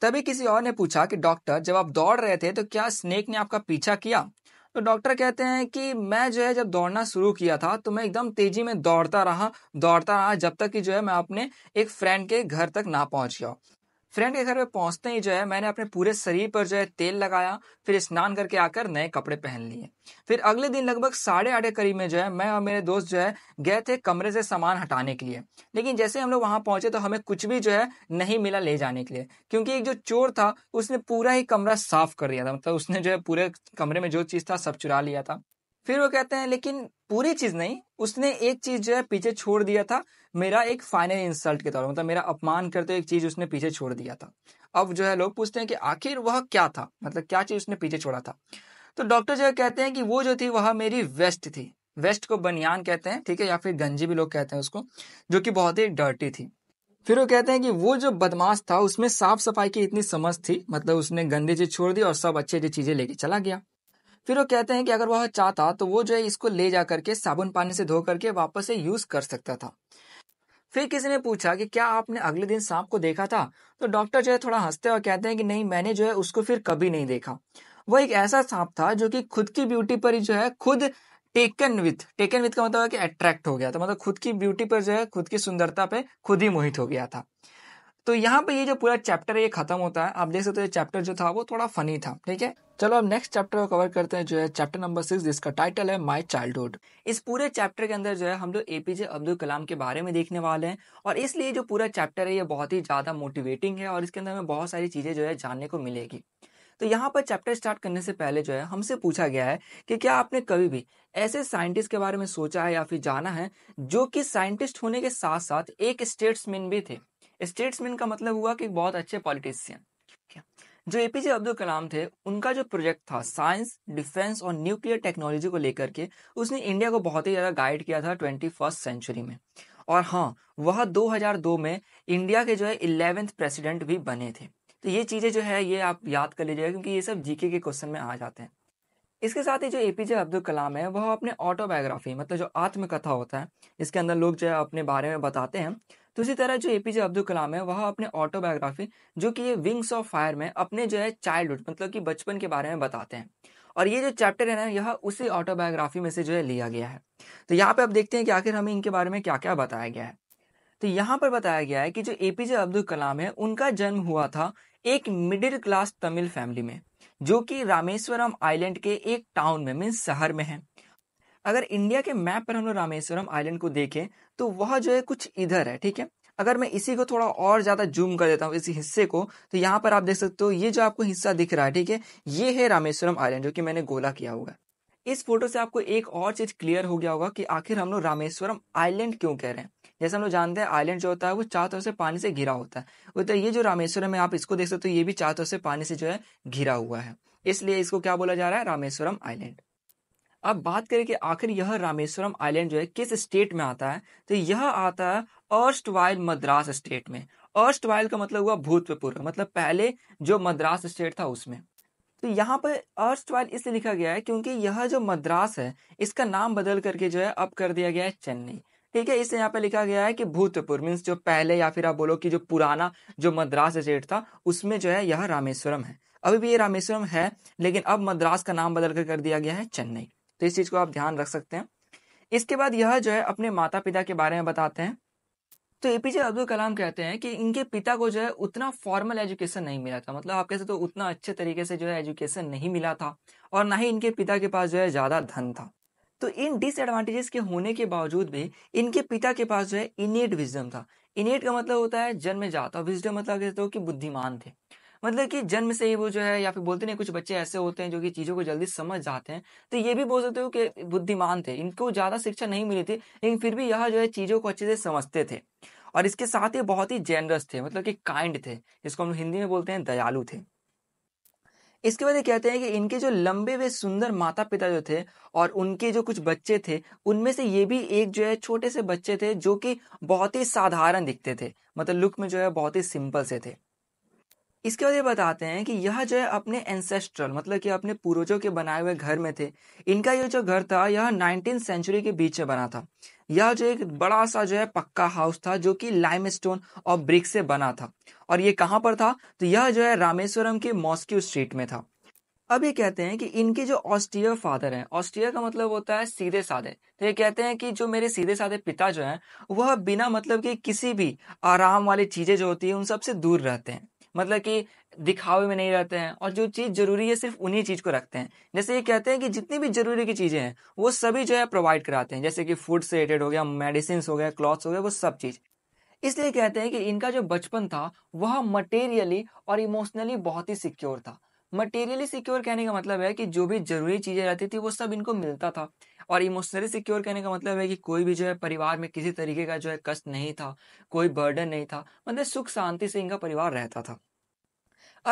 तभी किसी और ने पूछा कि डॉक्टर जब आप दौड़ रहे थे तो क्या स्नेक ने आपका पीछा किया तो डॉक्टर कहते हैं कि मैं जो है जब दौड़ना शुरू किया था तो मैं एकदम तेजी में दौड़ता रहा दौड़ता रहा जब तक कि जो है मैं अपने एक फ्रेंड के घर तक ना पहुंच गया फ्रेंड के घर पे पहुंचते ही जो है मैंने अपने पूरे शरीर पर जो है तेल लगाया फिर स्नान करके आकर नए कपड़े पहन लिए फिर अगले दिन लगभग साढ़े आठ करीब में जो है मैं और मेरे दोस्त जो है गए थे कमरे से सामान हटाने के लिए लेकिन जैसे हम लोग वहां पहुंचे तो हमें कुछ भी जो है नहीं मिला ले जाने के लिए क्योंकि एक जो चोर था उसने पूरा ही कमरा साफ कर दिया था मतलब उसने जो है पूरे कमरे में जो चीज़ था सब चुरा लिया था फिर वो कहते हैं लेकिन पूरी चीज नहीं उसने एक चीज जो है पीछे छोड़ दिया था मेरा एक फाइनल इंसल्ट के तौर मतलब मेरा अपमान करते हुए एक चीज उसने पीछे छोड़ दिया था अब जो है लोग पूछते हैं कि आखिर वह क्या था मतलब क्या चीज उसने पीछे छोड़ा था तो डॉक्टर जो है कहते हैं कि वो जो थी वह मेरी वेस्ट थी वेस्ट को बनियान कहते हैं ठीक है या फिर गंजी भी लोग कहते हैं उसको जो कि बहुत ही डर्टी थी फिर वो कहते हैं कि वो जो बदमाश था उसमें साफ सफाई की इतनी समझ थी मतलब उसने गंदी चीज छोड़ दी और सब अच्छी अच्छी चीजें लेके चला गया फिर वो कहते हैं कि अगर वह चाहता तो वो जो है इसको ले जा करके साबुन पानी से धो करके वापस से यूज कर सकता था फिर किसी ने पूछा कि क्या आपने अगले दिन सांप को देखा था तो डॉक्टर जो है थोड़ा हंसते और कहते हैं कि नहीं मैंने जो है उसको फिर कभी नहीं देखा वो एक ऐसा सांप था जो कि खुद की ब्यूटी पर ही जो है खुद टेकन विथ टेकन विथ का मतलब है कि अट्रैक्ट हो गया था मतलब खुद की ब्यूटी पर जो है खुद की सुंदरता पे खुद ही मोहित हो गया था तो यहाँ पे ये जो पूरा चैप्टर है ये खत्म होता है आप देख सकते हो चैप्टर जो था वो थोड़ा फनी था ठीक है चलो अब नेक्स्ट चैप्टर को कवर करते हैं जो है चैप्टर नंबर सिक्स जिसका टाइटल है माय चाइल्डहुड इस पूरे चैप्टर के अंदर जो है हम लोग एपीजे अब्दुल कलाम के बारे में देखने वाले हैं और इसलिए जो पूरा चैप्टर है ये बहुत ही ज़्यादा मोटिवेटिंग है और इसके अंदर हमें बहुत सारी चीज़ें जो है जानने को मिलेगी तो यहाँ पर चैप्टर स्टार्ट करने से पहले जो है हमसे पूछा गया है कि क्या आपने कभी भी ऐसे साइंटिस्ट के बारे में सोचा है या फिर जाना है जो कि साइंटिस्ट होने के साथ साथ एक स्टेट्समैन भी थे स्टेट्समैन का मतलब हुआ कि बहुत अच्छे पॉलिटिशियन जो एपीजे अब्दुल कलाम थे उनका जो प्रोजेक्ट था साइंस डिफेंस और न्यूक्लियर टेक्नोलॉजी को लेकर के उसने इंडिया को बहुत ही ज़्यादा गाइड किया था ट्वेंटी फर्स्ट सेंचुरी में और हाँ वह 2002 में इंडिया के जो है इलेवेंथ प्रेसिडेंट भी बने थे तो ये चीज़ें जो है ये आप याद कर लीजिएगा क्योंकि ये सब जीके के क्वेश्चन में आ जाते हैं इसके साथ ही जो ए पी जे अब्दुल कलाम है वह अपने ऑटोबायोग्राफी मतलब जो आत्मकथा होता है इसके अंदर लोग जो है अपने बारे में बताते हैं तो इसी तरह जो एपीजे अब्दुल कलाम है वह अपने ऑटोबायोग्राफी जो कि ये विंग्स ऑफ फायर में अपने जो है चाइल्डहुड मतलब कि बचपन के बारे में बताते हैं और ये जो चैप्टर है ना यह उसी ऑटोबायोग्राफी में से जो है लिया गया है तो यहाँ पे आप देखते हैं कि आखिर हमें इनके बारे में क्या क्या बताया गया है तो यहाँ पर बताया गया है कि जो एपीजे अब्दुल कलाम है उनका जन्म हुआ था एक मिडिल क्लास तमिल फैमिली में जो कि रामेश्वरम आइलैंड के एक टाउन में मीन्स शहर में है अगर इंडिया के मैप पर हम लोग रामेश्वरम आइलैंड को देखें तो वह जो है कुछ इधर है ठीक है अगर मैं इसी को थोड़ा और ज्यादा जूम कर देता हूँ इसी हिस्से को तो यहाँ पर आप देख सकते हो ये जो आपको हिस्सा दिख रहा है ठीक है ये है रामेश्वरम आइलैंड जो कि मैंने गोला किया हुआ है इस फोटो से आपको एक और चीज क्लियर हो गया होगा कि आखिर हम लोग रामेश्वरम आइलैंड क्यों कह रहे हैं जैसे हम लोग जानते हैं आइलैंड जो होता है वो चार तरफ से पानी से घिरा होता है तो ये जो रामेश्वरम है आप इसको देख सकते हो ये भी चार तरफ से पानी से जो है घिरा हुआ है इसलिए इसको क्या बोला जा रहा है रामेश्वरम आइलैंड अब बात करें कि आखिर यह रामेश्वरम आइलैंड जो है किस स्टेट में आता है तो यह आता है अर्स्ट वाइल मद्रास स्टेट में अर्स्ट वाइल का मतलब हुआ भूतपूर्व मतलब पहले जो मद्रास स्टेट था उसमें तो यहाँ पर अर्स्ट वाइल इसलिए लिखा गया है क्योंकि यह जो मद्रास है इसका नाम बदल करके जो है अब कर दिया गया है चेन्नई ठीक है इसे यहाँ पे लिखा गया है कि भूतपुर मीन्स जो पहले या फिर आप बोलो कि जो पुराना जो मद्रास स्टेट था उसमें जो है यह रामेश्वरम है अभी भी ये रामेश्वरम है लेकिन अब मद्रास का नाम बदल कर, कर दिया गया है चेन्नई तो इस चीज़ को आप ध्यान रख सकते हैं इसके बाद यह जो है अपने माता पिता के बारे में बताते हैं तो ए अब्दुल कलाम कहते हैं कि इनके पिता को जो है उतना फॉर्मल एजुकेशन नहीं मिला था मतलब आप कैसे तो उतना अच्छे तरीके से जो है एजुकेशन नहीं मिला था और ना ही इनके पिता के पास जो है ज़्यादा धन था तो इन डिसएडवांटेजेस के होने के बावजूद भी इनके पिता के पास जो है इनेट विजडम था इनेट का मतलब होता है जन्म जाता और विजडम मतलब कहते हो कि बुद्धिमान थे मतलब कि जन्म से ही वो जो है या फिर बोलते नहीं कुछ बच्चे ऐसे होते हैं जो कि चीज़ों को जल्दी समझ जाते हैं तो ये भी बोल सकते हो कि बुद्धिमान थे इनको ज़्यादा शिक्षा नहीं मिली थी लेकिन फिर भी यह जो है चीज़ों को अच्छे से समझते थे और इसके साथ ही बहुत ही जेनरस थे मतलब कि काइंड थे इसको हम हिंदी में बोलते हैं दयालु थे इसके बाद ये कहते हैं कि इनके जो लंबे वे सुंदर माता पिता जो थे और उनके जो कुछ बच्चे थे उनमें से ये भी एक जो है छोटे से बच्चे थे जो कि बहुत ही साधारण दिखते थे मतलब लुक में जो है बहुत ही सिंपल से थे इसके बाद ये बताते हैं कि यह जो है अपने एंसेस्ट्रल मतलब कि अपने पूर्वजों के बनाए हुए घर में थे इनका ये जो घर था यह नाइनटीन सेंचुरी के बीच में बना था यह जो एक बड़ा सा जो है पक्का हाउस था जो कि लाइम स्टोन और ब्रिक से बना था और ये कहाँ पर था तो यह जो है रामेश्वरम के मॉस्क्यू स्ट्रीट में था अब ये कहते हैं कि इनके जो ऑस्ट्रिया फादर हैं ऑस्ट्रिया का मतलब होता है सीधे साधे तो ये कहते हैं कि जो मेरे सीधे साधे पिता जो हैं वह बिना मतलब कि किसी भी आराम वाली चीज़ें जो होती है उन सबसे दूर रहते हैं मतलब कि दिखावे में नहीं रहते हैं और जो चीज़ जरूरी है सिर्फ उन्हीं चीज़ को रखते हैं जैसे ये कहते हैं कि जितनी भी जरूरी की चीज़ें हैं वो सभी जो है प्रोवाइड कराते हैं जैसे कि फूड से रिलेटेड हो गया मेडिसिन हो गया क्लॉथ्स हो गया वो सब चीज़ इसलिए कहते हैं कि इनका जो बचपन था वह मटेरियली और इमोशनली बहुत ही सिक्योर था मटेरियली सिक्योर कहने का मतलब है कि जो भी जरूरी चीजें रहती थी वो सब इनको मिलता था और इमोशनली सिक्योर कहने का मतलब है कि कोई भी जो है परिवार में किसी तरीके का जो है कष्ट नहीं था कोई बर्डन नहीं था मतलब सुख शांति से इनका परिवार रहता था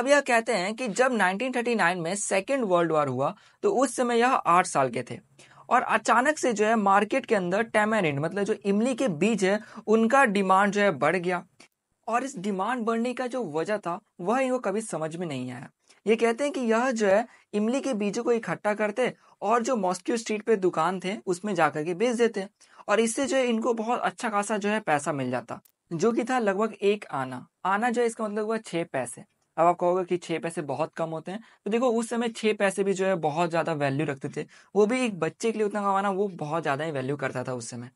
अब यह कहते हैं कि जब 1939 में सेकेंड वर्ल्ड वॉर हुआ तो उस समय यह आठ साल के थे और अचानक से जो है मार्केट के अंदर टेमेरिन मतलब जो इमली के बीज है उनका डिमांड जो है बढ़ गया और इस डिमांड बढ़ने का जो वजह था वह इनको कभी समझ में नहीं आया ये कहते हैं कि यह जो है इमली के बीजों को इकट्ठा करते और जो मॉस्क्यू स्ट्रीट पे दुकान थे उसमें जाकर के बेच देते और इससे जो है इनको बहुत अच्छा खासा जो है पैसा मिल जाता जो कि था लगभग एक आना आना जो है इसका मतलब हुआ छः पैसे अब आप कहोगे कि छः पैसे बहुत कम होते हैं तो देखो उस समय छः पैसे भी जो है बहुत ज़्यादा वैल्यू रखते थे वो भी एक बच्चे के लिए उतना कमाना वो बहुत ज़्यादा ही वैल्यू करता था उस समय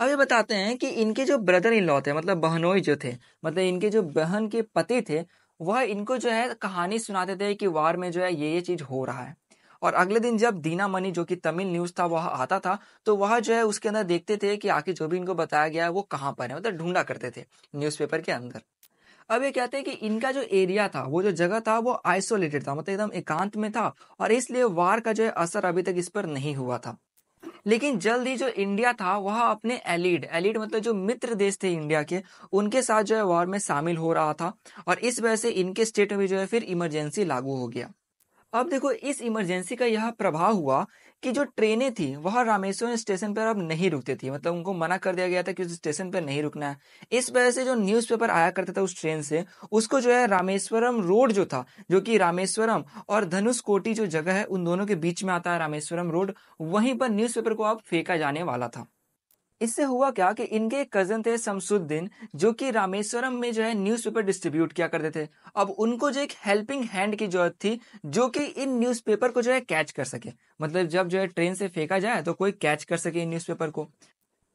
अब ये बताते हैं कि इनके जो ब्रदर इन लॉ थे मतलब बहनोई जो थे मतलब इनके जो बहन के पति थे वह इनको जो है कहानी सुनाते थे कि वार में जो है ये ये चीज हो रहा है और अगले दिन जब दीना मनी जो कि तमिल न्यूज था वह आता था तो वह जो है उसके अंदर देखते थे कि आखिर जो भी इनको बताया गया है वो कहाँ पर है मतलब ढूंढा करते थे न्यूज़पेपर के अंदर अब ये कहते हैं कि इनका जो एरिया था वो जो जगह था वो आइसोलेटेड था मतलब एकदम एकांत में था और इसलिए वार का जो है असर अभी तक इस पर नहीं हुआ था लेकिन जल्द ही जो इंडिया था वह अपने एलिड एलिड मतलब जो मित्र देश थे इंडिया के उनके साथ जो है वॉर में शामिल हो रहा था और इस वजह से इनके स्टेट में भी जो है फिर इमरजेंसी लागू हो गया अब देखो इस इमरजेंसी का यह प्रभाव हुआ कि जो ट्रेनें थी वह रामेश्वरम स्टेशन पर अब नहीं रुकती थी मतलब उनको मना कर दिया गया था कि उस स्टेशन पर नहीं रुकना है इस वजह से जो न्यूज़पेपर आया करता था उस ट्रेन से उसको जो है रामेश्वरम रोड जो था जो कि रामेश्वरम और धनुष कोटी जो जगह है उन दोनों के बीच में आता है रामेश्वरम रोड वहीं पर न्यूज़पेपर को अब फेंका जाने वाला था इससे हुआ क्या कि इनके एक कजन थे शमसुद्दीन जो कि रामेश्वरम में जो है न्यूज़पेपर डिस्ट्रीब्यूट किया करते थे अब उनको जो एक हेल्पिंग हैंड की जरूरत थी जो कि इन न्यूज़पेपर को जो है कैच कर सके मतलब जब जो है ट्रेन से फेंका जाए तो कोई कैच कर सके इन न्यूज़पेपर को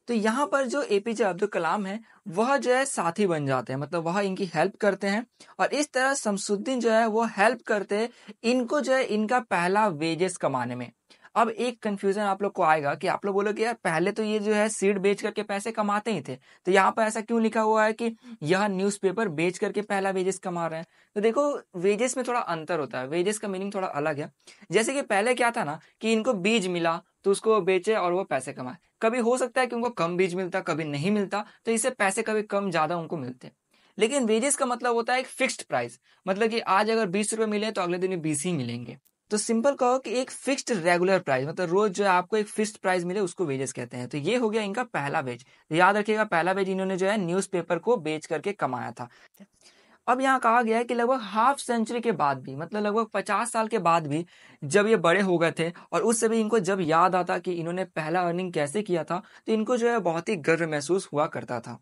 तो यहाँ पर जो ए अब्दुल कलाम है वह जो है साथी बन जाते हैं मतलब वह इनकी हेल्प करते हैं और इस तरह शमसुद्दीन जो है वो हेल्प करते इनको जो है इनका पहला वेजेस कमाने में अब एक कंफ्यूजन आप लोग को आएगा कि आप लोग बोलोगे यार पहले तो ये जो है सीड बेच करके पैसे कमाते ही थे तो यहाँ पर ऐसा क्यों लिखा हुआ है कि यह न्यूज़पेपर बेच करके पहला वेजेस कमा रहे हैं तो देखो वेजेस में थोड़ा अंतर होता है वेजेस का मीनिंग थोड़ा अलग है जैसे कि पहले क्या था ना कि इनको बीज मिला तो उसको बेचे और वो पैसे कमाए कभी हो सकता है कि उनको कम बीज मिलता कभी नहीं मिलता तो इससे पैसे कभी कम ज़्यादा उनको मिलते लेकिन वेजेस का मतलब होता है एक फिक्स्ड प्राइस मतलब कि आज अगर बीस रुपए मिले तो अगले दिन बीस ही मिलेंगे तो सिंपल कहो कि एक फिक्स्ड रेगुलर प्राइस मतलब रोज जो है आपको एक फिक्स्ड प्राइस मिले उसको वेजेस कहते हैं तो ये हो गया इनका पहला वेज याद रखिएगा पहला वेज इन्होंने जो है न्यूज़पेपर को बेच करके कमाया था अब यहाँ कहा गया है कि लगभग हाफ सेंचुरी के बाद भी मतलब लगभग पचास साल के बाद भी जब ये बड़े हो गए थे और उस समय इनको जब याद आता कि इन्होंने पहला अर्निंग कैसे किया था तो इनको जो है बहुत ही गर्व महसूस हुआ करता था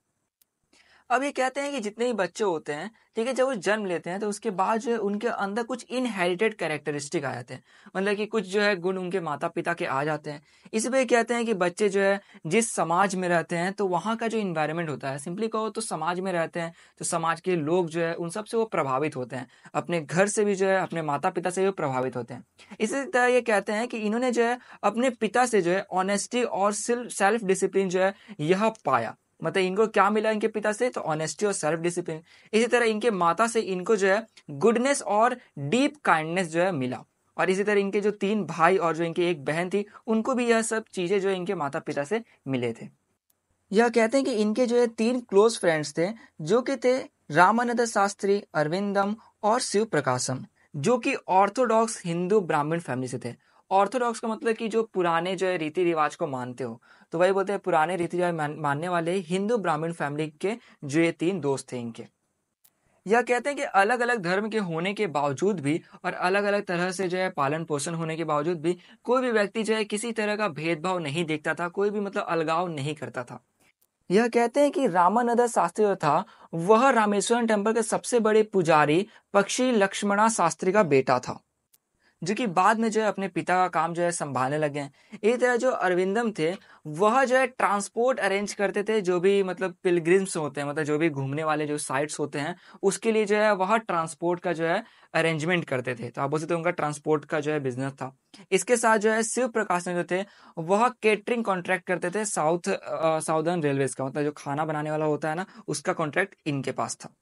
अब ये कहते हैं कि जितने ही बच्चे होते हैं ठीक है जब वो जन्म लेते हैं तो उसके बाद जो है उनके अंदर कुछ इनहेरिटेड कैरेक्टरिस्टिक आ जाते हैं मतलब कि कुछ जो है गुण उनके माता पिता के आ जाते हैं इसी पर कहते हैं कि बच्चे जो है जिस समाज में रहते हैं तो वहाँ का जो इन्वायरमेंट होता है सिंपली कहो तो समाज में रहते हैं तो समाज के लोग जो है उन सबसे वो प्रभावित होते हैं अपने घर से भी जो है अपने माता पिता से भी प्रभावित होते हैं इसी तरह ये कहते हैं कि इन्होंने जो है अपने पिता से जो है ऑनेस्टी और सेल्फ डिसिप्लिन जो है यह पाया मतलब इनको क्या मिला इनके पिता से तो ऑनेस्टी और सेल्फ डिसिप्लिन इसी तरह इनके माता से इनको जो है गुडनेस और डीप काइंडनेस जो है मिला और इसी तरह इनके जो तीन भाई और जो इनके एक बहन थी उनको भी यह सब चीज़ें जो इनके माता पिता से मिले थे यह कहते हैं कि इनके जो है तीन क्लोज फ्रेंड्स थे जो कि थे रामानंद शास्त्री अरविंदम और शिव प्रकाशम जो कि ऑर्थोडॉक्स हिंदू ब्राह्मण फैमिली से थे ऑर्थोडॉक्स का मतलब कि जो पुराने जो है रीति रिवाज को मानते हो तो वही बोलते हैं पुराने रीति रिवाज मानने वाले हिंदू ब्राह्मण फैमिली के जो ये तीन दोस्त थे इनके यह कहते हैं कि अलग अलग धर्म के होने के बावजूद भी और अलग अलग तरह से जो है पालन पोषण होने के बावजूद भी कोई भी व्यक्ति जो है किसी तरह का भेदभाव नहीं देखता था कोई भी मतलब अलगाव नहीं करता था यह कहते हैं कि रामानंद शास्त्री जो था वह रामेश्वरम टेम्पल के सबसे बड़े पुजारी पक्षी लक्ष्मणा शास्त्री का बेटा था जो कि बाद में जो है अपने पिता का काम जो है संभालने लगे हैं इसी तरह जो अरविंदम थे वह जो है ट्रांसपोर्ट अरेंज करते थे जो भी मतलब पिलग्रिम्स होते हैं मतलब जो भी घूमने वाले जो साइट्स होते हैं उसके लिए जो है वह ट्रांसपोर्ट का जो है अरेंजमेंट करते थे तो आप बोलते थे उनका ट्रांसपोर्ट का जो है बिजनेस था इसके साथ जो है शिव प्रकाश ने जो थे वह केटरिंग कॉन्ट्रैक्ट करते थे साउथ साउदर्न रेलवेज का मतलब जो खाना बनाने वाला होता है ना उसका कॉन्ट्रैक्ट इनके पास था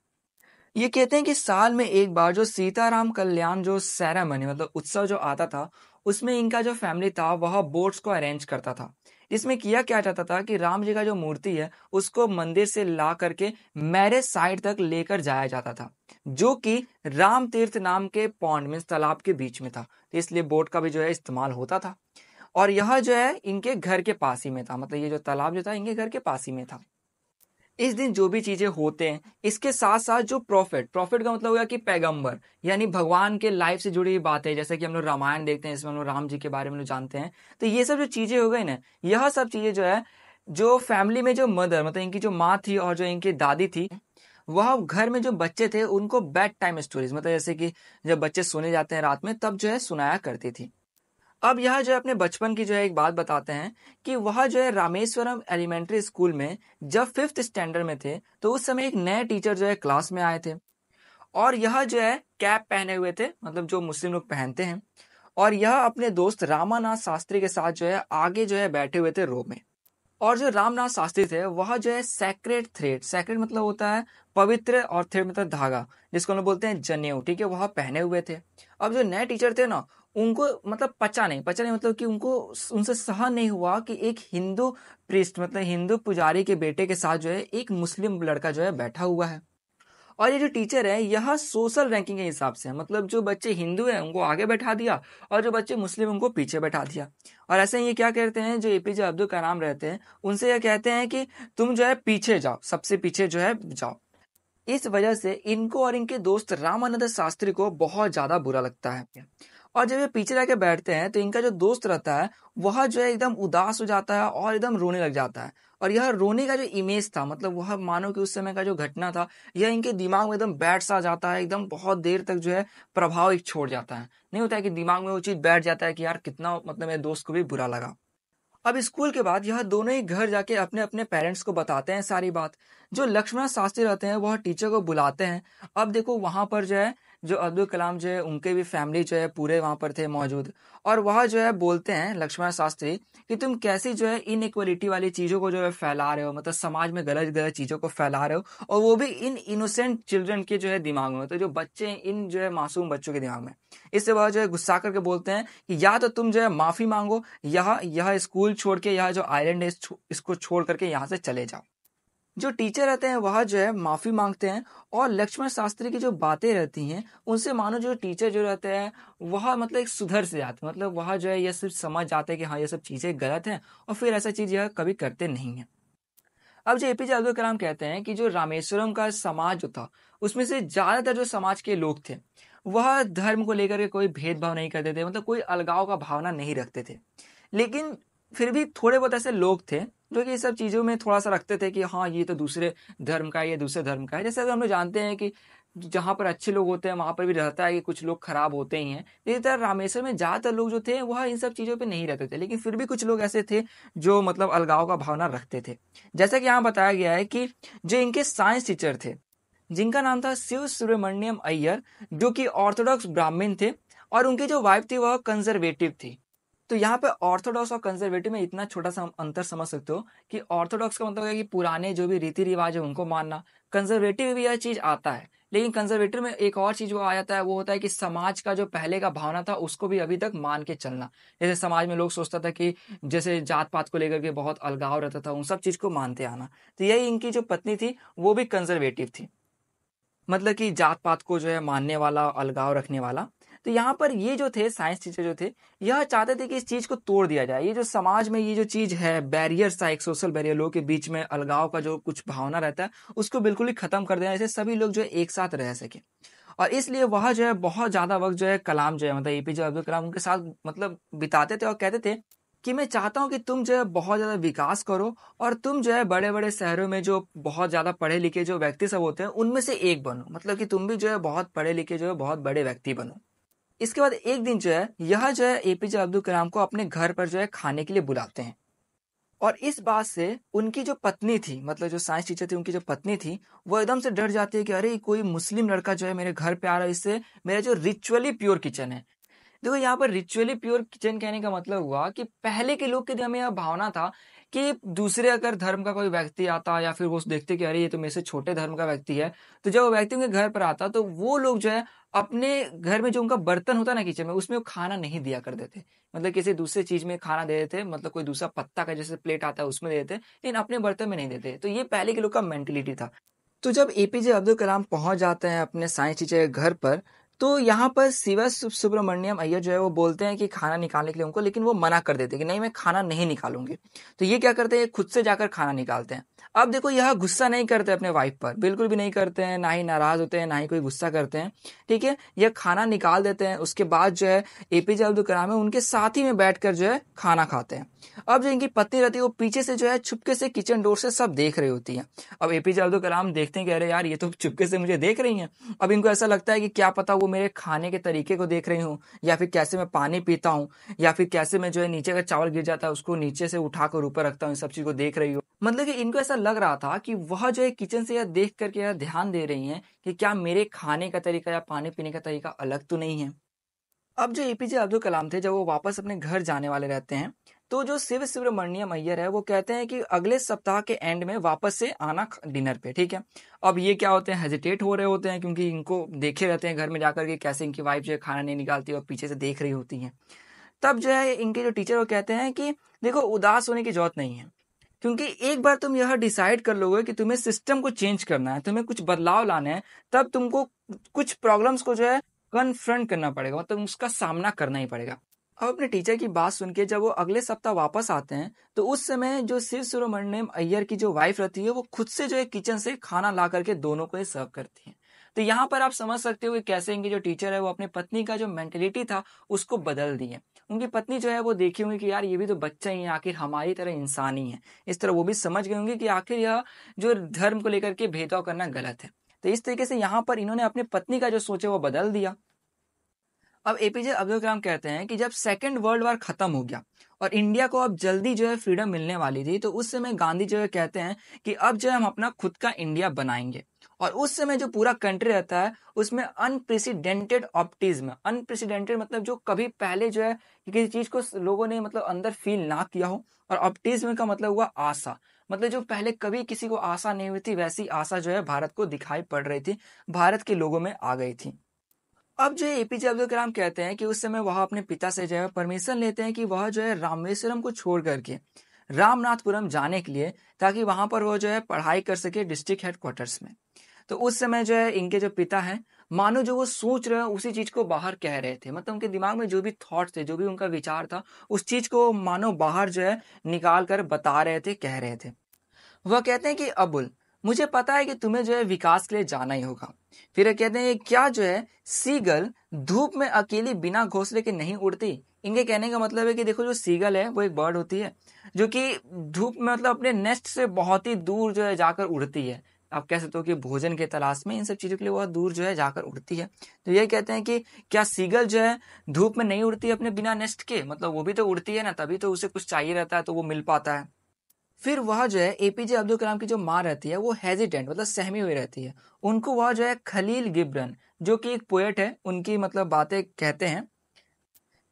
ये कहते हैं कि साल में एक बार जो सीताराम कल्याण जो सेरेमनी मतलब उत्सव जो आता था उसमें इनका जो फैमिली था वह बोट्स को अरेंज करता था इसमें किया क्या जाता था कि राम जी का जो मूर्ति है उसको मंदिर से ला करके मैरिज साइड तक लेकर जाया जाता था जो कि राम तीर्थ नाम के पौंड मीन तालाब के बीच में था इसलिए बोट का भी जो है इस्तेमाल होता था और यह जो है इनके घर के पास ही में था मतलब ये जो तालाब जो था इनके घर के पास ही में था इस दिन जो भी चीजें होते हैं इसके साथ साथ जो प्रॉफिट प्रॉफिट का मतलब हो गया कि पैगंबर यानी भगवान के लाइफ से जुड़ी हुई बातें जैसे कि हम लोग रामायण देखते हैं इसमें हम लोग राम जी के बारे में जानते हैं तो ये सब जो चीजें हो गई ना यह सब चीजें जो है जो फैमिली में जो मदर मतलब इनकी जो माँ थी और जो इनकी दादी थी वह घर में जो बच्चे थे उनको बेड टाइम स्टोरीज मतलब जैसे कि जब बच्चे सोने जाते हैं रात में तब जो है सुनाया करती थी अब यह जो है अपने बचपन की जो है एक बात बताते हैं कि वह जो है रामेश्वरम एलिमेंट्री स्कूल में जब फिफ्थ स्टैंडर्ड में थे तो उस समय एक नए टीचर जो है क्लास में आए थे और यह जो है कैप पहने हुए थे मतलब जो मुस्लिम लोग पहनते हैं और यह अपने दोस्त रामानाथ शास्त्री के साथ जो है आगे जो है बैठे हुए थे रो में और जो रामनाथ शास्त्री थे वह जो है सेक्रेट थ्रेड सेक्रेट मतलब होता है पवित्र और थ्रेड मतलब धागा जिसको हम बोलते हैं जनेऊ ठीक है वह पहने हुए थे अब जो नए टीचर थे ना उनको मतलब पचा नहीं पचा नहीं मतलब कि उनको उनसे सहन नहीं हुआ कि एक हिंदू प्रिस्ट मतलब हिंदू पुजारी के बेटे के साथ जो है एक मुस्लिम लड़का जो है बैठा हुआ है और ये जो टीचर है यह सोशल रैंकिंग के हिसाब से है मतलब जो बच्चे हिंदू हैं उनको आगे बैठा दिया और जो बच्चे मुस्लिम उनको पीछे बैठा दिया और ऐसे ही ये क्या कहते हैं जो ए पी जे अब्दुल कलाम रहते हैं उनसे यह कहते हैं कि तुम जो है पीछे जाओ सबसे पीछे जो है जाओ इस वजह से इनको और इनके दोस्त रामानंद शास्त्री को बहुत ज़्यादा बुरा लगता है और जब ये पीछे जाके बैठते हैं तो इनका जो दोस्त रहता है वह जो है एकदम उदास हो जाता है और एकदम रोने लग जाता है और यह रोने का जो इमेज था मतलब वह मानो कि उस समय का जो घटना था यह इनके दिमाग में एकदम बैठ सा जाता है एकदम बहुत देर तक जो है प्रभाव एक छोड़ जाता है नहीं होता है कि दिमाग में वो चीज़ बैठ जाता है कि यार कितना मतलब मेरे दोस्त को भी बुरा लगा अब स्कूल के बाद यह दोनों ही घर जाके अपने अपने पेरेंट्स को बताते हैं सारी बात जो लक्ष्मण शास्त्री रहते हैं वह टीचर को बुलाते हैं अब देखो वहाँ पर जो है जो अब्दुल कलाम जो है उनके भी फैमिली जो है पूरे वहाँ पर थे मौजूद और वह जो है बोलते हैं लक्ष्मण शास्त्री कि तुम कैसी जो है इन इक्वलिटी वाली चीज़ों को जो है फैला रहे हो मतलब समाज में गलत गलत चीज़ों को फैला रहे हो और वो भी इन इनोसेंट चिल्ड्रन के जो है दिमाग में तो जो बच्चे हैं इन जो है मासूम बच्चों के दिमाग में इससे वह जो है गुस्सा करके बोलते हैं कि या तो तुम जो है माफ़ी मांगो यह यह स्कूल छोड़ के यह जो आइलैंड है इसको छोड़ करके यहाँ से चले जाओ जो टीचर रहते हैं वह जो है माफ़ी मांगते हैं और लक्ष्मण शास्त्री की जो बातें रहती हैं उनसे मानो जो टीचर जो रहते हैं वह मतलब एक सुधर से जाते हैं मतलब वह जो है यह सिर्फ समझ जाते हैं कि हाँ ये सब चीज़ें गलत हैं और फिर ऐसा चीज़ यह कभी करते नहीं है अब जो ए पी जे अब्दुल कलाम कहते हैं कि जो रामेश्वरम का समाज जो था उसमें से ज़्यादातर जो समाज के लोग थे वह धर्म को लेकर के कोई भेदभाव नहीं करते थे मतलब कोई अलगाव का भावना नहीं रखते थे लेकिन फिर भी थोड़े बहुत ऐसे लोग थे जो तो कि सब चीज़ों में थोड़ा सा रखते थे कि हाँ ये तो दूसरे धर्म का है ये दूसरे धर्म का है जैसे हम लोग जानते हैं कि जहाँ पर अच्छे लोग होते हैं वहाँ पर भी रहता है कि कुछ लोग खराब होते ही हैं इसी तरह रामेश्वर में ज़्यादातर लोग जो थे वह इन सब चीज़ों पे नहीं रहते थे लेकिन फिर भी कुछ लोग ऐसे थे जो मतलब अलगाव का भावना रखते थे जैसा कि यहाँ बताया गया है कि जो इनके साइंस टीचर थे जिनका नाम था शिव सुब्रमण्यम अय्यर जो कि ऑर्थोडॉक्स ब्राह्मण थे और उनकी जो वाइफ थी वह कंजर्वेटिव थी तो यहाँ पे ऑर्थोडॉक्स और कंजर्वेटिव में इतना छोटा सा अंतर समझ सकते हो कि ऑर्थोडॉक्स का मतलब है कि पुराने जो भी रीति रिवाज है उनको मानना कंजर्वेटिव भी यह चीज आता है लेकिन कंजर्वेटिव में एक और चीज वो आ जाता है वो होता है कि समाज का जो पहले का भावना था उसको भी अभी तक मान के चलना जैसे समाज में लोग सोचता था कि जैसे जात पात को लेकर के बहुत अलगाव रहता था उन सब चीज को मानते आना तो यही इनकी जो पत्नी थी वो भी कंजर्वेटिव थी मतलब कि जात पात को जो है मानने वाला अलगाव रखने वाला तो यहाँ पर ये जो थे साइंस टीचर जो थे यह चाहते थे कि इस चीज़ को तोड़ दिया जाए ये जो समाज में ये जो चीज़ है बैरियर था एक सोशल बैरियर लोगों के बीच में अलगाव का जो कुछ भावना रहता है उसको बिल्कुल ही खत्म कर देना जैसे सभी लोग जो एक साथ रह सके और इसलिए वह जो है बहुत ज़्यादा वक्त जो है कलाम जो है मतलब ए पी जे अब्दुल कलाम उनके साथ मतलब बिताते थे और कहते थे कि मैं चाहता हूँ कि तुम जो है बहुत ज़्यादा विकास करो और तुम जो है बड़े बड़े शहरों में जो बहुत ज़्यादा पढ़े लिखे जो व्यक्ति सब होते हैं उनमें से एक बनो मतलब कि तुम भी जो है बहुत पढ़े लिखे जो है बहुत बड़े व्यक्ति बनो इसके बाद एक दिन जो है यह जो है एपीजे अब्दुल कलाम को अपने घर पर जो है खाने के लिए बुलाते हैं और इस बात से उनकी जो पत्नी थी मतलब जो साइंस टीचर थी उनकी जो पत्नी थी वो एकदम से डर जाती है कि अरे कोई मुस्लिम लड़का जो है मेरे घर पे आ रहा है इससे मेरा जो रिचुअली प्योर किचन है देखो यहाँ पर रिचुअली प्योर किचन कहने का मतलब हुआ कि पहले के लोग के दिन में यह भावना था कि दूसरे अगर धर्म का कोई व्यक्ति आता या फिर वो देखते कि अरे ये तो मेरे से छोटे धर्म का व्यक्ति है तो जब वो व्यक्ति उनके घर पर आता तो वो लोग जो है अपने घर में जो उनका बर्तन होता ना किचन में उसमें वो खाना नहीं दिया करते थे मतलब किसी दूसरे चीज में खाना दे देते मतलब कोई दूसरा पत्ता का जैसे प्लेट आता है उसमें दे देते लेकिन अपने बर्तन में नहीं देते तो ये पहले के लोग का मेंटेलिटी था तो जब एपीजे अब्दुल कलाम पहुंच जाते हैं अपने साइंस टीचर के घर पर तो यहाँ पर शिवा सुब्रमण्यम अय्यर जो है वो बोलते हैं कि खाना निकालने के लिए उनको लेकिन वो मना कर देते हैं कि नहीं मैं खाना नहीं निकालूंगी तो ये क्या करते हैं खुद से जाकर खाना निकालते हैं अब देखो यह गुस्सा नहीं करते अपने वाइफ पर बिल्कुल भी नहीं करते हैं ना ही नाराज होते हैं ना ही कोई गुस्सा करते हैं ठीक है यह खाना निकाल देते हैं उसके बाद जो है एपीजे अब्दुल कलाम है उनके साथ ही में कर जो है खाना खाते हैं अब जो इनकी पत्नी रहती है वो पीछे से जो है छुपके से किचन डोर से सब देख रही होती है अब एपीजे अब्दुल कलाम देखते हैं कि अरे यार ये तो छुपके से मुझे देख रही है अब इनको ऐसा लगता है कि क्या पता वो मेरे खाने के तरीके को देख रही हूँ या फिर कैसे मैं पानी पीता हूँ या फिर कैसे मैं जो है नीचे का चावल गिर जाता है उसको नीचे से उठा कर ऊपर रखता हूँ सब चीज़ को देख रही हूँ मतलब कि इनको ऐसा लग रहा था कि वह जो है किचन से यह देख करके यह ध्यान दे रही है कि क्या मेरे खाने का तरीका या पानी पीने का तरीका अलग तो नहीं है अब जो एपीजे अब्दुल कलाम थे जब वो वापस अपने घर जाने वाले रहते हैं तो जो शिव सुब्रमण्यम अय्यर है वो कहते हैं कि अगले सप्ताह के एंड में वापस से आना डिनर पे ठीक है अब ये क्या होते हैं हेजिटेट हो रहे होते हैं क्योंकि इनको देखे रहते हैं घर में जाकर के कैसे इनकी वाइफ जो है खाना नहीं निकालती और पीछे से देख रही होती है तब जो है इनके जो टीचर वो कहते हैं कि देखो उदास होने की जरूरत नहीं है क्योंकि एक बार तुम यह डिसाइड कर लोगे कि तुम्हें सिस्टम को चेंज करना है तुम्हें कुछ बदलाव लाना है तब तुमको कुछ प्रॉब्लम्स को जो है कन्फ्रंट करना पड़ेगा मतलब उसका सामना करना ही पड़ेगा अब अपने टीचर की बात सुन के जब वो अगले सप्ताह वापस आते हैं तो उस समय जो शिव सुब्रमण्यम अय्यर की जो वाइफ रहती है वो खुद से जो है किचन से खाना ला करके दोनों को सर्व करती है तो यहाँ पर आप समझ सकते हो कि कैसे इनकी जो टीचर है वो अपनी पत्नी का जो मेंटेलिटी था उसको बदल दिए उनकी पत्नी जो है वो देखी होंगी कि यार ये भी तो बच्चा ही है आखिर हमारी तरह इंसान ही है इस तरह वो भी समझ गए होंगे कि आखिर यह जो धर्म को लेकर के भेदभाव करना गलत है तो इस तरीके से यहाँ पर इन्होंने अपनी पत्नी का जो सोच है वो बदल दिया अब एपीजे अब्दुल कलाम कहते हैं कि जब सेकेंड वर्ल्ड वार खत्म हो गया और इंडिया को अब जल्दी जो है फ्रीडम मिलने वाली थी तो उस समय गांधी जो है कहते हैं कि अब जो है हम अपना खुद का इंडिया बनाएंगे और उस समय जो पूरा कंट्री रहता है उसमें अनप्रेसिडेंटेड ऑप्टिज्म अनप्रेसिडेंटेड मतलब जो कभी पहले जो है किसी चीज को लोगों ने मतलब अंदर फील ना किया हो और ऑप्टिज्म का मतलब हुआ आशा मतलब जो पहले कभी किसी को आशा नहीं हुई थी वैसी आशा जो है भारत को दिखाई पड़ रही थी भारत के लोगों में आ गई थी अब जो एपीजे अब्दुल कलाम कहते हैं कि उस समय वह अपने पिता से जो है परमिशन लेते हैं कि वह जो है रामेश्वरम को छोड़ करके रामनाथपुरम जाने के लिए ताकि वहां पर वो जो है पढ़ाई कर सके डिस्ट्रिक्ट हेडक्वार्टर्स में तो उस समय जो है इनके जो पिता हैं मानो जो वो सोच रहे हैं उसी चीज को बाहर कह रहे थे मतलब उनके दिमाग में जो भी थॉट थे जो भी उनका विचार था उस चीज को मानो बाहर जो है निकाल कर बता रहे थे कह रहे थे वह कहते हैं कि अबुल मुझे पता है कि तुम्हें जो है विकास के लिए जाना ही होगा फिर कहते हैं क्या जो है सीगल धूप में अकेली बिना घोंसले के नहीं उड़ती इनके कहने का मतलब है कि देखो जो सीगल है वो एक बर्ड होती है जो कि धूप में मतलब अपने नेस्ट से बहुत ही दूर जो है जाकर उड़ती है आप कह सकते हो कि भोजन के तलाश में इन सब चीज़ों के लिए बहुत दूर जो है जाकर उड़ती है तो ये कहते हैं कि क्या सीगल जो है धूप में नहीं उड़ती है अपने बिना नेस्ट के मतलब वो भी तो उड़ती है ना तभी तो उसे कुछ चाहिए रहता है तो वो मिल पाता है फिर वह जो है एपीजे अब्दुल कलाम की जो माँ रहती है वो हेजिटेंट मतलब सहमी हुई रहती है उनको वह जो है खलील गिब्रन जो कि एक पोएट है उनकी मतलब बातें कहते हैं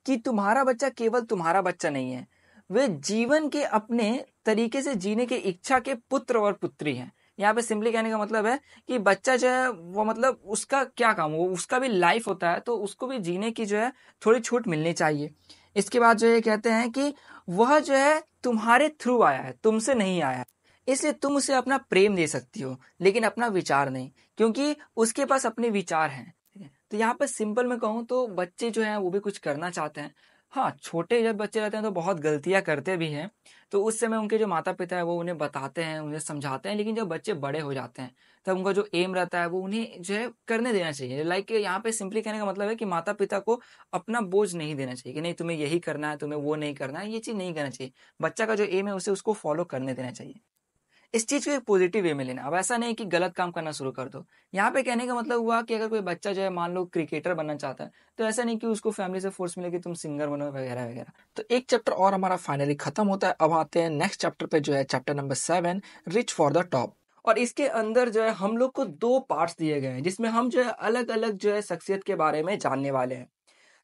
कि तुम्हारा बच्चा केवल तुम्हारा बच्चा नहीं है वे जीवन के अपने तरीके से जीने की इच्छा के पुत्र और पुत्री हैं यहाँ पे सिंपली कहने का मतलब है कि बच्चा जो है वो मतलब उसका क्या काम वो उसका भी लाइफ होता है तो उसको भी जीने की जो है थोड़ी छूट मिलनी चाहिए इसके बाद जो ये कहते हैं कि वह जो है तुम्हारे थ्रू आया है तुमसे नहीं आया है इसलिए तुम उसे अपना प्रेम दे सकती हो लेकिन अपना विचार नहीं क्योंकि उसके पास अपने विचार हैं तो यहाँ पर सिंपल मैं कहूँ तो बच्चे जो हैं वो भी कुछ करना चाहते हैं हाँ छोटे जब बच्चे रहते हैं तो बहुत गलतियाँ करते भी हैं तो उस समय उनके जो माता पिता है वो उन्हें बताते हैं उन्हें समझाते हैं लेकिन जब बच्चे बड़े हो जाते हैं तब उनका जो एम रहता है वो उन्हें जो है करने देना चाहिए लाइक यहाँ पे सिंपली कहने का मतलब है कि माता पिता को अपना बोझ नहीं देना चाहिए कि नहीं तुम्हें यही करना है तुम्हें वो नहीं करना है ये चीज़ नहीं करना चाहिए बच्चा का जो एम है उसे उसको फॉलो करने देना चाहिए इस चीज को एक पॉजिटिव वे में लेना अब ऐसा नहीं कि गलत काम करना शुरू कर दो यहाँ पे कहने का मतलब हुआ कि अगर कोई बच्चा जो है मान लो क्रिकेटर बनना चाहता है तो ऐसा नहीं कि उसको फैमिली से फोर्स मिले कि तुम सिंगर बनो वगैरह वगैरह तो एक चैप्टर और हमारा फाइनली खत्म होता है अब आते हैं नेक्स्ट चैप्टर पे जो है chapter number seven reach for the top और इसके अंदर जो है हम लोग को दो पार्ट्स दिए गए हैं जिसमें हम जो है अलग अलग जो है शख्सियत के बारे में जानने वाले हैं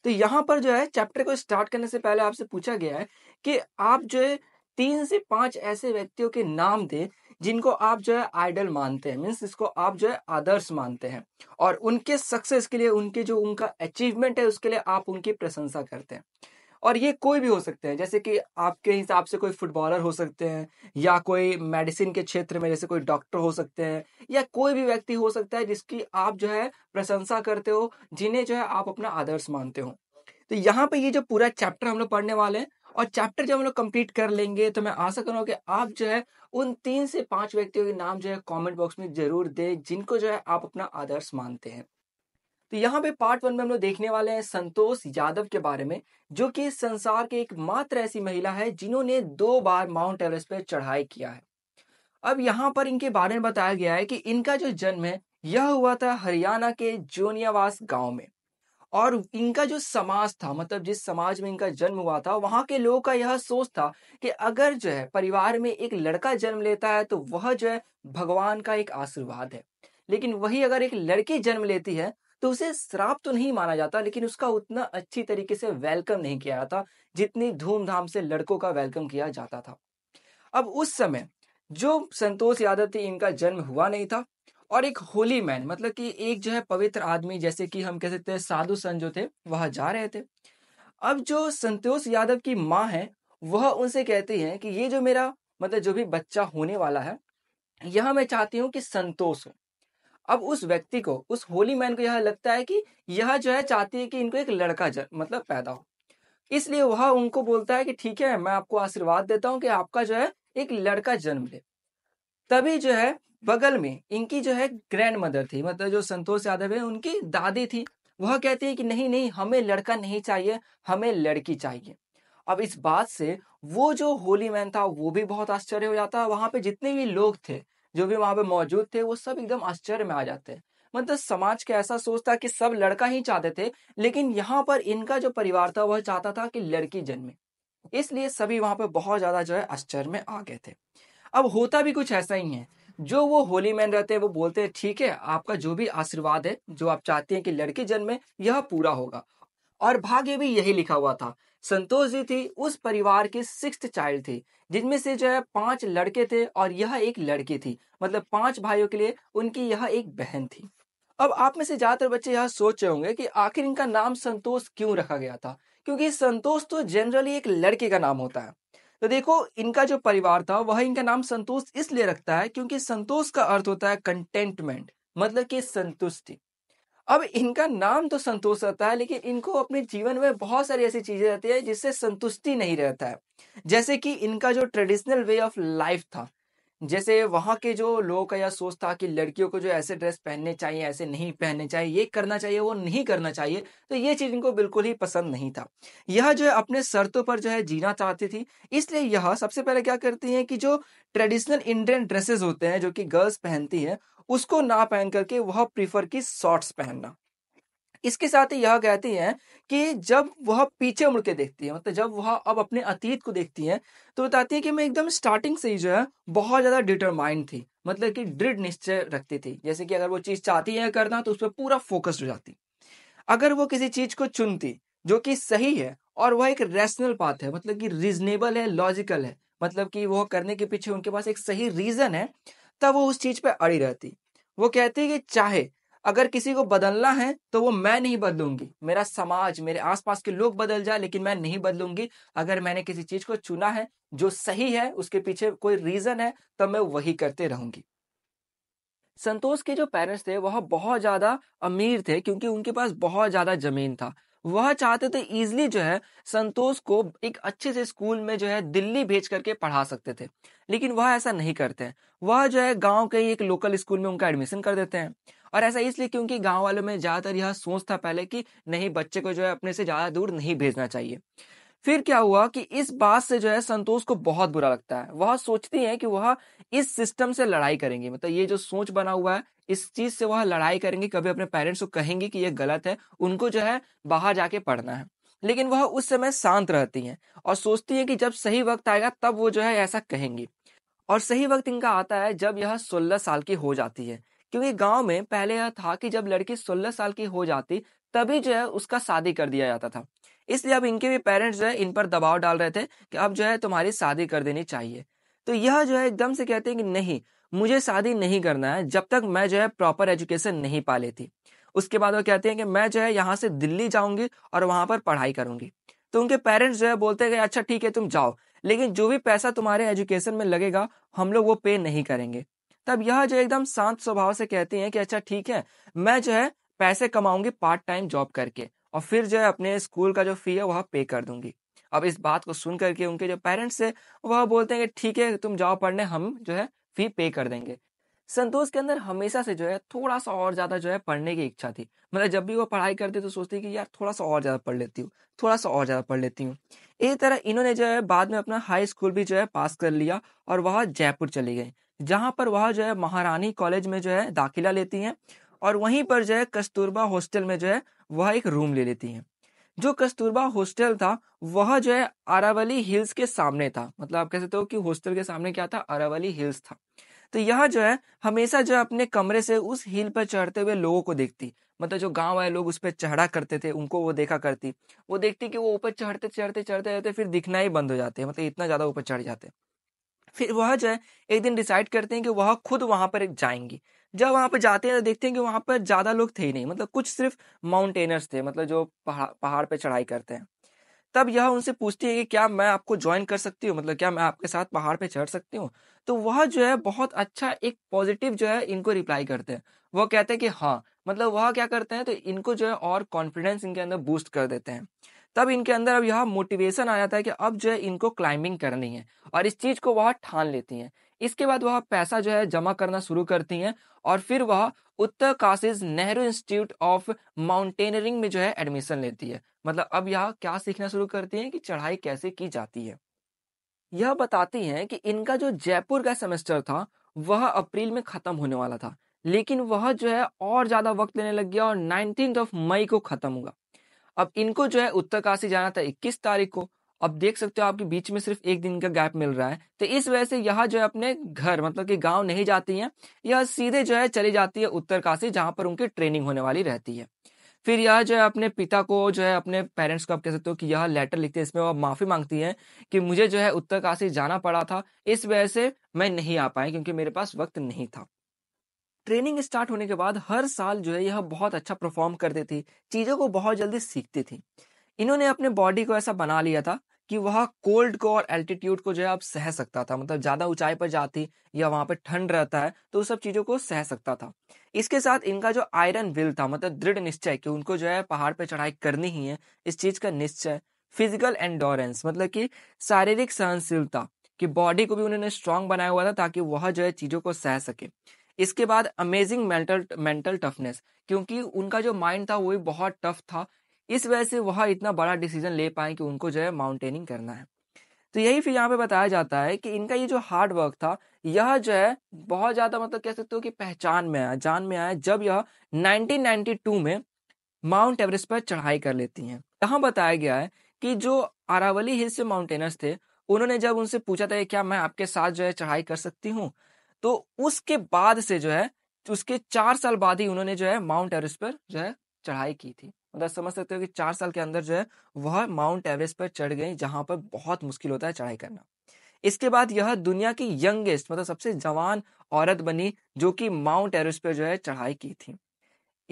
तो यहाँ पर जो है चैप्टर को स्टार्ट करने से पहले आपसे पूछा गया है कि आप जो है तीन से पांच ऐसे व्यक्तियों के नाम दे जिनको आप जो है आइडल मानते हैं मीन्स इसको आप जो है आदर्श मानते हैं और उनके सक्सेस के लिए उनके जो उनका अचीवमेंट है उसके लिए आप उनकी प्रशंसा करते हैं और ये कोई भी हो सकते हैं जैसे कि आपके हिसाब से कोई फुटबॉलर हो सकते हैं या कोई मेडिसिन के क्षेत्र में जैसे कोई डॉक्टर हो सकते हैं या कोई भी व्यक्ति हो सकता है जिसकी आप जो है प्रशंसा करते हो जिन्हें जो है आप अपना आदर्श मानते हो तो यहाँ पे ये जो पूरा चैप्टर हम लोग पढ़ने वाले हैं और चैप्टर जब हम लोग कंप्लीट कर लेंगे तो मैं आशा करूँ कि आप जो है उन तीन से पांच व्यक्तियों के नाम जो है कमेंट बॉक्स में जरूर दें जिनको जो है आप अपना आदर्श मानते हैं तो यहाँ पे पार्ट वन में हम लोग देखने वाले हैं संतोष यादव के बारे में जो कि संसार के एक मात्र ऐसी महिला है जिन्होंने दो बार माउंट एवरेस्ट पर चढ़ाई किया है अब यहाँ पर इनके बारे में बताया गया है कि इनका जो जन्म है यह हुआ था हरियाणा के जोनियावास गांव में और इनका जो समाज था मतलब जिस समाज में इनका जन्म हुआ था वहाँ के लोगों का यह सोच था कि अगर जो है परिवार में एक लड़का जन्म लेता है तो वह जो है भगवान का एक आशीर्वाद है लेकिन वही अगर एक लड़की जन्म लेती है तो उसे श्राप तो नहीं माना जाता लेकिन उसका उतना अच्छी तरीके से वेलकम नहीं किया जाता जितनी धूमधाम से लड़कों का वेलकम किया जाता था अब उस समय जो संतोष यादव थे इनका जन्म हुआ नहीं था और एक होली मैन मतलब कि एक जो है पवित्र आदमी जैसे कि हम कह सकते हैं साधु संत जो थे वह जा रहे थे अब जो संतोष यादव की माँ है वह उनसे कहती है कि ये जो मेरा मतलब जो भी बच्चा होने वाला है यह मैं चाहती हूँ कि संतोष हो अब उस व्यक्ति को उस होली मैन को यह लगता है कि यह जो है चाहती है कि इनको एक लड़का मतलब पैदा हो इसलिए वह उनको बोलता है कि ठीक है मैं आपको आशीर्वाद देता हूँ कि आपका जो है एक लड़का जन्म ले तभी जो है बगल में इनकी जो है ग्रैंड मदर थी मतलब जो संतोष यादव है उनकी दादी थी वह कहती है कि नहीं नहीं हमें लड़का नहीं चाहिए हमें लड़की चाहिए अब इस बात से वो जो होली मैन था वो भी बहुत आश्चर्य हो जाता है वहां पे जितने भी लोग थे जो भी वहां पे मौजूद थे वो सब एकदम आश्चर्य में आ जाते हैं मतलब समाज का ऐसा सोच था कि सब लड़का ही चाहते थे लेकिन यहाँ पर इनका जो परिवार था वह चाहता था कि लड़की जन्मे इसलिए सभी वहां पर बहुत ज्यादा जो है आश्चर्य में आ गए थे अब होता भी कुछ ऐसा ही है जो वो होली मैन रहते हैं वो बोलते हैं ठीक है आपका जो भी आशीर्वाद है जो आप चाहते हैं कि लड़के जन्मे यह पूरा होगा और भाग्य भी यही लिखा हुआ था संतोष जी थी उस परिवार की सिक्स चाइल्ड थी जिनमें से जो है पांच लड़के थे और यह एक लड़की थी मतलब पांच भाइयों के लिए उनकी यह एक बहन थी अब आप में से ज्यादातर बच्चे यह सोच रहे होंगे कि आखिर इनका नाम संतोष क्यों रखा गया था क्योंकि संतोष तो जनरली एक लड़के का नाम होता है तो देखो इनका जो परिवार था वह इनका नाम संतोष इसलिए रखता है क्योंकि संतोष का अर्थ होता है कंटेंटमेंट मतलब कि संतुष्टि अब इनका नाम तो संतोष रहता है लेकिन इनको अपने जीवन में बहुत सारी ऐसी चीजें रहती है जिससे संतुष्टि नहीं रहता है जैसे कि इनका जो ट्रेडिशनल वे ऑफ लाइफ था जैसे वहाँ के जो लोगों का यह सोच था कि लड़कियों को जो ऐसे ड्रेस पहनने चाहिए ऐसे नहीं पहनने चाहिए ये करना चाहिए वो नहीं करना चाहिए तो ये चीज़ इनको बिल्कुल ही पसंद नहीं था यह जो है अपने शर्तों पर जो है जीना चाहती थी इसलिए यह सबसे पहले क्या करती है कि जो ट्रेडिशनल इंडियन ड्रेसेस होते हैं जो कि गर्ल्स पहनती हैं उसको ना पहन करके वह प्रीफर की शॉर्ट्स पहनना इसके साथ ही यह कहती हैं कि जब वह पीछे मुड़ के देखती है मतलब जब वह अब अपने अतीत को देखती है तो बताती है कि मैं एकदम स्टार्टिंग से ही जो है बहुत ज़्यादा डिटरमाइंड थी मतलब कि दृढ़ निश्चय रखती थी जैसे कि अगर वो चीज़ चाहती है करना तो उस पर पूरा फोकस्ड हो जाती अगर वो किसी चीज़ को चुनती जो कि सही है और वह एक रैशनल बात है मतलब कि रीजनेबल है लॉजिकल है मतलब कि वह करने के पीछे उनके पास एक सही रीज़न है तब वो उस चीज़ पर अड़ी रहती वो कहती है कि चाहे अगर किसी को बदलना है तो वो मैं नहीं बदलूंगी मेरा समाज मेरे आसपास के लोग बदल जाए लेकिन मैं नहीं बदलूंगी अगर मैंने किसी चीज को चुना है जो सही है उसके पीछे कोई रीजन है तो मैं वही करते रहूंगी संतोष के जो पेरेंट्स थे वह बहुत ज्यादा अमीर थे क्योंकि उनके पास बहुत ज्यादा जमीन था वह चाहते थे इजिली जो है संतोष को एक अच्छे से स्कूल में जो है दिल्ली भेज करके पढ़ा सकते थे लेकिन वह ऐसा नहीं करते हैं वह जो है गांव के एक लोकल स्कूल में उनका एडमिशन कर देते हैं और ऐसा इसलिए क्योंकि गांव वालों में ज़्यादातर यह सोच था पहले कि नहीं बच्चे को जो है अपने से ज़्यादा दूर नहीं भेजना चाहिए फिर क्या हुआ कि इस बात से जो है संतोष को बहुत बुरा लगता है वह सोचती है कि वह इस सिस्टम से लड़ाई करेंगी मतलब ये जो सोच बना हुआ है इस चीज से वह लड़ाई करेंगी कभी अपने पेरेंट्स को कहेंगी कि यह गलत है उनको जो है बाहर जाके पढ़ना है लेकिन वह उस समय शांत रहती हैं और सोचती है कि जब सही वक्त आएगा तब वो जो है ऐसा कहेंगी और सही वक्त इनका आता है जब यह सोलह साल की हो जाती है क्योंकि गांव में पहले यह था कि जब लड़की 16 साल की हो जाती तभी जो है उसका शादी कर दिया जाता था इसलिए अब इनके भी पेरेंट्स जो है इन पर दबाव डाल रहे थे कि अब जो है तुम्हारी शादी कर देनी चाहिए तो यह जो है एकदम से कहते हैं कि नहीं मुझे शादी नहीं करना है जब तक मैं जो है प्रॉपर एजुकेशन नहीं पा लेती उसके बाद वो कहते हैं कि मैं जो है यहाँ से दिल्ली जाऊंगी और वहां पर पढ़ाई करूंगी तो उनके पेरेंट्स जो है बोलते हैं कि अच्छा ठीक है तुम जाओ लेकिन जो भी पैसा तुम्हारे एजुकेशन में लगेगा हम लोग वो पे नहीं करेंगे तब यह जो एकदम शांत स्वभाव से कहती हैं कि अच्छा ठीक है मैं जो है पैसे कमाऊंगी पार्ट टाइम जॉब करके और फिर जो है अपने स्कूल का जो फी है वह पे कर दूंगी अब इस बात को सुन करके उनके जो पेरेंट्स है वह बोलते हैं कि ठीक है तुम जाओ पढ़ने हम जो है फी पे कर देंगे संतोष के अंदर हमेशा से जो है थोड़ा सा और ज्यादा जो है पढ़ने की इच्छा थी मतलब जब भी वो पढ़ाई करती तो सोचती कि यार थोड़ा सा और ज्यादा पढ़ लेती हूँ थोड़ा सा और ज्यादा पढ़ लेती हूँ इसी तरह इन्होंने जो है बाद में अपना हाई स्कूल भी जो है पास कर लिया और वह जयपुर चली गई जहां पर वह जो है महारानी कॉलेज में जो है दाखिला लेती हैं और वहीं पर जो है कस्तूरबा हॉस्टल में जो है वह एक रूम ले लेती हैं जो कस्तूरबा हॉस्टल था वह जो है अरावली हिल्स के सामने था मतलब आप कह सकते हो कि हॉस्टल के सामने क्या था अरावली हिल्स था तो यह जो है हमेशा जो है अपने कमरे से उस हिल पर चढ़ते हुए लोगों को देखती मतलब जो गांव वाले लोग उस पर चढ़ा करते थे उनको वो देखा करती वो देखती कि वो ऊपर चढ़ते चढ़ते चढ़ते चढ़ते फिर दिखना ही बंद हो जाते मतलब इतना ज्यादा ऊपर चढ़ जाते फिर वह जो है एक दिन डिसाइड करते हैं कि वह खुद वहाँ पर जाएंगी जब वहाँ पर जाते हैं तो देखते हैं कि वहाँ पर ज़्यादा लोग थे ही नहीं मतलब कुछ सिर्फ माउंटेनर्स थे मतलब जो पहाड़ पहाड़ पर चढ़ाई करते हैं तब यह उनसे पूछती है कि क्या मैं आपको ज्वाइन कर सकती हूँ मतलब क्या मैं आपके साथ पहाड़ पे चढ़ सकती हूँ तो वह जो है बहुत अच्छा एक पॉजिटिव जो है इनको रिप्लाई करते हैं वह कहते हैं कि हाँ मतलब वह क्या करते हैं तो इनको जो है और कॉन्फिडेंस इनके अंदर बूस्ट कर देते हैं तब इनके अंदर अब यह मोटिवेशन आ जाता है कि अब जो है इनको क्लाइंबिंग करनी है और इस चीज को वह ठान लेती हैं इसके बाद वह पैसा जो है जमा करना शुरू करती हैं और फिर वह उत्तर काशिज नेहरू इंस्टीट्यूट ऑफ माउंटेनियरिंग में जो है एडमिशन लेती है मतलब अब यह क्या सीखना शुरू करती है कि चढ़ाई कैसे की जाती है यह बताती है कि इनका जो जयपुर का सेमेस्टर था वह अप्रैल में खत्म होने वाला था लेकिन वह जो है और ज्यादा वक्त लेने लग गया और नाइनटीन ऑफ मई को खत्म हुआ अब इनको जो है उत्तरकाशी जाना था इक्कीस तारीख को अब देख सकते हो आपके बीच में सिर्फ एक दिन का गैप मिल रहा है तो इस वजह से यह जो है अपने घर मतलब कि गांव नहीं जाती हैं यह सीधे जो है चली जाती है उत्तरकाशी जहां पर उनकी ट्रेनिंग होने वाली रहती है फिर यह जो है अपने पिता को जो है अपने पेरेंट्स को आप कह सकते हो कि यह लेटर लिखते हैं इसमें वह माफी मांगती है कि मुझे जो है उत्तरकाशी जाना पड़ा था इस वजह से मैं नहीं आ पाई क्योंकि मेरे पास वक्त नहीं था ट्रेनिंग स्टार्ट होने के बाद हर साल जो है यह बहुत अच्छा परफॉर्म करती थी चीज़ों को बहुत जल्दी सीखती थी इन्होंने अपने बॉडी को ऐसा बना लिया था कि वह कोल्ड को और एल्टीट्यूड को जो है अब सह सकता था मतलब ज़्यादा ऊंचाई पर जाती या वहाँ पर ठंड रहता है तो उस सब चीज़ों को सह सकता था इसके साथ इनका जो आयरन विल था मतलब दृढ़ निश्चय कि उनको जो है पहाड़ पर चढ़ाई करनी ही है इस चीज़ का निश्चय फिजिकल एंडोरेंस मतलब कि शारीरिक सहनशीलता कि बॉडी को भी उन्होंने स्ट्रांग बनाया हुआ था ताकि वह जो है चीज़ों को सह सके इसके बाद अमेजिंग मेंटल मेंटल टफनेस क्योंकि उनका जो माइंड था वो भी बहुत टफ था इस वजह से वह इतना बड़ा डिसीजन ले पाए कि उनको जो है माउंटेनिंग करना है तो यही फिर यहाँ पे बताया जाता है कि इनका ये जो हार्ड वर्क था यह जो है बहुत ज़्यादा मतलब कह सकते हो कि पहचान में आया जान में आया जब यह 1992 में माउंट एवरेस्ट पर चढ़ाई कर लेती हैं यहाँ बताया गया है कि जो अरावली हिल्स से माउंटेनर्स थे उन्होंने जब उनसे पूछा था क्या मैं आपके साथ जो है चढ़ाई कर सकती हूँ तो उसके बाद से जो है उसके चार साल बाद ही उन्होंने जो है माउंट एवरेस्ट पर जो है चढ़ाई की थी मतलब समझ सकते हो कि चार साल के अंदर जो है वह माउंट एवरेस्ट पर चढ़ गई जहां पर बहुत मुश्किल होता है चढ़ाई करना इसके बाद यह दुनिया की यंगेस्ट मतलब सबसे जवान औरत बनी जो कि माउंट एवरेस्ट पर जो है चढ़ाई की थी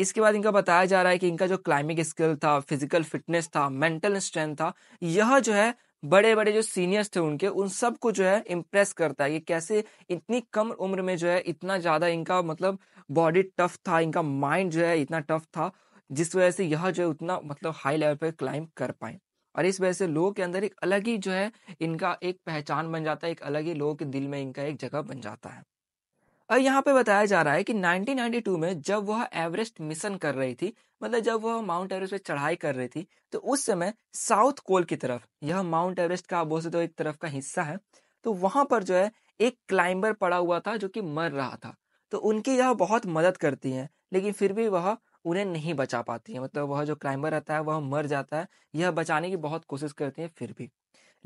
इसके बाद इनका बताया जा रहा है कि इनका जो क्लाइंबिंग स्किल था फिजिकल फिटनेस था मेंटल स्ट्रेंथ था यह जो है बड़े बड़े जो सीनियर्स थे उनके उन सबको जो है इम्प्रेस करता है ये कैसे इतनी कम उम्र में जो है इतना ज़्यादा इनका मतलब बॉडी टफ था इनका माइंड जो है इतना टफ था जिस वजह से यह जो है उतना मतलब हाई लेवल पर क्लाइंब कर पाए और इस वजह से लोगों के अंदर एक अलग ही जो है इनका एक पहचान बन जाता है एक अलग ही लोगों के दिल में इनका एक जगह बन जाता है और यहाँ पे बताया जा रहा है कि 1992 में जब वह एवरेस्ट मिशन कर रही थी मतलब जब वह माउंट एवरेस्ट पे चढ़ाई कर रही थी तो उस समय साउथ कोल की तरफ यह माउंट एवरेस्ट का बोल सकते तो एक तरफ का हिस्सा है तो वहां पर जो है एक क्लाइंबर पड़ा हुआ था जो कि मर रहा था तो उनकी यह बहुत मदद करती है लेकिन फिर भी वह उन्हें नहीं बचा पाती है मतलब वह जो क्लाइंबर रहता है वह मर जाता है यह बचाने की बहुत कोशिश करती है फिर भी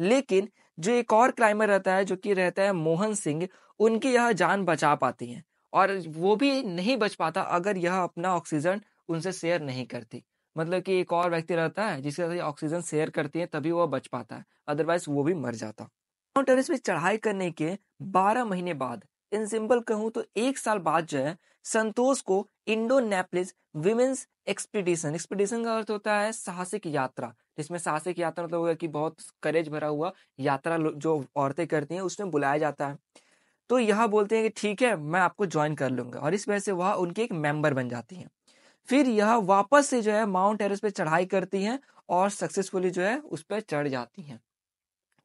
लेकिन जो एक और क्लाइंबर रहता है जो कि रहता है मोहन सिंह उनकी यह जान बचा पाती है और वो भी नहीं बच पाता अगर यह अपना ऑक्सीजन उनसे शेयर नहीं करती मतलब कि एक और व्यक्ति रहता है जिसके साथ ऑक्सीजन शेयर करती है तभी वह बच पाता है अदरवाइज वो भी मर जाता माउंट टेरेस चढ़ाई करने के 12 महीने बाद इन सिंपल कहूँ तो एक साल बाद जो है संतोष को Indo Nepalese women's expedition expedition का अर्थ होता है साहसिक यात्रा जिसमें साहसिक यात्रा मतलब होगा कि बहुत करेज भरा हुआ यात्रा जो औरतें करती हैं उसमें बुलाया जाता है तो यह बोलते हैं कि ठीक है मैं आपको ज्वाइन कर लूँगा और इस वजह से वह उनकी एक मेंबर बन जाती हैं फिर यह वापस से जो है माउंट एवरेस्ट पे चढ़ाई करती हैं और सक्सेसफुली जो है उस पर चढ़ जाती हैं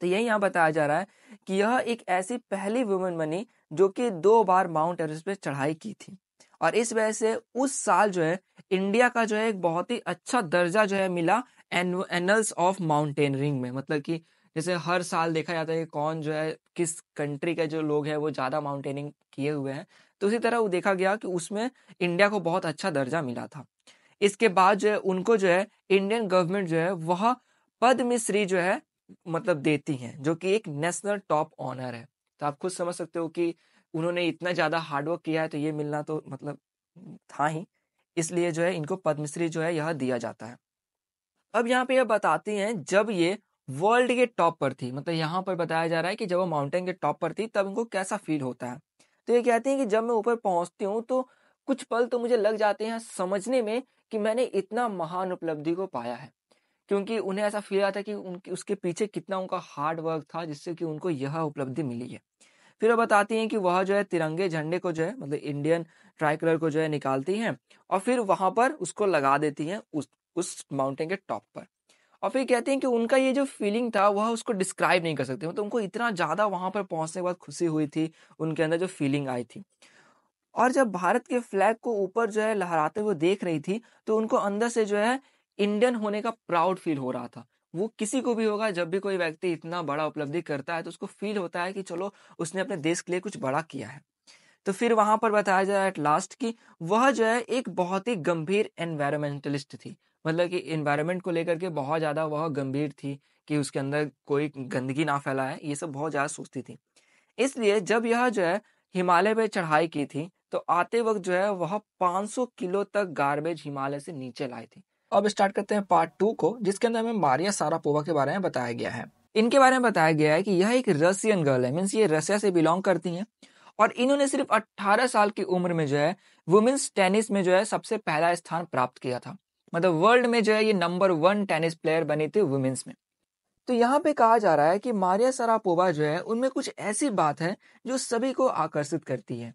तो यही यहाँ बताया जा रहा है कि यह एक ऐसी पहली वुमेन बनी जो कि दो बार माउंट एवरेस्ट पे चढ़ाई की थी और इस वजह से उस साल जो है इंडिया का जो है एक बहुत ही अच्छा दर्जा जो है मिला एनल्स ऑफ माउंटेनरिंग में मतलब कि जैसे हर साल देखा जाता है कि कौन जो है किस कंट्री के जो लोग हैं वो ज़्यादा माउंटेनिंग किए हुए हैं तो उसी तरह वो देखा गया कि उसमें इंडिया को बहुत अच्छा दर्जा मिला था इसके बाद जो है उनको जो है इंडियन गवर्नमेंट जो है वह पद्मश्री जो है मतलब देती हैं जो कि एक नेशनल टॉप ऑनर है तो आप खुद समझ सकते हो कि उन्होंने इतना ज़्यादा हार्डवर्क किया है तो ये मिलना तो मतलब था ही इसलिए जो है इनको पद्मश्री जो है यह दिया जाता है अब यहाँ पे ये यह बताते हैं जब ये वर्ल्ड के टॉप पर थी मतलब यहाँ पर बताया जा रहा है कि जब वो माउंटेन के टॉप पर थी तब इनको कैसा फील होता है तो ये कहते हैं कि जब मैं ऊपर पहुंचती हूँ तो कुछ पल तो मुझे लग जाते हैं समझने में कि मैंने इतना महान उपलब्धि को पाया है क्योंकि उन्हें ऐसा फील आता कि उनके उसके पीछे कितना उनका हार्ड वर्क था जिससे कि उनको यह उपलब्धि मिली है फिर वो बताती हैं कि वह जो है तिरंगे झंडे को जो है मतलब इंडियन ट्राई कलर को जो है निकालती हैं और फिर वहां पर उसको लगा देती हैं उस उस माउंटेन के टॉप पर और फिर कहते हैं कि उनका ये जो फीलिंग था वह उसको डिस्क्राइब नहीं कर सकते मतलब तो उनको इतना ज़्यादा वहाँ पर पहुँचने के बाद खुशी हुई थी उनके अंदर जो फीलिंग आई थी और जब भारत के फ्लैग को ऊपर जो है लहराते हुए देख रही थी तो उनको अंदर से जो है इंडियन होने का प्राउड फील हो रहा था वो किसी को भी होगा जब भी कोई व्यक्ति इतना बड़ा उपलब्धि करता है तो उसको फील होता है कि चलो उसने अपने देश के लिए कुछ बड़ा किया है तो फिर वहां पर बताया जा रहा है एट लास्ट कि वह जो है एक बहुत ही गंभीर एनवायरमेंटलिस्ट थी मतलब कि इन्वायरमेंट को लेकर के बहुत ज़्यादा वह गंभीर थी कि उसके अंदर कोई गंदगी ना फैलाए ये सब बहुत ज़्यादा सोचती थी इसलिए जब यह जो है हिमालय पर चढ़ाई की थी तो आते वक्त जो है वह 500 किलो तक गार्बेज हिमालय से नीचे लाई थी अब स्टार्ट करते हैं पार्ट टू को जिसके अंदर हमें मारिया सारा पोवा के बारे में बताया गया है इनके बारे में बताया गया है कि यह एक रसियन गर्ल है मीन्स ये रसिया से बिलोंग करती हैं और इन्होंने सिर्फ 18 साल की उम्र में जो है वुमेन्स टेनिस में जो है सबसे पहला स्थान प्राप्त किया था मतलब वर्ल्ड में जो है ये नंबर वन टेनिस प्लेयर बनी थी वुमेन्स में तो यहाँ पे कहा जा रहा है कि मारिया सरापोवा जो है उनमें कुछ ऐसी बात है जो सभी को आकर्षित करती है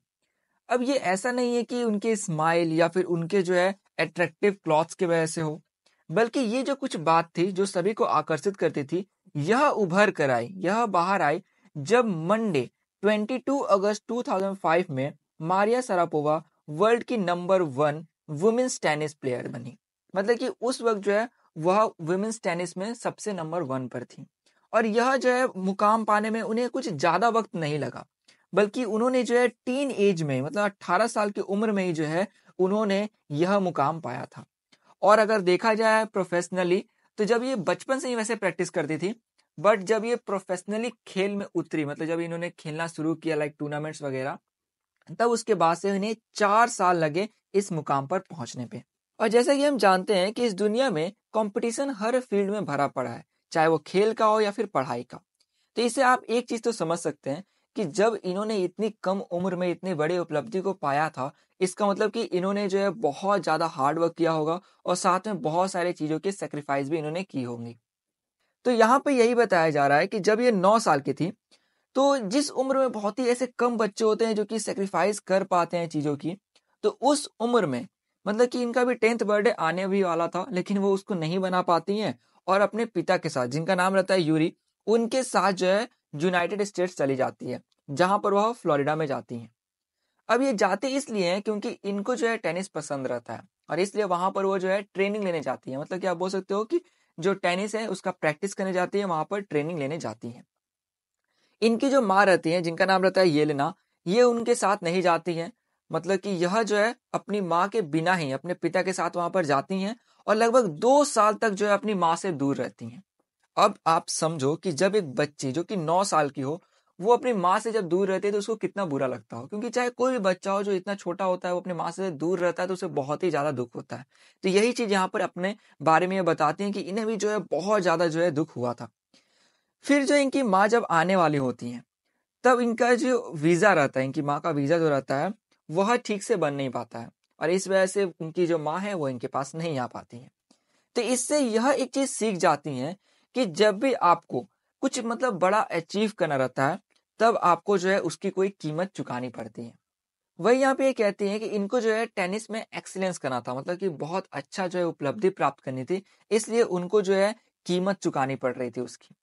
अब ये ऐसा नहीं है कि उनके स्माइल या फिर उनके जो है अट्रैक्टिव क्लॉथ्स की वजह से हो बल्कि ये जो कुछ बात थी जो सभी को आकर्षित करती थी यह उभर कर आई यह बाहर आई जब मंडे 22 अगस्त 2005 में मारिया सरापोवा वर्ल्ड की number one women's tennis player बनी मतलब कि उस वक्त जो है वह वुमेन्स टेनिस में सबसे नंबर वन पर थी और यह जो है मुकाम पाने में उन्हें कुछ ज्यादा वक्त नहीं लगा बल्कि उन्होंने जो है टीन एज में मतलब 18 साल की उम्र में ही जो है उन्होंने यह मुकाम पाया था और अगर देखा जाए प्रोफेशनली तो जब ये बचपन से ही वैसे प्रैक्टिस करती थी बट जब ये प्रोफेशनली खेल में उतरी मतलब जब इन्होंने खेलना शुरू किया लाइक टूर्नामेंट्स वगैरह तब उसके बाद से इन्हें चार साल लगे इस मुकाम पर पहुंचने पे और जैसा कि हम जानते हैं कि इस दुनिया में कंपटीशन हर फील्ड में भरा पड़ा है चाहे वो खेल का हो या फिर पढ़ाई का तो इसे आप एक चीज तो समझ सकते हैं कि जब इन्होंने इतनी कम उम्र में इतनी बड़ी उपलब्धि को पाया था इसका मतलब कि इन्होंने जो है बहुत ज्यादा हार्डवर्क किया होगा और साथ में बहुत सारी चीजों की सेक्रीफाइस भी इन्होंने की होंगी तो यहाँ पे यही बताया जा रहा है कि जब ये नौ साल की थी तो जिस उम्र में बहुत ही ऐसे कम बच्चे होते हैं जो कि सेक्रीफाइस कर पाते हैं चीजों की तो उस उम्र में मतलब कि इनका भी टेंथ बर्थडे आने भी वाला था लेकिन वो उसको नहीं बना पाती हैं और अपने पिता के साथ जिनका नाम रहता है यूरी उनके साथ जो है यूनाइटेड स्टेट्स चली जाती है जहां पर वह फ्लोरिडा में जाती हैं अब ये जाते इसलिए हैं क्योंकि इनको जो है टेनिस पसंद रहता है और इसलिए वहां पर वो जो है ट्रेनिंग लेने जाती है मतलब कि आप बोल सकते हो कि जो टेनिस है उसका प्रैक्टिस करने जाती है वहां पर ट्रेनिंग लेने जाती है इनकी जो माँ रहती है जिनका नाम रहता है येलना ये उनके साथ नहीं जाती है मतलब कि यह जो है अपनी माँ के बिना ही अपने पिता के साथ वहां पर जाती हैं और लगभग दो साल तक जो है अपनी माँ से दूर रहती हैं अब आप समझो कि जब एक बच्ची जो कि नौ साल की हो वो अपनी माँ से जब दूर रहती है तो उसको कितना बुरा लगता हो क्योंकि चाहे कोई भी बच्चा हो जो इतना छोटा होता है वो अपनी माँ से दूर रहता है तो उसे बहुत ही ज्यादा दुख होता है तो यही चीज यहाँ पर अपने बारे में बताती है कि इन्हें भी जो है बहुत ज्यादा जो है दुख हुआ था फिर जो इनकी माँ जब आने वाली होती है तब इनका जो वीजा रहता है इनकी माँ का वीजा जो रहता है वह ठीक से बन नहीं पाता है और इस वजह से उनकी जो माँ है वो इनके पास नहीं आ पाती है तो इससे यह एक चीज सीख जाती है कि जब भी आपको कुछ मतलब बड़ा अचीव करना रहता है तब आपको जो है उसकी कोई कीमत चुकानी पड़ती है वही यहाँ पे ये कहती हैं कि इनको जो है टेनिस में एक्सीलेंस करना था मतलब कि बहुत अच्छा जो है उपलब्धि प्राप्त करनी थी इसलिए उनको जो है कीमत चुकानी पड़ रही थी उसकी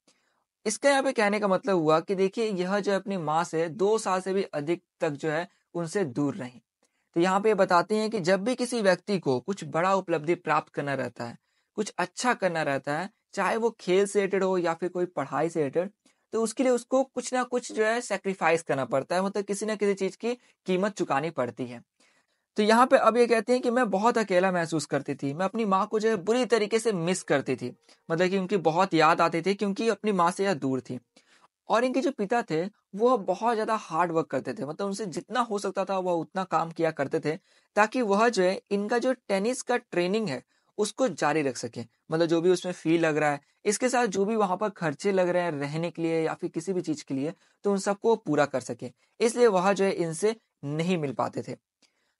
इसका यहाँ पे कहने का मतलब हुआ कि देखिए यह जो है अपनी माँ से दो साल से भी अधिक तक जो है उनसे दूर रहें तो यहाँ पे बताते हैं कि जब भी किसी व्यक्ति को कुछ बड़ा उपलब्धि प्राप्त करना रहता है कुछ अच्छा करना रहता है चाहे वो खेल से रिलेटेड हो या फिर कोई पढ़ाई से रिलेटेड तो उसके लिए उसको कुछ ना कुछ जो है सेक्रीफाइस करना पड़ता है मतलब किसी ना किसी चीज की कीमत चुकानी पड़ती है तो यहाँ पे अब ये कहते हैं कि मैं बहुत अकेला महसूस करती थी मैं अपनी माँ को जो है बुरी तरीके से मिस करती थी मतलब कि उनकी बहुत याद आती थी क्योंकि अपनी माँ से यह दूर थी और इनके जो पिता थे वो बहुत ज़्यादा हार्ड वर्क करते थे मतलब उनसे जितना हो सकता था वह उतना काम किया करते थे ताकि वह जो है इनका जो टेनिस का ट्रेनिंग है उसको जारी रख सके मतलब जो भी उसमें फी लग रहा है इसके साथ जो भी वहाँ पर खर्चे लग रहे हैं रहने के लिए या फिर किसी भी चीज़ के लिए तो उन सबको पूरा कर सके इसलिए वह जो है इनसे नहीं मिल पाते थे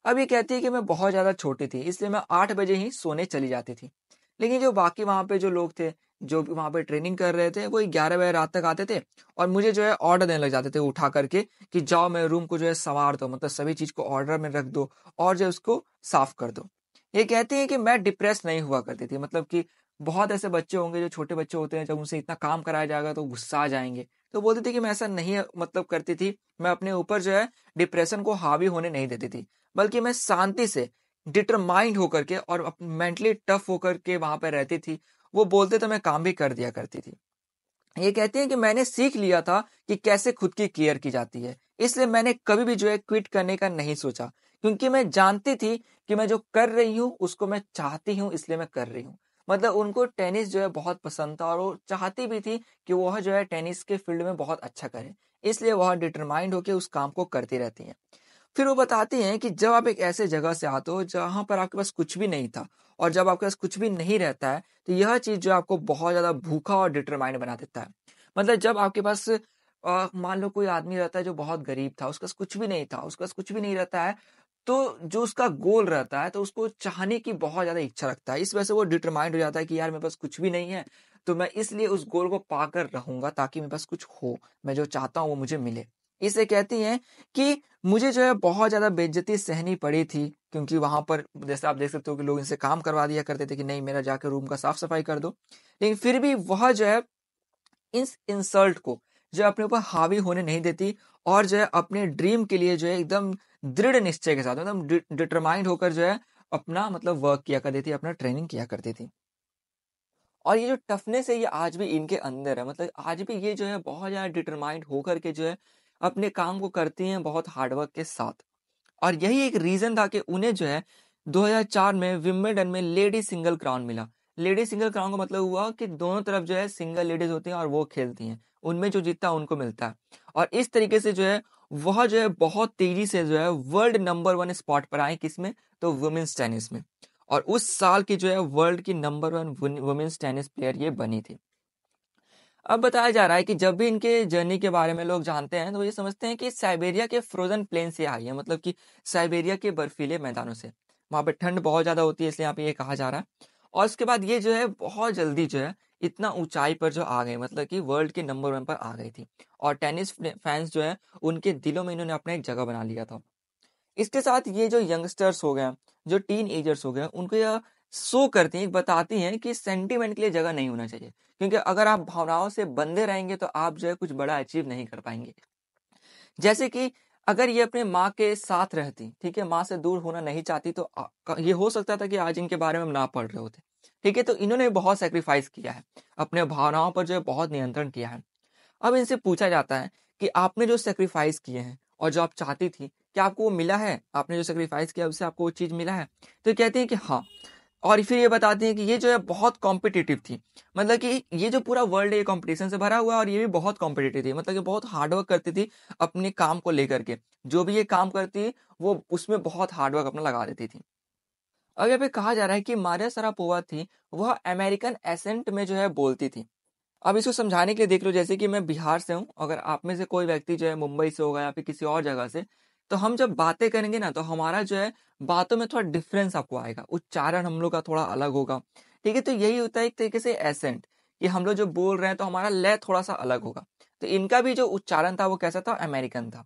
अब ये कहती है कि मैं बहुत ज़्यादा छोटी थी इसलिए मैं आठ बजे ही सोने चली जाती थी लेकिन जो बाकी वहाँ पे जो लोग थे जो वहाँ पे ट्रेनिंग कर रहे थे वो ग्यारह बजे रात तक आते थे और मुझे जो है ऑर्डर देने लग जाते थे उठा करके कि जाओ मैं रूम को जो है संवार दो मतलब सभी चीज को ऑर्डर में रख दो और जो उसको साफ कर दो ये कहते हैं कि मैं डिप्रेस नहीं हुआ करती थी मतलब कि बहुत ऐसे बच्चे होंगे जो छोटे बच्चे होते हैं जब उनसे इतना काम कराया जाएगा तो गुस्सा आ जाएंगे तो बोलते थे कि मैं ऐसा नहीं मतलब करती थी मैं अपने ऊपर जो है डिप्रेशन को हावी होने नहीं देती थी बल्कि मैं शांति से डिटरमाइंड होकर के और मेंटली टफ होकर के वहां पर रहती थी वो बोलते तो मैं काम भी कर दिया करती थी ये कहती है कि मैंने सीख लिया था कि कैसे खुद की केयर की जाती है इसलिए मैंने कभी भी जो है क्विट करने का नहीं सोचा क्योंकि मैं जानती थी कि मैं जो कर रही हूँ उसको मैं चाहती हूँ इसलिए मैं कर रही हूँ मतलब उनको टेनिस जो है बहुत पसंद था और वो चाहती भी थी कि वह जो है टेनिस के फील्ड में बहुत अच्छा करे इसलिए वह डिटरमाइंड होकर उस काम को करती रहती है फिर वो बताते हैं कि जब आप एक ऐसे जगह से आते हो जहाँ पर आपके पास कुछ भी नहीं था और जब आपके पास कुछ भी नहीं रहता है तो यह चीज़ जो आपको बहुत ज़्यादा भूखा और डिटरमाइंड बना देता है मतलब जब आपके पास मान लो कोई आदमी रहता है जो बहुत गरीब था उसके पास कुछ भी नहीं था उसके पास कुछ भी नहीं रहता है तो जो उसका गोल रहता है तो उसको चाहने की बहुत ज़्यादा इच्छा रखता है इस वजह से वो डिटरमाइंड हो जाता है कि यार मेरे पास कुछ भी नहीं है तो मैं इसलिए उस गोल को पाकर रहूंगा ताकि मेरे पास कुछ हो मैं जो चाहता हूँ वो मुझे मिले इसे कहती हैं कि मुझे जो है बहुत ज़्यादा बेज्जती सहनी पड़ी थी क्योंकि वहां पर जैसे आप देख सकते हो कि लोग इनसे काम करवा दिया करते थे कि नहीं मेरा जाकर रूम का साफ सफाई कर दो लेकिन फिर भी वह जो है इस इंसल्ट को जो अपने ऊपर हावी होने नहीं देती और जो है अपने ड्रीम के लिए जो है एकदम दृढ़ निश्चय के साथ एकदम मतलब डिटरमाइंड होकर जो है अपना मतलब वर्क किया करती थी अपना ट्रेनिंग किया करती थी और ये जो टफनेस है ये आज भी इनके अंदर है मतलब आज भी ये जो है बहुत ज़्यादा डिटरमाइंड होकर के जो है अपने काम को करती हैं बहुत हार्डवर्क के साथ और यही एक रीजन था कि उन्हें जो है 2004 में विम्बलडन में लेडी सिंगल क्राउन मिला लेडी सिंगल क्राउन का मतलब हुआ कि दोनों तरफ जो है सिंगल लेडीज होती हैं और वो खेलती हैं उनमें जो जीतता है उनको मिलता है और इस तरीके से जो है वह जो है बहुत तेजी से जो है वर्ल्ड नंबर वन स्पॉट पर आए किसमें तो वुमेन्स टेनिस में और उस साल की जो है वर्ल्ड की number one women's tennis player ये बनी थी अब बताया जा रहा है कि जब भी इनके जर्नी के बारे में लोग जानते हैं तो ये समझते हैं कि साइबेरिया के फ्रोजन प्लेन से आई है मतलब कि साइबेरिया के बर्फीले मैदानों से वहाँ पर ठंड बहुत ज़्यादा होती है इसलिए यहाँ पे ये कहा जा रहा है और उसके बाद ये जो है बहुत जल्दी जो है इतना ऊंचाई पर जो आ गए मतलब कि वर्ल्ड के नंबर वन पर आ गई थी और टेनिस फैंस जो है उनके दिलों में इन्होंने अपना एक जगह बना लिया था इसके साथ ये जो यंगस्टर्स हो गए जो टीन एजर्स हो गए उनको यह शो करती हैं बताती हैं कि सेंटिमेंट के लिए जगह नहीं होना चाहिए क्योंकि अगर आप भावनाओं से बंधे रहेंगे तो आप जो है कुछ बड़ा अचीव नहीं कर पाएंगे जैसे कि अगर ये अपने माँ के साथ रहती ठीक है माँ से दूर होना नहीं चाहती तो ये हो सकता था कि आज इनके बारे में हम ना पढ़ रहे होते ठीक है तो इन्होंने बहुत सेक्रीफाइस किया है अपने भावनाओं पर जो है बहुत नियंत्रण किया है अब इनसे पूछा जाता है कि आपने जो सेक्रीफाइस किए हैं और जो आप चाहती थी क्या आपको वो मिला है आपने जो सेक्रीफाइस किया उससे आपको वो चीज़ मिला है तो कहती है कि हाँ और फिर ये बताती हैं कि ये जो है बहुत कॉम्पिटिटिव थी मतलब कि ये जो पूरा वर्ल्ड है ये कॉम्पिटिशन से भरा हुआ और ये भी बहुत कॉम्पिटेटिव थी मतलब कि बहुत हार्डवर्क करती थी अपने काम को लेकर के जो भी ये काम करती वो उसमें बहुत हार्डवर्क अपना लगा देती थी अब यहाँ पे कहा जा रहा है कि मारिया सरापोवा थी वह अमेरिकन एसेंट में जो है बोलती थी अब इसको समझाने के लिए देख लो जैसे कि मैं बिहार से हूँ अगर आप में से कोई व्यक्ति जो है मुंबई से होगा या फिर किसी और जगह से तो हम जब बातें करेंगे ना तो हमारा जो है बातों में थोड़ा डिफरेंस आपको आएगा उच्चारण हम लोग का थोड़ा अलग होगा ठीक है तो यही होता है एक तरीके से एसेंट कि हम लोग जो बोल रहे हैं तो हमारा लय थोड़ा सा अलग होगा तो इनका भी जो उच्चारण था वो कैसा था अमेरिकन था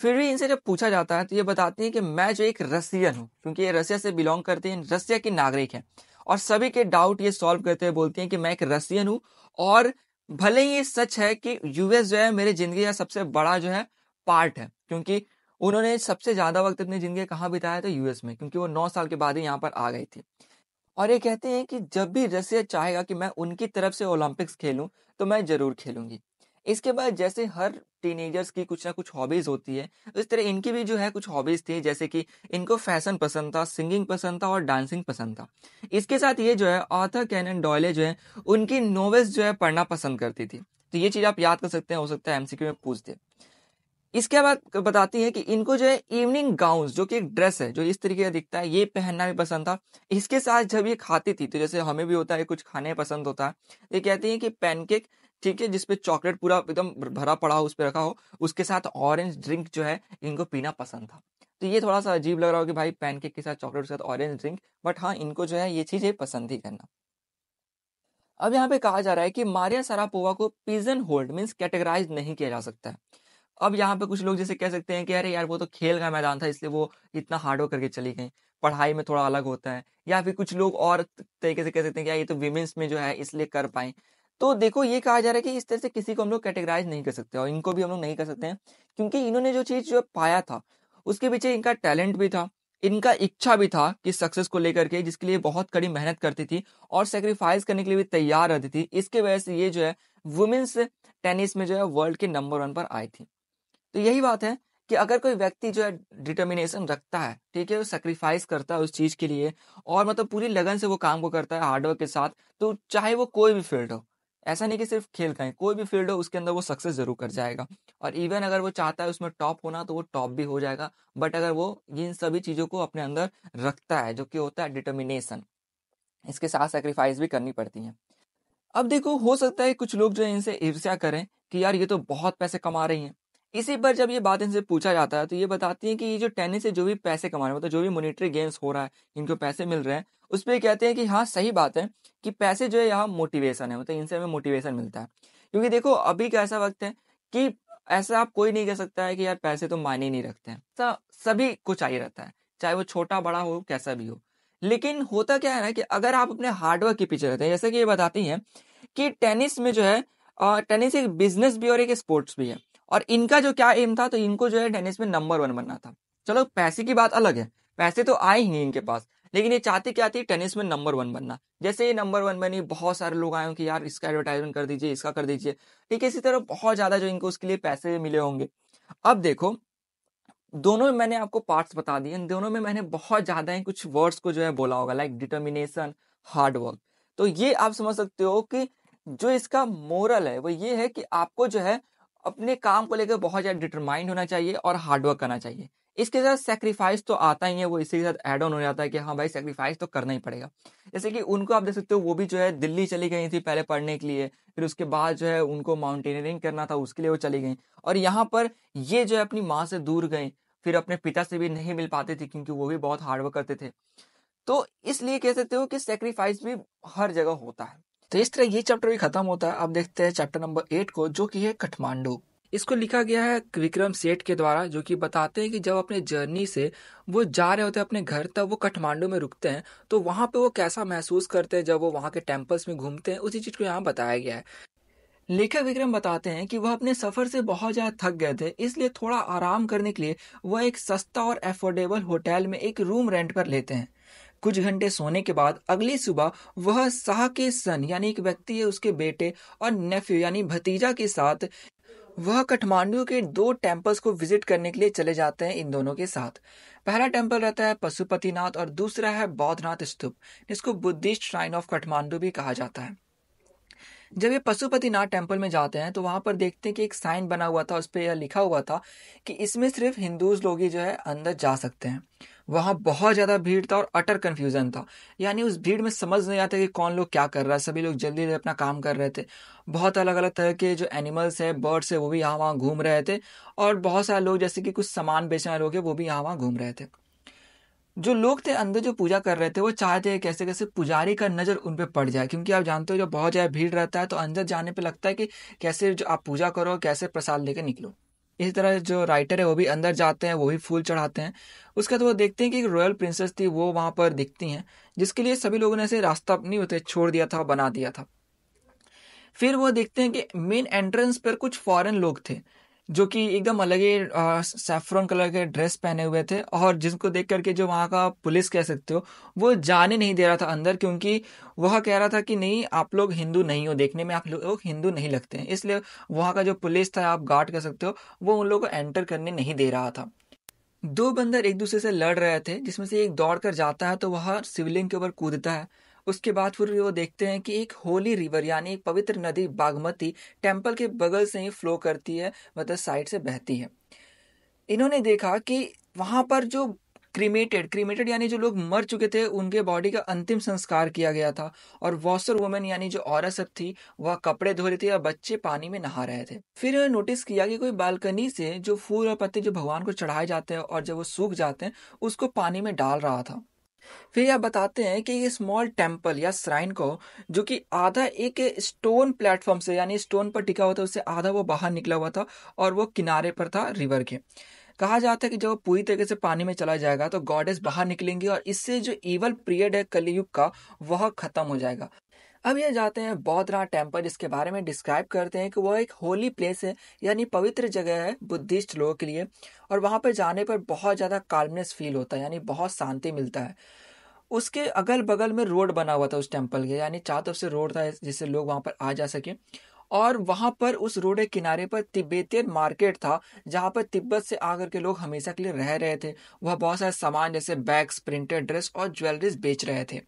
फिर भी इनसे जब पूछा जाता है तो ये बताती है कि मैं जो एक रसियन हूँ क्योंकि ये रसिया से बिलोंग करती हैं रसिया की नागरिक है और सभी के डाउट ये सॉल्व करते हुए बोलती हैं कि मैं एक रसियन हूँ और भले ही ये सच है कि यूएस जो है मेरी जिंदगी का सबसे बड़ा जो है पार्ट है क्योंकि उन्होंने सबसे ज़्यादा वक्त अपनी ज़िंदगी कहाँ बिताया तो यूएस में क्योंकि वो नौ साल के बाद ही यहाँ पर आ गई थी और ये कहते हैं कि जब भी रसिया चाहेगा कि मैं उनकी तरफ से ओलंपिक्स खेलूँ तो मैं ज़रूर खेलूँगी इसके बाद जैसे हर टीनेजर्स की कुछ ना कुछ हॉबीज़ होती है तो इस तरह इनकी भी जो है कुछ हॉबीज़ थी जैसे कि इनको फैशन पसंद था सिंगिंग पसंद था और डांसिंग पसंद था इसके साथ ये जो है ऑथर कैनन डॉयले जो है उनकी नॉवेल्स जो है पढ़ना पसंद करती थी तो ये चीज़ आप याद कर सकते हैं हो सकता है एमसीक्यू में पूछ दे इसके बाद बताती है कि इनको जो है इवनिंग गाउन जो कि एक ड्रेस है जो इस तरीके का दिखता है ये पहनना भी पसंद था इसके साथ जब ये खाती थी तो जैसे हमें भी होता है कुछ खाने पसंद होता है तो ये कहती है कि पैनकेक ठीक है जिसपे चॉकलेट पूरा एकदम भरा पड़ा हो उस पर रखा हो उसके साथ ऑरेंज ड्रिंक जो है इनको पीना पसंद था तो ये थोड़ा सा अजीब लग रहा हो कि भाई पैनकेक के साथ चॉकलेट के साथ ऑरेंज ड्रिंक बट हाँ इनको जो है ये चीज़ें पसंद ही करना अब यहाँ पे कहा जा रहा है कि मारिया सरापोवा को पिजन होल्ड मीन्स कैटेगराइज नहीं किया जा सकता है अब यहाँ पे कुछ लोग जैसे कह सकते हैं कि अरे यार वो तो खेल का मैदान था इसलिए वो इतना हार्ड वर्क करके चली गई पढ़ाई में थोड़ा अलग होता है या फिर कुछ लोग और तरीके से कह सकते हैं कि यार ये तो विमेंस में जो है इसलिए कर पाए तो देखो ये कहा जा रहा है कि इस तरह से किसी को हम लोग कैटेगराइज नहीं कर सकते और इनको भी हम लोग नहीं कर सकते हैं क्योंकि इन्होंने जो चीज़ जो पाया था उसके पीछे इनका टैलेंट भी था इनका इच्छा भी था कि सक्सेस को लेकर के जिसके लिए बहुत कड़ी मेहनत करती थी और सेक्रीफाइस करने के लिए भी तैयार रहती थी इसके वजह से ये जो है वुमेन्स टेनिस में जो है वर्ल्ड के नंबर वन पर आई थी तो यही बात है कि अगर कोई व्यक्ति जो है डिटर्मिनेशन रखता है ठीक है वो सेक्रीफाइस करता है उस चीज़ के लिए और मतलब पूरी लगन से वो काम को करता है हार्डवर्क के साथ तो चाहे वो कोई भी फील्ड हो ऐसा नहीं कि सिर्फ खेल का है कोई भी फील्ड हो उसके अंदर वो सक्सेस जरूर कर जाएगा और इवन अगर वो चाहता है उसमें टॉप होना तो वो टॉप भी हो जाएगा बट अगर वो इन सभी चीज़ों को अपने अंदर रखता है जो कि होता है डिटर्मिनेशन इसके साथ सेक्रीफाइस भी करनी पड़ती है अब देखो हो सकता है कुछ लोग जो है इनसे ईर्ष्या करें कि यार ये तो बहुत पैसे कमा रही हैं इसी पर जब ये बात इनसे पूछा जाता है तो ये बताती है कि ये जो टेनिस से जो भी पैसे कमा रहे हैं मतलब जो भी मोनिटरी गेम्स हो रहा है इनको पैसे मिल रहे हैं उस पर कहते हैं कि हाँ सही बात है कि पैसे जो है यहाँ मोटिवेशन है मतलब इनसे हमें मोटिवेशन मिलता है क्योंकि देखो अभी का ऐसा वक्त है कि ऐसा आप कोई नहीं कह सकता है कि यार पैसे तो मायने नहीं रखते हैं तो सभी को चाहिए रहता है चाहे वो छोटा बड़ा हो कैसा भी हो लेकिन होता क्या है ना कि अगर आप अपने हार्डवर्क के पीछे रहते हैं जैसे कि ये बताती हैं कि टेनिस में जो है टेनिस एक बिजनेस भी और एक स्पोर्ट्स भी है और इनका जो क्या एम था तो इनको जो है टेनिस में नंबर वन बनना था चलो पैसे की बात अलग है पैसे तो आए ही नहीं इनके पास लेकिन ये चाहते क्या थी टेनिस में नंबर वन बनना जैसे ये नंबर वन बनी बहुत सारे लोग आए कि यार इसका एडवर्टाइजमेंट कर दीजिए इसका कर दीजिए ठीक है इसी तरह बहुत ज्यादा जो इनको उसके लिए पैसे मिले होंगे अब देखो दोनों में मैंने आपको पार्ट्स बता दिए दोनों में मैंने बहुत ज्यादा है कुछ वर्ड्स को जो है बोला होगा लाइक डिटर्मिनेशन हार्डवर्क तो ये आप समझ सकते हो कि जो इसका मोरल है वो ये है कि आपको जो है अपने काम को लेकर बहुत ज़्यादा डिटरमाइंड होना चाहिए और हार्डवर्क करना चाहिए इसके साथ सेक्रीफाइस तो आता ही है वो इसी के साथ एड ऑन हो जाता है कि हाँ भाई सेक्रीफाइस तो करना ही पड़ेगा जैसे कि उनको आप देख सकते हो वो भी जो है दिल्ली चली गई थी पहले पढ़ने के लिए फिर उसके बाद जो है उनको माउंटेनियरिंग करना था उसके लिए वो चली गई और यहाँ पर ये जो है अपनी माँ से दूर गई फिर अपने पिता से भी नहीं मिल पाते थे क्योंकि वो भी बहुत हार्डवर्क करते थे तो इसलिए कह सकते हो कि सेक्रीफाइस भी हर जगह होता है तो इस तरह ये चैप्टर भी खत्म होता है अब देखते हैं चैप्टर नंबर एट को जो कि है कठमांडू इसको लिखा गया है विक्रम सेठ के द्वारा जो कि बताते हैं कि जब अपने जर्नी से वो जा रहे होते हैं अपने घर तक वो काठमांडू में रुकते हैं तो वहाँ पे वो कैसा महसूस करते हैं जब वो वहाँ के टेम्पल्स में घूमते हैं उसी चीज़ को यहाँ बताया गया है लेखक विक्रम बताते हैं कि वह अपने सफर से बहुत ज़्यादा थक गए थे इसलिए थोड़ा आराम करने के लिए वह एक सस्ता और अफोर्डेबल होटल में एक रूम रेंट पर लेते हैं कुछ घंटे सोने के बाद अगली सुबह वह शाह के सन यानी एक व्यक्ति है उसके बेटे और नेफ्यू यानी भतीजा के साथ वह काठमांडू के दो टेम्पल्स को विजिट करने के लिए चले जाते हैं इन दोनों के साथ पहला टेम्पल रहता है पशुपतिनाथ और दूसरा है बौद्धनाथ स्तूप जिसको बुद्धिस्ट श्राइन ऑफ काठमांडू भी कहा जाता है जब ये पशुपतिनाथ टेम्पल में जाते हैं तो वहां पर देखते हैं कि एक साइन बना हुआ था उस पर यह लिखा हुआ था कि इसमें सिर्फ हिंदूज लोग ही जो है अंदर जा सकते हैं वहाँ बहुत ज़्यादा भीड़ था और अटर कन्फ्यूज़न था यानी उस भीड़ में समझ नहीं आता कि कौन लोग क्या कर रहा है सभी लोग जल्दी जल्दी अपना काम कर रहे थे बहुत अलग अलग तरह के जो एनिमल्स है बर्ड्स है वो भी यहाँ वहाँ घूम रहे थे और बहुत सारे लोग जैसे कि कुछ सामान बेचने वाले लोग है वो भी यहाँ वहाँ घूम रहे थे जो लोग थे अंदर जो पूजा कर रहे थे वो चाहते हैं कैसे कैसे पुजारी का नज़र उन पर पड़ जाए क्योंकि आप जानते हो जब बहुत ज़्यादा भीड़ रहता है तो अंदर जाने पर लगता है कि कैसे जो आप पूजा करो कैसे प्रसाद लेकर निकलो इसी तरह जो राइटर है वो भी अंदर जाते हैं वो भी फूल चढ़ाते हैं उसके बाद वो देखते हैं कि एक रॉयल प्रिंसेस थी वो वहाँ पर दिखती हैं जिसके लिए सभी लोगों ने ऐसे रास्ता अपनी होते छोड़ दिया था बना दिया था फिर वो देखते हैं कि मेन एंट्रेंस पर कुछ फॉरेन लोग थे जो कि एकदम अलग ही सैफ्रॉन कलर के ड्रेस पहने हुए थे और जिनको देख करके जो वहाँ का पुलिस कह सकते हो वो जाने नहीं दे रहा था अंदर क्योंकि वह कह रहा था कि नहीं आप लोग हिंदू नहीं हो देखने में आप लोग हिंदू नहीं लगते हैं इसलिए वहाँ का जो पुलिस था आप गार्ड कह सकते हो वो उन लोगों को एंटर करने नहीं दे रहा था दो बंदर एक दूसरे से लड़ रहे थे जिसमें से एक दौड़ कर जाता है तो वह शिवलिंग के ऊपर कूदता है उसके बाद फिर वो देखते हैं कि एक होली रिवर यानी एक पवित्र नदी बागमती टेम्पल के बगल से ही फ्लो करती है मतलब साइड से बहती है इन्होंने देखा कि वहाँ पर जो क्रीमेटेड क्रीमेटेड यानी जो लोग मर चुके थे उनके बॉडी का अंतिम संस्कार किया गया था और वॉशर वुमेन यानी जो औरत सब थी वह कपड़े धो रही थी और बच्चे पानी में नहा रहे थे फिर उन्होंने नोटिस किया कि कोई बालकनी से जो फूल और पत्ते जो भगवान को चढ़ाए जाते हैं और जब वो सूख जाते हैं उसको पानी में डाल रहा था फिर यह बताते हैं कि ये स्मॉल टेम्पल या श्राइन को जो कि आधा एक स्टोन प्लेटफॉर्म से यानी स्टोन पर टिका हुआ था उससे आधा वो बाहर निकला हुआ था और वो किनारे पर था रिवर के कहा जाता है कि जब वो पूरी तरीके से पानी में चला जाएगा तो गॉडेस बाहर निकलेंगी और इससे जो ईवल पीरियड है कलयुग का वह खत्म हो जाएगा अब ये जाते हैं बौद्धनाथ टेम्पल इसके बारे में डिस्क्राइब करते हैं कि वो एक होली प्लेस है यानी पवित्र जगह है बुद्धिस्ट लोगों के लिए और वहाँ पर जाने पर बहुत ज़्यादा काल्मनेस फील होता है यानी बहुत शांति मिलता है उसके अगल बगल में रोड बना हुआ था उस टेम्पल के यानी चार तरफ से रोड था जिससे लोग वहाँ पर आ जा सकें और वहाँ पर उस रोड के किनारे पर तिब्बतियन मार्केट था जहाँ पर तिब्बत से आकर के लोग हमेशा के लिए रह रहे थे वह बहुत सारे सामान जैसे बैग्स प्रिंटेड ड्रेस और ज्वेलरीज बेच रहे थे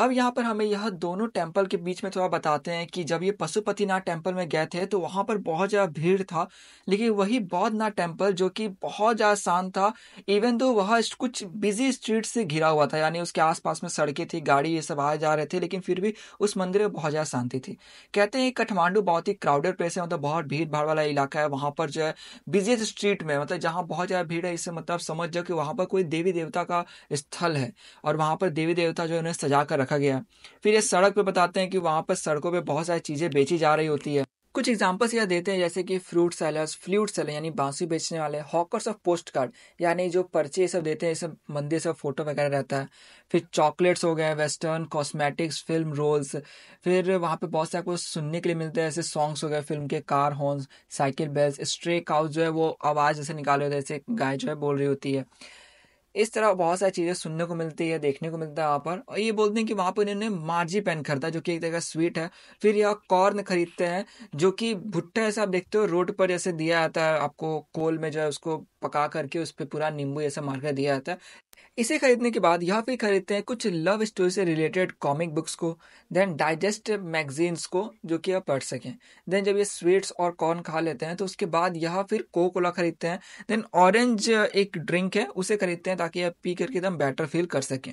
अब यहाँ पर हमें यह दोनों टेम्पल के बीच में थोड़ा बताते हैं कि जब ये पशुपतिनाथ टेम्पल में गए थे तो वहाँ पर बहुत ज़्यादा भीड़ था लेकिन वही बौद्धनाथ टेम्पल जो कि बहुत ज़्यादा शांत था इवन दो वह कुछ बिजी स्ट्रीट से घिरा हुआ था यानी उसके आसपास में सड़कें थी गाड़ी ये सब आए जा रहे थे लेकिन फिर भी उस मंदिर में बहुत ज़्यादा शांति थी कहते हैं काठमांडू बहुत ही क्राउडेड प्लेस है मतलब बहुत भीड़ भाड़ वाला इलाका है वहाँ पर जो है बिजी स्ट्रीट में मतलब जहाँ बहुत ज़्यादा भीड़ है इससे मतलब समझ जाओ कि वहाँ पर कोई देवी देवता का स्थल है और वहाँ पर देवी देवता जो है उन्हें सजा कर रखा गया फिर ये सड़क पे बताते हैं कि वहाँ पर सड़कों पे बहुत सारी चीज़ें बेची जा रही होती है कुछ एग्जाम्पल्स यह देते हैं जैसे कि फ्रूट सेलर्स फ्लूट सेलर यानी बांसुरी बेचने वाले हॉकर्स ऑफ पोस्ट कार्ड यानी जो पर्चे ये सब देते हैं जैसे मंदिर से फोटो वगैरह रहता है फिर चॉकलेट्स हो गए वेस्टर्न कॉस्मेटिक्स फिल्म रोल्स फिर वहाँ पे बहुत सारा कुछ सुनने के लिए मिलते हैं जैसे सॉन्ग्स हो गए फिल्म के car horn cycle bells stray cows जो है वो आवाज़ जैसे निकाले होते हैं जैसे गाय जो है बोल रही होती है इस तरह बहुत सारी चीज़ें सुनने को मिलती है देखने को मिलता है वहाँ पर और ये बोलते हैं कि वहाँ पर इन्होंने मार्जी पेन खरीदा जो कि एक तरह का स्वीट है फिर यह कॉर्न खरीदते हैं जो कि भुट्टा ऐसा आप देखते हो रोड पर जैसे दिया जाता है आपको कोल में जो है उसको पका करके उस पर पूरा नींबू ऐसा मार मारकर दिया जाता है इसे खरीदने के बाद यह फिर खरीदते हैं कुछ लव स्टोरी से रिलेटेड कॉमिक बुक्स को देन डाइजेस्ट मैगजीन्स को जो कि आप पढ़ सकें देन जब ये स्वीट्स और कॉर्न खा लेते हैं तो उसके बाद यह फिर को कोला खरीदते हैं देन ऑरेंज एक ड्रिंक है उसे खरीदते हैं ताकि आप पी करके एकदम बेटर फील कर सकें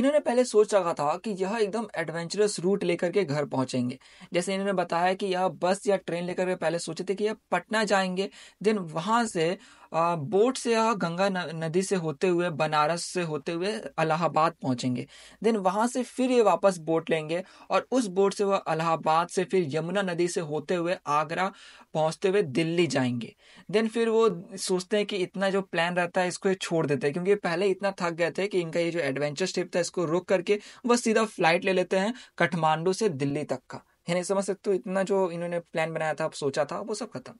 इन्होंने पहले सोच रखा था कि यह एकदम एडवेंचरस रूट लेकर के घर पहुंचेंगे जैसे इन्होंने बताया कि यह बस या ट्रेन लेकर के पहले सोचे थे कि यह पटना जाएंगे देन वहां से बोट से यह गंगा नदी से होते हुए बनारस से होते हुए अलाहाबाद पहुंचेंगे देन वहां से फिर ये वापस बोट लेंगे और उस बोट से वह अलाहाबाद से फिर यमुना नदी से होते हुए आगरा पहुंचते हुए दिल्ली जाएंगे देन फिर वो सोचते हैं कि इतना जो प्लान रहता है इसको छोड़ देते हैं क्योंकि पहले इतना थक गए थे कि इनका ये जो एडवेंचर ट्रिप था इसको रोक करके वह सीधा फ्लाइट ले लेते हैं काठमांडू से दिल्ली तक का यानी समझ सकते हो इतना जो इन्होंने प्लान बनाया था सोचा था वो सब खत्म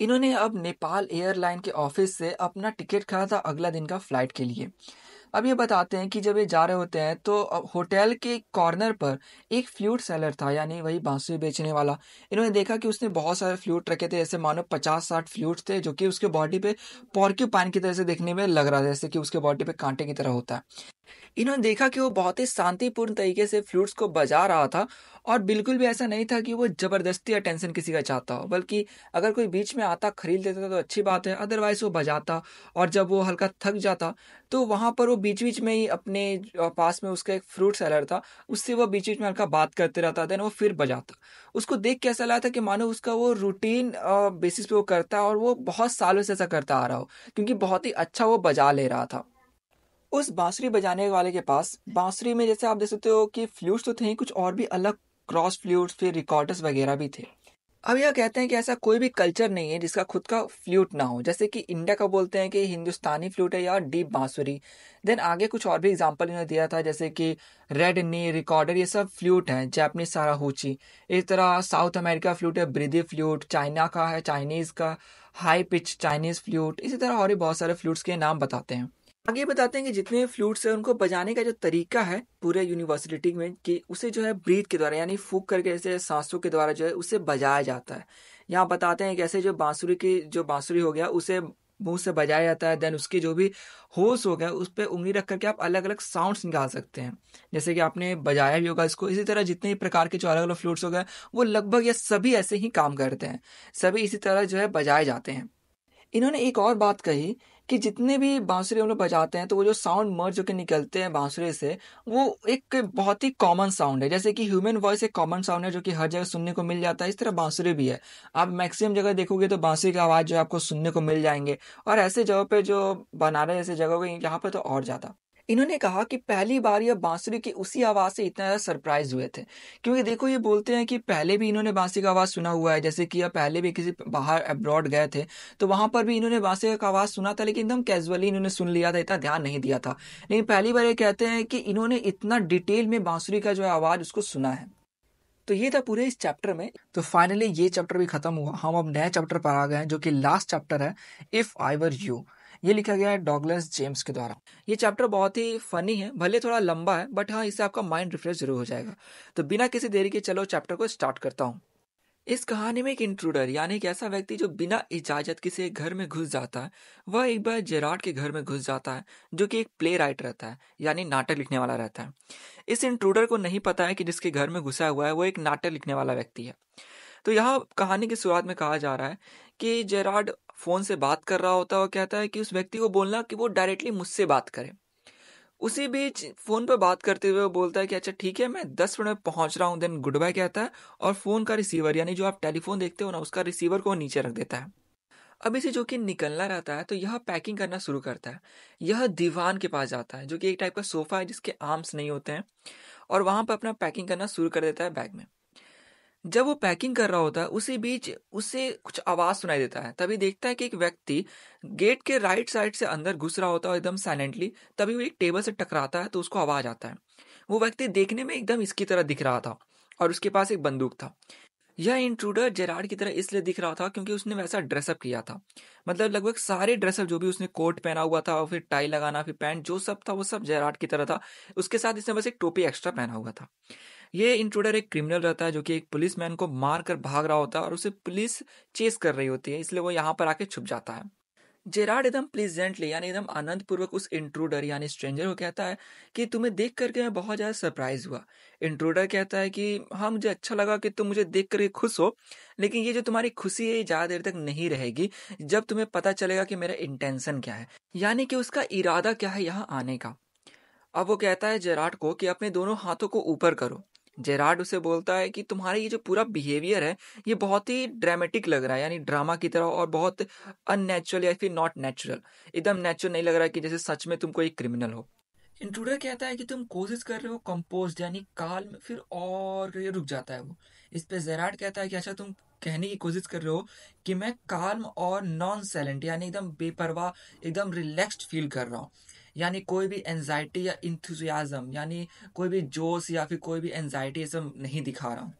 इन्होंने अब नेपाल एयरलाइन के ऑफिस से अपना टिकट खड़ा था अगला दिन का फ्लाइट के लिए अब ये बताते हैं कि जब ये जा रहे होते हैं तो होटल के कॉर्नर पर एक फ्लूट सेलर था यानी वही बांसुरी बेचने वाला इन्होंने देखा कि उसने बहुत सारे फ्लूट रखे थे जैसे मानो पचास साठ फ्लूट थे जो कि उसके बॉडी पे पॉर्क्यू पॉर्क्यूपाइन की तरह से देखने में लग रहा था जैसे कि उसके बॉडी पे कांटे की तरह होता है इन्होंने देखा कि वो बहुत ही शांतिपूर्ण तरीके से फ्लूट्स को बजा रहा था और बिल्कुल भी ऐसा नहीं था कि वो ज़बरदस्ती अटेंशन किसी का चाहता हो बल्कि अगर कोई बीच में आता खरीद लेता तो अच्छी बात है अदरवाइज़ वो बजाता और जब वो हल्का थक जाता तो वहाँ पर वो बीच बीच में ही अपने पास में उसका एक फ्रूट सेलर था उससे वो बीच बीच में हल्का बात करते रहता देन वो फिर बजाता उसको देख के ऐसा लगा था कि मानो उसका वो रूटीन बेसिस पे वो करता है और वो बहुत सालों से ऐसा करता आ रहा हो क्योंकि बहुत ही अच्छा वो बजा ले रहा था उस बांसुरी बजाने वाले के पास बांसुरी में जैसे आप देख सकते हो कि फ्लूट्स तो थे ही कुछ और भी अलग क्रॉस फ्लूट्स फिर रिकॉर्डर्स वगैरह भी थे अब यह कहते हैं कि ऐसा कोई भी कल्चर नहीं है जिसका खुद का फ्लूट ना हो जैसे कि इंडिया का बोलते हैं कि हिंदुस्तानी फ्लूट है या डीप बांसुरी देन आगे कुछ और भी एग्जाम्पल इन्होंने दिया था जैसे कि रेड नी रिकॉर्डर ये सब फ्लूट हैं जैपनीज सारा होची इस तरह साउथ अमेरिका फ्लूट है ब्रिदी फ्लूट चाइना का है चाइनीज़ का हाई पिच चाइनीज़ फ्लूट इसी तरह और भी बहुत सारे फ्लूट्स के नाम बताते हैं आगे बताते हैं कि जितने फ्लूट्स हैं उनको बजाने का जो तरीका है पूरे यूनिवर्सिटी में कि उसे जो है ब्रीथ के द्वारा यानी फूक करके ऐसे सांसों के द्वारा जो है उसे बजाया जाता है यहाँ बताते हैं कैसे जो बांसुरी की जो बांसुरी हो गया उसे मुंह से बजाया जाता है देन उसके जो भी होश हो गए उस पर उंगली रख करके आप अलग अलग साउंड्स निकाल सकते हैं जैसे कि आपने बजाया भी होगा इसको इसी तरह जितने भी प्रकार के जो अलग अलग फ्लूट्स हो गए वो लगभग ये सभी ऐसे ही काम करते हैं सभी इसी तरह जो है बजाए जाते हैं इन्होंने एक और बात कही कि जितने भी बांसुरी हम लोग बजाते हैं तो वो जो साउंड मर्ज होकर निकलते हैं बांसुरी से वो एक बहुत ही कॉमन साउंड है जैसे कि ह्यूमन वॉइस एक कॉमन साउंड है जो कि हर जगह सुनने को मिल जाता है इस तरह बांसुरी भी है आप मैक्सिमम जगह देखोगे तो बांसुरी की आवाज़ जो आपको सुनने को मिल जाएंगे और ऐसे जगह पर जो बनारस जैसे जगह हो गई यहाँ पर तो और ज़्यादा इन्होंने कहा कि पहली बार यह बांसुरी की उसी आवाज़ से इतना ज़्यादा सरप्राइज हुए थे क्योंकि देखो ये बोलते हैं कि पहले भी इन्होंने बांसी का आवाज़ सुना हुआ है जैसे कि यह पहले भी किसी बाहर अब्रॉड गए थे तो वहां पर भी इन्होंने बांसी का आवाज़ सुना था लेकिन एकदम कैजुअली इन्होंने सुन लिया था इतना ध्यान नहीं दिया था लेकिन पहली बार ये कहते हैं कि इन्होंने इतना डिटेल में बांसुरी का जो है आवाज़ उसको सुना है तो ये था पूरे इस चैप्टर में तो फाइनली ये चैप्टर भी खत्म हुआ हम अब नए चैप्टर पर आ गए हैं जो कि लास्ट चैप्टर है इफ़ आई वर यू ये लिखा गया है डॉगलस जेम्स के द्वारा ये चैप्टर बहुत ही फनी है भले थोड़ा लंबा है बट हाँ इससे आपका माइंड रिफ्रेश जरूर हो जाएगा तो बिना किसी देरी के चलो चैप्टर को स्टार्ट करता हूँ इस कहानी में एक इंट्रूडर यानी एक ऐसा व्यक्ति जो बिना इजाजत किसी घर में घुस जाता है वह एक बार जेराड के घर में घुस जाता है जो कि एक प्ले राइट रहता है यानी नाटक लिखने वाला रहता है इस इंट्रूडर को नहीं पता है कि जिसके घर में घुसा हुआ है वो एक नाटक लिखने वाला व्यक्ति है तो यहाँ कहानी की शुरुआत में कहा जा रहा है कि जेराड फ़ोन से बात कर रहा होता है और कहता है कि उस व्यक्ति को बोलना कि वो डायरेक्टली मुझसे बात करे उसी बीच फ़ोन पर बात करते हुए वो बोलता है कि अच्छा ठीक है मैं दस मिनट में पहुंच रहा हूँ देन गुड बाय कहता है और फ़ोन का रिसीवर यानी जो आप टेलीफोन देखते हो ना उसका रिसीवर को नीचे रख देता है अब इसे जो कि निकलना रहता है तो यह पैकिंग करना शुरू करता है यह दीवान के पास जाता है जो कि एक टाइप का सोफ़ा है जिसके आर्म्स नहीं होते हैं और वहां पर अपना पैकिंग करना शुरू कर देता है बैग में जब वो पैकिंग कर रहा होता है उसी बीच उसे कुछ आवाज सुनाई देता है तभी देखता है कि एक व्यक्ति गेट के राइट साइड से अंदर घुस रहा होता है एकदम साइलेंटली तभी वो एक टेबल से टकराता है तो उसको आवाज आता है वो व्यक्ति देखने में एकदम इसकी तरह दिख रहा था और उसके पास एक बंदूक था यह इंट्रूडर जेराड की तरह इसलिए दिख रहा था क्योंकि उसने वैसा ड्रेसअप किया था मतलब लगभग सारे ड्रेसअप जो भी उसने कोट पहना हुआ था और फिर टाई लगाना फिर पैंट जो सब था वो सब जेराड की तरह था उसके साथ इसने बस एक टोपी एक्स्ट्रा पहना हुआ था ये इंट्रूडर एक क्रिमिनल रहता है जो कि एक पुलिस मैन को मार कर भाग रहा होता है और उसे पुलिस चेस कर रही होती है इसलिए वो यहाँ पर आके छुप जाता है जेराड एकदम प्लीजेंटली यानी एकदम पूर्वक उस इंट्रूडर यानी स्ट्रेंजर को कहता है कि तुम्हें देख करके मैं बहुत ज़्यादा सरप्राइज हुआ इंट्रूडर कहता है कि हाँ मुझे अच्छा लगा कि तुम मुझे देख करके खुश हो लेकिन ये जो तुम्हारी खुशी है ये ज़्यादा देर तक नहीं रहेगी जब तुम्हें पता चलेगा कि मेरा इंटेंशन क्या है यानी कि उसका इरादा क्या है यहाँ आने का अब वो कहता है जेराड को कि अपने दोनों हाथों को ऊपर करो जेराड उसे बोलता है कि तुम्हारा ये जो पूरा बिहेवियर है ये बहुत ही ड्रामेटिक लग रहा है यानी ड्रामा की तरह और बहुत अननेचुरल या फिर नॉट नेचुरल एकदम नेचुरल नहीं लग रहा है कि जैसे सच में तुम कोई क्रिमिनल हो इंट्रूडर कहता है कि तुम कोशिश कर रहे हो कंपोज यानी काल में फिर और रुक जाता है वो इस पे जेराड कहता है कि अच्छा तुम कहने की कोशिश कर रहे हो कि मैं काल्म और नॉन सैलेंट यानी एकदम बेपरवाह एकदम रिलैक्स्ड फील कर रहा हूँ यानी कोई भी एनजाइटी या इंथुजियाज़म यानी कोई भी जोश या फिर कोई भी एनजाइटी ऐसा नहीं दिखा रहा हूँ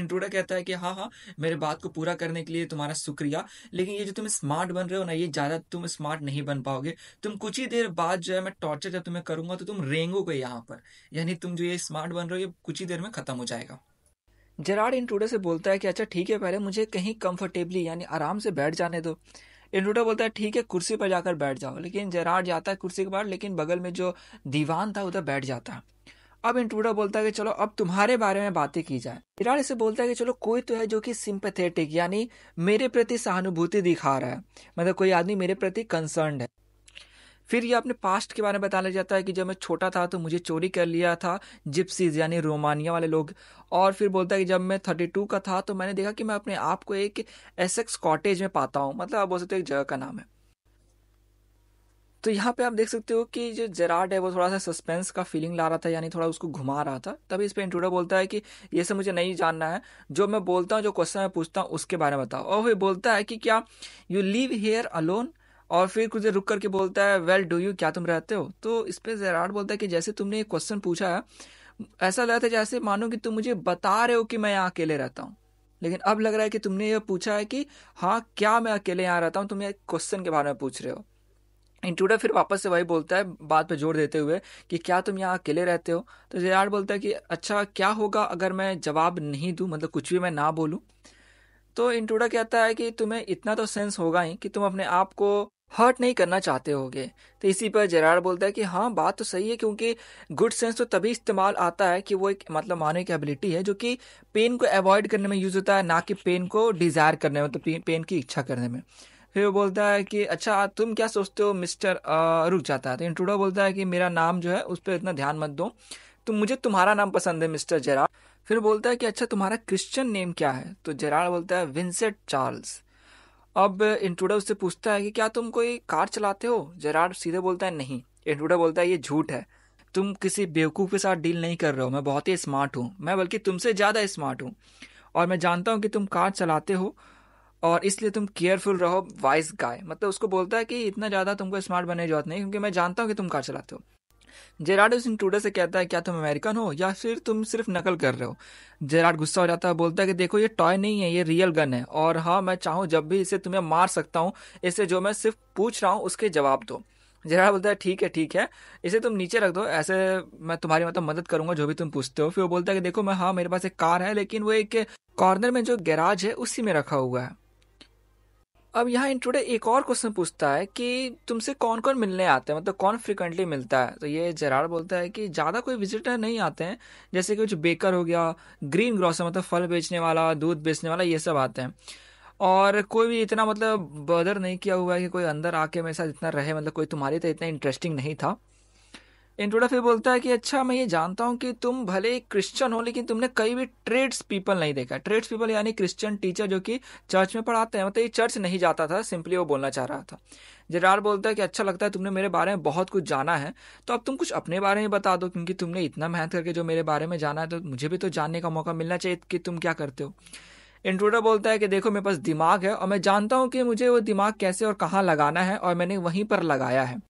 इंट्रोडर कहता है कि हाँ हाँ मेरे बात को पूरा करने के लिए तुम्हारा शुक्रिया लेकिन ये जो तुम स्मार्ट बन रहे हो ना ये ज़्यादा तुम स्मार्ट नहीं बन पाओगे तुम कुछ ही देर बाद जो है मैं टॉर्चर जब तुम्हें करूँगा तो तुम रेंगोगे यहाँ पर यानी तुम जो ये स्मार्ट बन रहे हो ये कुछ ही देर में ख़त्म हो जाएगा जराड इंट्रोडर से बोलता है कि अच्छा ठीक है पहले मुझे कहीं कंफर्टेबली यानी आराम से बैठ जाने दो इनरूटा बोलता है ठीक है कुर्सी पर जाकर बैठ जाओ लेकिन जेराड जाता है कुर्सी के बाहर लेकिन बगल में जो दीवान था उधर बैठ जाता है अब इंट्रूडर बोलता है कि चलो अब तुम्हारे बारे में बातें की जाए जेराड इसे बोलता है कि चलो कोई तो है जो कि सिंपथेटिक यानी मेरे प्रति सहानुभूति दिखा रहा है मतलब कोई आदमी मेरे प्रति कंसर्न है फिर ये अपने पास्ट के बारे में बताया जाता है कि जब मैं छोटा था तो मुझे चोरी कर लिया था जिप्सीज यानी रोमानिया वाले लोग और फिर बोलता है कि जब मैं थर्टी टू का था तो मैंने देखा कि मैं अपने आप को एक एसेक्स कॉटेज में पाता हूँ मतलब आप बोल सकते हो एक जगह का नाम है तो यहाँ पे आप देख सकते हो कि जो जेराड है वो थोड़ा सा सस्पेंस का फीलिंग ला रहा था यानी थोड़ा उसको घुमा रहा था तभी इस पर इंट्रोडर बोलता है कि ये सब मुझे नहीं जानना है जो मैं बोलता हूँ जो क्वेश्चन मैं पूछता हूँ उसके बारे में बताओ और वो बोलता है कि क्या यू लिव हेयर अलोन और फिर कुछ देर रुक करके बोलता है वेल डू यू क्या तुम रहते हो तो इस पर जेराड बोलता है कि जैसे तुमने ये क्वेश्चन पूछा है ऐसा लगता था जैसे मानो कि तुम मुझे बता रहे हो कि मैं यहाँ अकेले रहता हूँ लेकिन अब लग रहा है कि तुमने ये पूछा है कि हाँ क्या मैं अकेले यहाँ रहता हूँ तुम ये क्वेश्चन के बारे में पूछ रहे हो इंट्रूडर फिर वापस से वही बोलता है बात पे जोर देते हुए कि क्या तुम यहाँ अकेले रहते हो तो जेराड बोलता है कि अच्छा क्या होगा अगर मैं जवाब नहीं दूँ मतलब कुछ भी मैं ना बोलूँ तो इंट्रूडर कहता है कि तुम्हें इतना तो सेंस होगा ही कि तुम अपने आप को हर्ट नहीं करना चाहते होगे तो इसी पर जेरार बोलता है कि हाँ बात तो सही है क्योंकि गुड सेंस तो तभी इस्तेमाल आता है कि वो एक मतलब मानव की एबिलिटी है जो कि पेन को अवॉइड करने में यूज़ होता है ना कि पेन को डिज़ायर करने में तो मतलब पेन की इच्छा करने में फिर वो बोलता है कि अच्छा तुम क्या सोचते हो मिस्टर रुक जाता है तो इंट्रोडो बोलता है कि मेरा नाम जो है उस पर इतना ध्यान मत दो तुम मुझे तुम्हारा नाम पसंद है मिस्टर जेराड फिर बोलता है कि अच्छा तुम्हारा क्रिश्चियन नेम क्या है तो जेराड बोलता है विंसेंट चार्ल्स अब इंट्रूडर उससे पूछता है कि क्या तुम कोई कार चलाते हो जेराड सीधे बोलता है नहीं इंट्रूडर बोलता है ये झूठ है तुम किसी बेवकूफ़ के साथ डील नहीं कर रहे हो मैं बहुत ही स्मार्ट हूँ मैं बल्कि तुमसे ज़्यादा स्मार्ट हूँ और मैं जानता हूँ कि तुम कार चलाते हो और इसलिए तुम केयरफुल रहो वाइज गाय मतलब उसको बोलता है कि इतना ज़्यादा तुमको स्मार्ट बनने की जरूरत नहीं क्योंकि मैं जानता हूँ कि तुम कार चलाते हो जेराड उस इंट्रूडर से कहता है क्या तुम अमेरिकन हो या फिर तुम सिर्फ नकल कर रहे हो जेराड गुस्सा हो जाता है बोलता है कि देखो ये टॉय नहीं है ये रियल गन है और हाँ मैं चाहूँ जब भी इसे तुम्हें मार सकता हूँ इसे जो मैं सिर्फ पूछ रहा हूँ उसके जवाब दो जेराड बोलता है ठीक है ठीक है इसे तुम नीचे रख दो ऐसे मैं तुम्हारी मतलब मदद करूंगा जो भी तुम पूछते हो फिर वो बोलता है कि देखो मैं हाँ मेरे पास एक कार है लेकिन वो एक कॉर्नर में जो गैराज है उसी में रखा हुआ है अब यहाँ इंट्रोडे एक और क्वेश्चन पूछता है कि तुमसे कौन कौन मिलने आते हैं मतलब कौन फ्रिक्वेंटली मिलता है तो ये जराड़ बोलता है कि ज़्यादा कोई विजिटर नहीं आते हैं जैसे कि कुछ बेकर हो गया ग्रीन ग्रॉसर मतलब फल बेचने वाला दूध बेचने वाला ये सब आते हैं और कोई भी इतना मतलब बदर नहीं किया हुआ है कि कोई अंदर आके मेरे साथ इतना रहे मतलब कोई तुम्हारी तो इतना इंटरेस्टिंग नहीं था इंट्रोडा फिर बोलता है कि अच्छा मैं ये जानता हूँ कि तुम भले ही क्रिश्चियन हो लेकिन तुमने कई भी ट्रेड्स पीपल नहीं देखा ट्रेड्स पीपल यानी क्रिश्चियन टीचर जो कि चर्च में पढ़ाते हैं मतलब ये चर्च नहीं जाता था सिंपली वो बोलना चाह रहा था जेरार बोलता है कि अच्छा लगता है तुमने मेरे बारे में बहुत कुछ जाना है तो अब तुम कुछ अपने बारे में बता दो क्योंकि तुमने इतना मेहनत करके जो मेरे बारे में जाना है तो मुझे भी तो जानने का मौका मिलना चाहिए कि तुम क्या करते हो इंट्रोडा बोलता है कि देखो मेरे पास दिमाग है और मैं जानता हूँ कि मुझे वो दिमाग कैसे और कहाँ लगाना है और मैंने वहीं पर लगाया है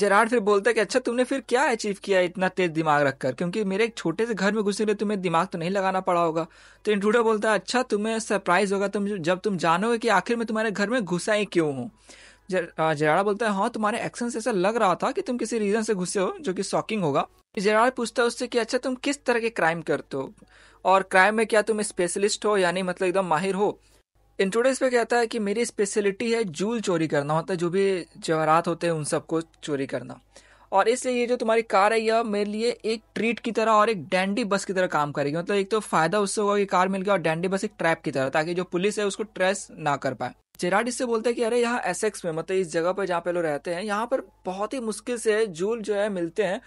जेराड फिर बोलता है कि अच्छा तुमने फिर क्या अचीव किया इतना तेज दिमाग रखकर क्योंकि मेरे एक छोटे से घर में घुसे हुए तुम्हें दिमाग तो नहीं लगाना पड़ा होगा तो इंट्रूडर बोलता है अच्छा तुम्हें सरप्राइज होगा तुम जब तुम जानोगे कि आखिर मैं तुम्हारे घर में घुसा ही क्यों हूँ जेराडा बोलता है हाँ तुम्हारे एक्शन से ऐसा लग रहा था कि तुम किसी रीजन से घुसे हो जो कि शॉकिंग होगा जेराड पूछता है उससे कि अच्छा तुम किस तरह के क्राइम करते हो और क्राइम में क्या तुम स्पेशलिस्ट हो यानी मतलब एकदम माहिर हो इंट्रोड्यूस पे कहता है कि मेरी स्पेशलिटी है जूल चोरी करना होता मतलब है जो भी जवाहरात होते हैं उन सबको चोरी करना और इसलिए ये जो तुम्हारी कार है यह मेरे लिए एक ट्रीट की तरह और एक डैंडी बस की तरह काम करेगी मतलब एक तो फायदा उससे होगा कि कार मिल गया और डैंडी बस एक ट्रैप की तरह ताकि जो पुलिस है उसको ट्रेस ना कर पाए जेराड इससे बोलते हैं कि अरे यहाँ एसेक्स में मतलब इस जगह पर जहाँ पे लोग रहते हैं यहाँ पर बहुत ही मुश्किल से जूल जो है मिलते हैं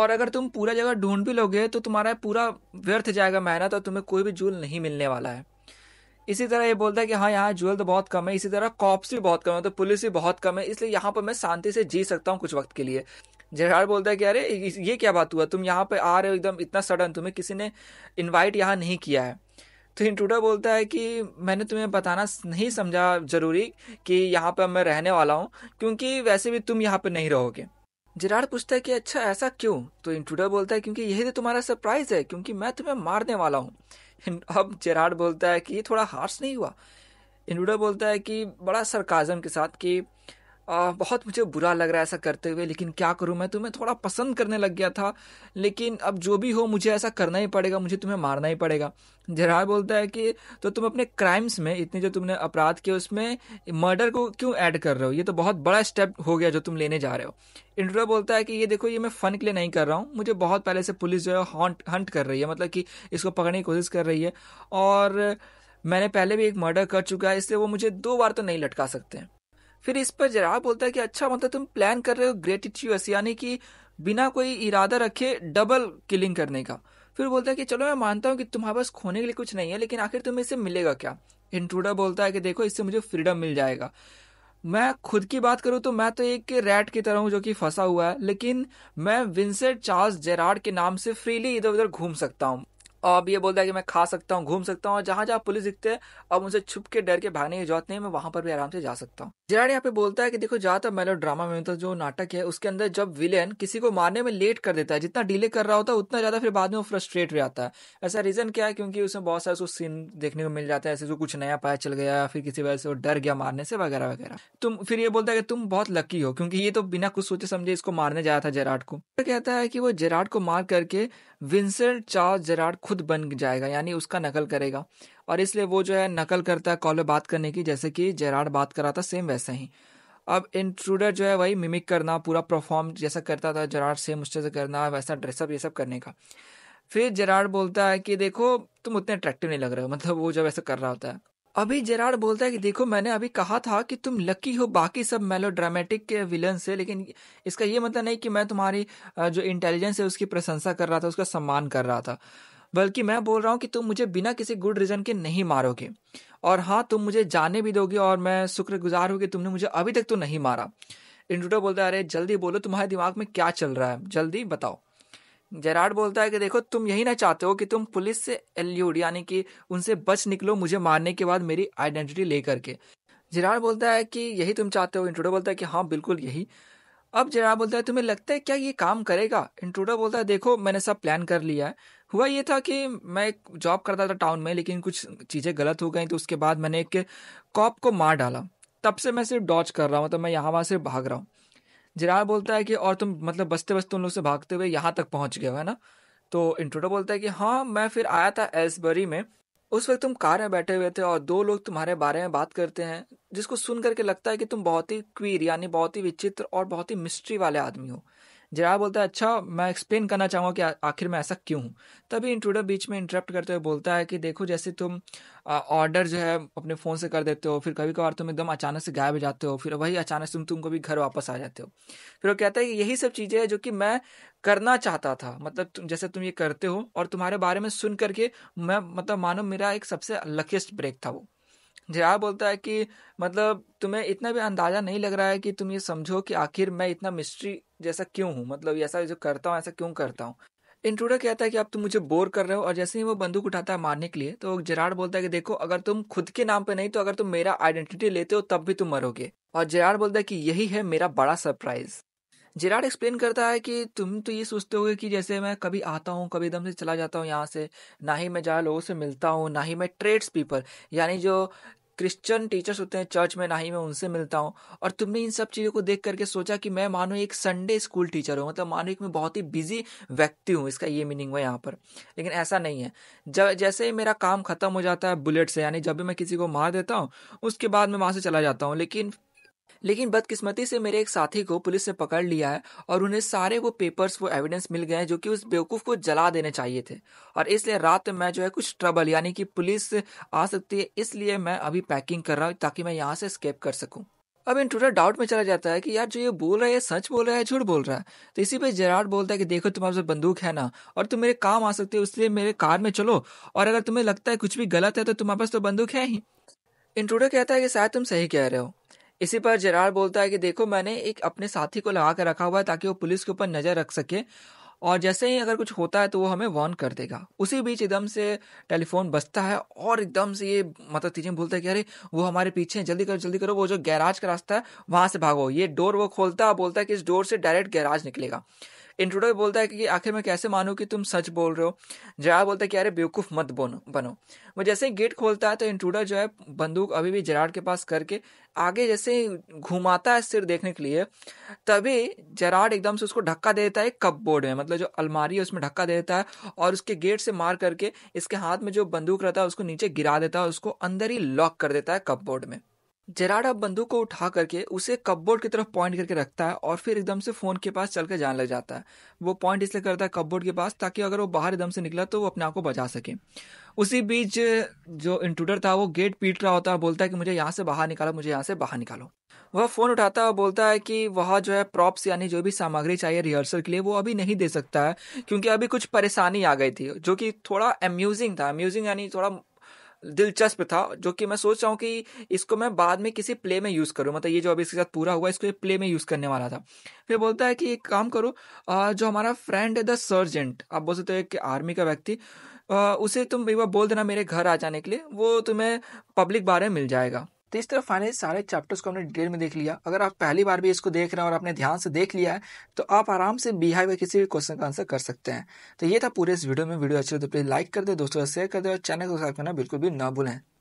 और अगर तुम पूरा जगह ढूंढ भी लोगे तो तुम्हारा पूरा व्यर्थ जाएगा मेहनत और तुम्हें कोई भी जूल नहीं मिलने वाला है इसी तरह ये बोलता है कि हाँ यहाँ ज्वेल तो बहुत कम है इसी तरह कॉप्स भी बहुत कम है तो पुलिस भी बहुत कम है इसलिए यहाँ पर मैं शांति से जी सकता हूँ कुछ वक्त के लिए जेराड बोलता है कि अरे ये क्या बात हुआ तुम यहाँ पे आ रहे हो एकदम इतना सडन तुम्हें किसी ने इनवाइट यहाँ नहीं किया है तो इंट्रूडर बोलता है कि मैंने तुम्हें बताना नहीं समझा जरूरी कि यहाँ पर मैं रहने वाला हूँ क्योंकि वैसे भी तुम यहाँ पर नहीं रहोगे जिराड पूछता है कि अच्छा ऐसा क्यों तो इंट्रूडर बोलता है क्योंकि यही तो तुम्हारा सरप्राइज है क्योंकि मैं तुम्हें मारने वाला हूँ अब जेराड बोलता है कि ये थोड़ा हार्श नहीं हुआ इनवुडा बोलता है कि बड़ा सरकाजम के साथ कि आ, बहुत मुझे बुरा लग रहा है ऐसा करते हुए लेकिन क्या करूँ मैं तुम्हें थोड़ा पसंद करने लग गया था लेकिन अब जो भी हो मुझे ऐसा करना ही पड़ेगा मुझे तुम्हें मारना ही पड़ेगा जरा बोलता है कि तो तुम अपने क्राइम्स में इतने जो तुमने अपराध किए उसमें मर्डर को क्यों ऐड कर रहे हो ये तो बहुत बड़ा स्टेप हो गया जो तुम लेने जा रहे हो इंड्रो बोलता है कि ये देखो ये मैं फ़न के लिए नहीं कर रहा हूँ मुझे बहुत पहले से पुलिस जो है हॉन्ट हंट कर रही है मतलब कि इसको पकड़ने की कोशिश कर रही है और मैंने पहले भी एक मर्डर कर चुका है इसलिए वो मुझे दो बार तो नहीं लटका सकते हैं फिर इस पर जरा बोलता है कि अच्छा मतलब तुम प्लान कर रहे हो ग्रेटिट्यूस यानी कि बिना कोई इरादा रखे डबल किलिंग करने का फिर बोलता है कि चलो मैं मानता हूँ कि तुम्हारे पास खोने के लिए कुछ नहीं है लेकिन आखिर तुम्हें इससे मिलेगा क्या इंट्रूडर बोलता है कि देखो इससे मुझे फ्रीडम मिल जाएगा मैं खुद की बात करूँ तो मैं तो एक रैट की तरह हूं जो कि फंसा हुआ है लेकिन मैं विंसेंट चार्ल्स जेराड के नाम से फ्रीली इधर उधर घूम सकता हूँ अब ये बोलता है कि मैं खा सकता हूँ घूम सकता हूँ और जहां पुलिस दिखते हैं अब उनसे छुप के डर के भागने की जरूरत नहीं मैं वहां पर भी आराम से जा सकता हूँ जरा यहाँ पे बोलता है कि देखो ज्यादातर मेलो ड्रामा में तो जो नाटक है उसके अंदर जब विलेन किसी को मारने में लेट कर देता है जितना डिले कर रहा होता है उतना ज्यादा फिर बाद में वो फ्रस्ट्रेट हो जाता है ऐसा रीजन क्या है क्योंकि उसमें बहुत सारे उसको सीन देखने को मिल जाता है ऐसे जो कुछ नया पाया चल गया फिर किसी वजह से वो डर गया मारने से वगैरह वगैरह तुम फिर ये बोलता है कि तुम बहुत लकी हो क्योंकि ये तो बिना कुछ सोचे समझे इसको मारने जाया था जेराड को कहता है कि वो जेराड को मार करके विंसेंट चार्ल्स जेराड खुद बन जाएगा यानी उसका नकल करेगा और इसलिए वो जो है नकल करता है कॉल में बात करने की जैसे कि जेराड बात कर रहा था सेम वैसे ही अब इंट्रूडर जो है वही मिमिक करना पूरा परफॉर्म जैसा करता था जेराड सेम उससे करना वैसा ड्रेसअप ये सब करने का फिर जेराड बोलता है कि देखो तुम उतने अट्रैक्टिव नहीं लग रहे हो मतलब वो जब ऐसा कर रहा होता है अभी जेराड बोलता है कि देखो मैंने अभी कहा था कि तुम लकी हो बाकी सब मेलो ड्रामेटिक के विलन से लेकिन इसका ये मतलब नहीं कि मैं तुम्हारी जो इंटेलिजेंस है उसकी प्रशंसा कर रहा था उसका सम्मान कर रहा था बल्कि मैं बोल रहा हूँ कि तुम मुझे बिना किसी गुड रीज़न के नहीं मारोगे और हाँ तुम मुझे जाने भी दोगे और मैं शुक्रगुजार हूँ कि तुमने मुझे अभी तक तो नहीं मारा इंट्रोडो बोलता है अरे जल्दी बोलो तुम्हारे दिमाग में क्या चल रहा है जल्दी बताओ जेराड बोलता है कि देखो तुम यही ना चाहते हो कि तुम पुलिस से एल्यूड यानी कि उनसे बच निकलो मुझे मारने के बाद मेरी आइडेंटिटी लेकर के जेराड बोलता है कि यही तुम चाहते हो इंट्रोडो बोलता है कि हाँ बिल्कुल यही अब जेराड बोलता है तुम्हें लगता है क्या ये काम करेगा इंट्रोडो बोलता है देखो मैंने सब प्लान कर लिया है हुआ ये था कि मैं जॉब करता था टाउन में लेकिन कुछ चीज़ें गलत हो गई तो उसके बाद मैंने एक कॉप को मार डाला तब से मैं सिर्फ डॉच कर रहा हूँ तो मैं यहाँ वहाँ से भाग रहा हूँ जिराल बोलता है कि और तुम मतलब बसते बसते उन लोग से भागते हुए यहाँ तक पहुँच गए हो है ना तो इंट्रोडो बोलता है कि हाँ मैं फिर आया था एल्सबरी में उस वक्त तुम कार में बैठे हुए थे और दो लोग तुम्हारे बारे में बात करते हैं जिसको सुन करके लगता है कि तुम बहुत ही क्वीर यानी बहुत ही विचित्र और बहुत ही मिस्ट्री वाले आदमी हो जरा बोलता है अच्छा मैं एक्सप्लेन करना चाहूँगा कि आखिर मैं ऐसा क्यों हूँ तभी इंट्रूडर बीच में इंटरप्ट करते हुए बोलता है कि देखो जैसे तुम ऑर्डर जो है अपने फ़ोन से कर देते हो फिर कभी कभार तुम एकदम अचानक से गायब जाते हो फिर वही अचानक से तुम तुमको भी घर वापस आ जाते हो फिर वो कहता है कि यही सब चीज़ें हैं जो कि मैं करना चाहता था मतलब तुम जैसे तुम ये करते हो और तुम्हारे बारे में सुन करके मैं मतलब मानो मेरा एक सबसे लकीस्ट ब्रेक था वो जया बोलता है कि मतलब तुम्हें इतना भी अंदाज़ा नहीं लग रहा है कि तुम ये समझो कि आखिर मैं इतना मिस्ट्री जैसा क्यों हूँ मतलब ऐसा जो करता हूँ ऐसा क्यों करता हूँ इंट्रोडर कहता है कि अब तुम तो मुझे बोर कर रहे हो और जैसे ही वो बंदूक उठाता है मारने के लिए तो जेराड बोलता है कि देखो अगर तुम खुद के नाम पे नहीं तो अगर तुम मेरा आइडेंटिटी लेते हो तब भी तुम मरोगे और जेराड बोलता है कि यही है मेरा बड़ा सरप्राइज जेराड एक्सप्लेन करता है कि तुम तो ये सोचते हो कि जैसे मैं कभी आता हूँ कभी एकदम से चला जाता हूँ यहाँ से ना ही मैं ज़्यादा लोगों से मिलता हूँ ना ही मैं ट्रेड्स पीपल यानी जो क्रिश्चियन टीचर्स होते हैं चर्च में ना ही मैं उनसे मिलता हूँ और तुमने इन सब चीज़ों को देख करके सोचा कि मैं मानो एक संडे स्कूल टीचर हूँ मतलब मानो एक मैं बहुत ही बिजी व्यक्ति हूँ इसका ये मीनिंग हुआ यहाँ पर लेकिन ऐसा नहीं है जब जैसे ही मेरा काम खत्म हो जाता है बुलेट से यानी जब भी मैं किसी को मार देता हूँ उसके बाद मैं वहाँ से चला जाता हूँ लेकिन लेकिन बदकिस्मती से मेरे एक साथी को पुलिस ने पकड़ लिया है और उन्हें सारे वो पेपर्स वो एविडेंस मिल गए जो कि उस बेवकूफ़ को जला देने चाहिए थे और इसलिए रात में मैं जो है कुछ ट्रबल यानी कि पुलिस आ सकती है इसलिए मैं अभी पैकिंग कर रहा हूँ ताकि मैं यहाँ से स्केप कर सकूँ अब इंट्रोडर डाउट में चला जाता है कि यार जो ये बोल रहा है सच बोल रहा है झूठ बोल रहा है तो इसी पे जेराड बोलता है कि देखो तुम्हारे पास बंदूक है ना और तुम मेरे काम आ सकते हो इसलिए मेरे कार में चलो और अगर तुम्हें लगता है कुछ भी गलत है तो तुम्हारे पास तो बंदूक है ही इंट्रोडर कहता है कि शायद तुम सही कह रहे हो इसी पर जरार बोलता है कि देखो मैंने एक अपने साथी को लगा कर रखा हुआ है ताकि वो पुलिस के ऊपर नज़र रख सके और जैसे ही अगर कुछ होता है तो वो हमें वॉर्न कर देगा उसी बीच एकदम से टेलीफोन बजता है और एकदम से ये मतलब तीजन बोलता है कि अरे वो हमारे पीछे हैं जल्दी करो जल्दी करो वो जो गैराज का रास्ता है वहाँ से भागो ये डोर वो खोलता है बोलता है कि इस डोर से डायरेक्ट गैराज निकलेगा इंट्रोडर बोलता है कि आखिर मैं कैसे मानूँ कि तुम सच बोल रहे हो जरार बोलता है कि अरे बेवकूफ़ मत बनो बनो वो जैसे ही गेट खोलता है तो इंट्रोडर जो है बंदूक अभी भी जराड़ के पास करके आगे जैसे ही घुमाता है सिर देखने के लिए तभी जराड एकदम से उसको धक्का देता है कपबोर्ड में मतलब जो अलमारी है उसमें धक्का देता है और उसके गेट से मार करके इसके हाथ में जो बंदूक रहता है उसको नीचे गिरा देता है उसको अंदर ही लॉक कर देता है कपबोर्ड में जराड अब बंदूक को उठा करके उसे कपबोर्ड की तरफ पॉइंट करके रखता है और फिर एकदम से फोन के पास चलकर जान लग जाता है वो पॉइंट इसलिए करता है कपबोर्ड के पास ताकि अगर वो बाहर एकदम से निकला तो वो अपने आप को बचा सके उसी बीच जो इंट्रूडर था वो गेट पीट रहा होता है बोलता है कि मुझे यहाँ से बाहर निकालो मुझे यहाँ से बाहर निकालो वह फ़ोन उठाता है और बोलता है कि वह जो है प्रॉप्स यानी जो भी सामग्री चाहिए रिहर्सल के लिए वो अभी नहीं दे सकता है क्योंकि अभी कुछ परेशानी आ गई थी जो कि थोड़ा अम्यूजिंग था अम्यूजिंग यानी थोड़ा दिलचस्प था जो कि मैं सोच रहा हूँ कि इसको मैं बाद में किसी प्ले में यूज़ करूँ मतलब ये जो अभी इसके साथ पूरा हुआ इसको प्ले में यूज़ करने वाला था फिर बोलता है कि एक काम करो जो हमारा फ्रेंड है द सर्जेंट आप बोल सकते हो एक आर्मी का व्यक्ति उसे तुम एक बार बोल देना मेरे घर आ जाने के लिए वो तुम्हें पब्लिक बारे में मिल जाएगा तो इस तरह फाइनली सारे चैप्टर्स को हमने डिटेल में देख लिया अगर आप पहली बार भी इसको देख रहे हैं और आपने ध्यान से देख लिया है तो आप आराम से बिहाई में किसी भी क्वेश्चन का आंसर कर सकते हैं तो ये था पूरे इस वीडियो में वीडियो अच्छी तो प्लीज़ लाइक कर दे दोस्तों शेयर कर दे और चैनल को सब्सक्राइब करना बिल्कुल भी ना भूलें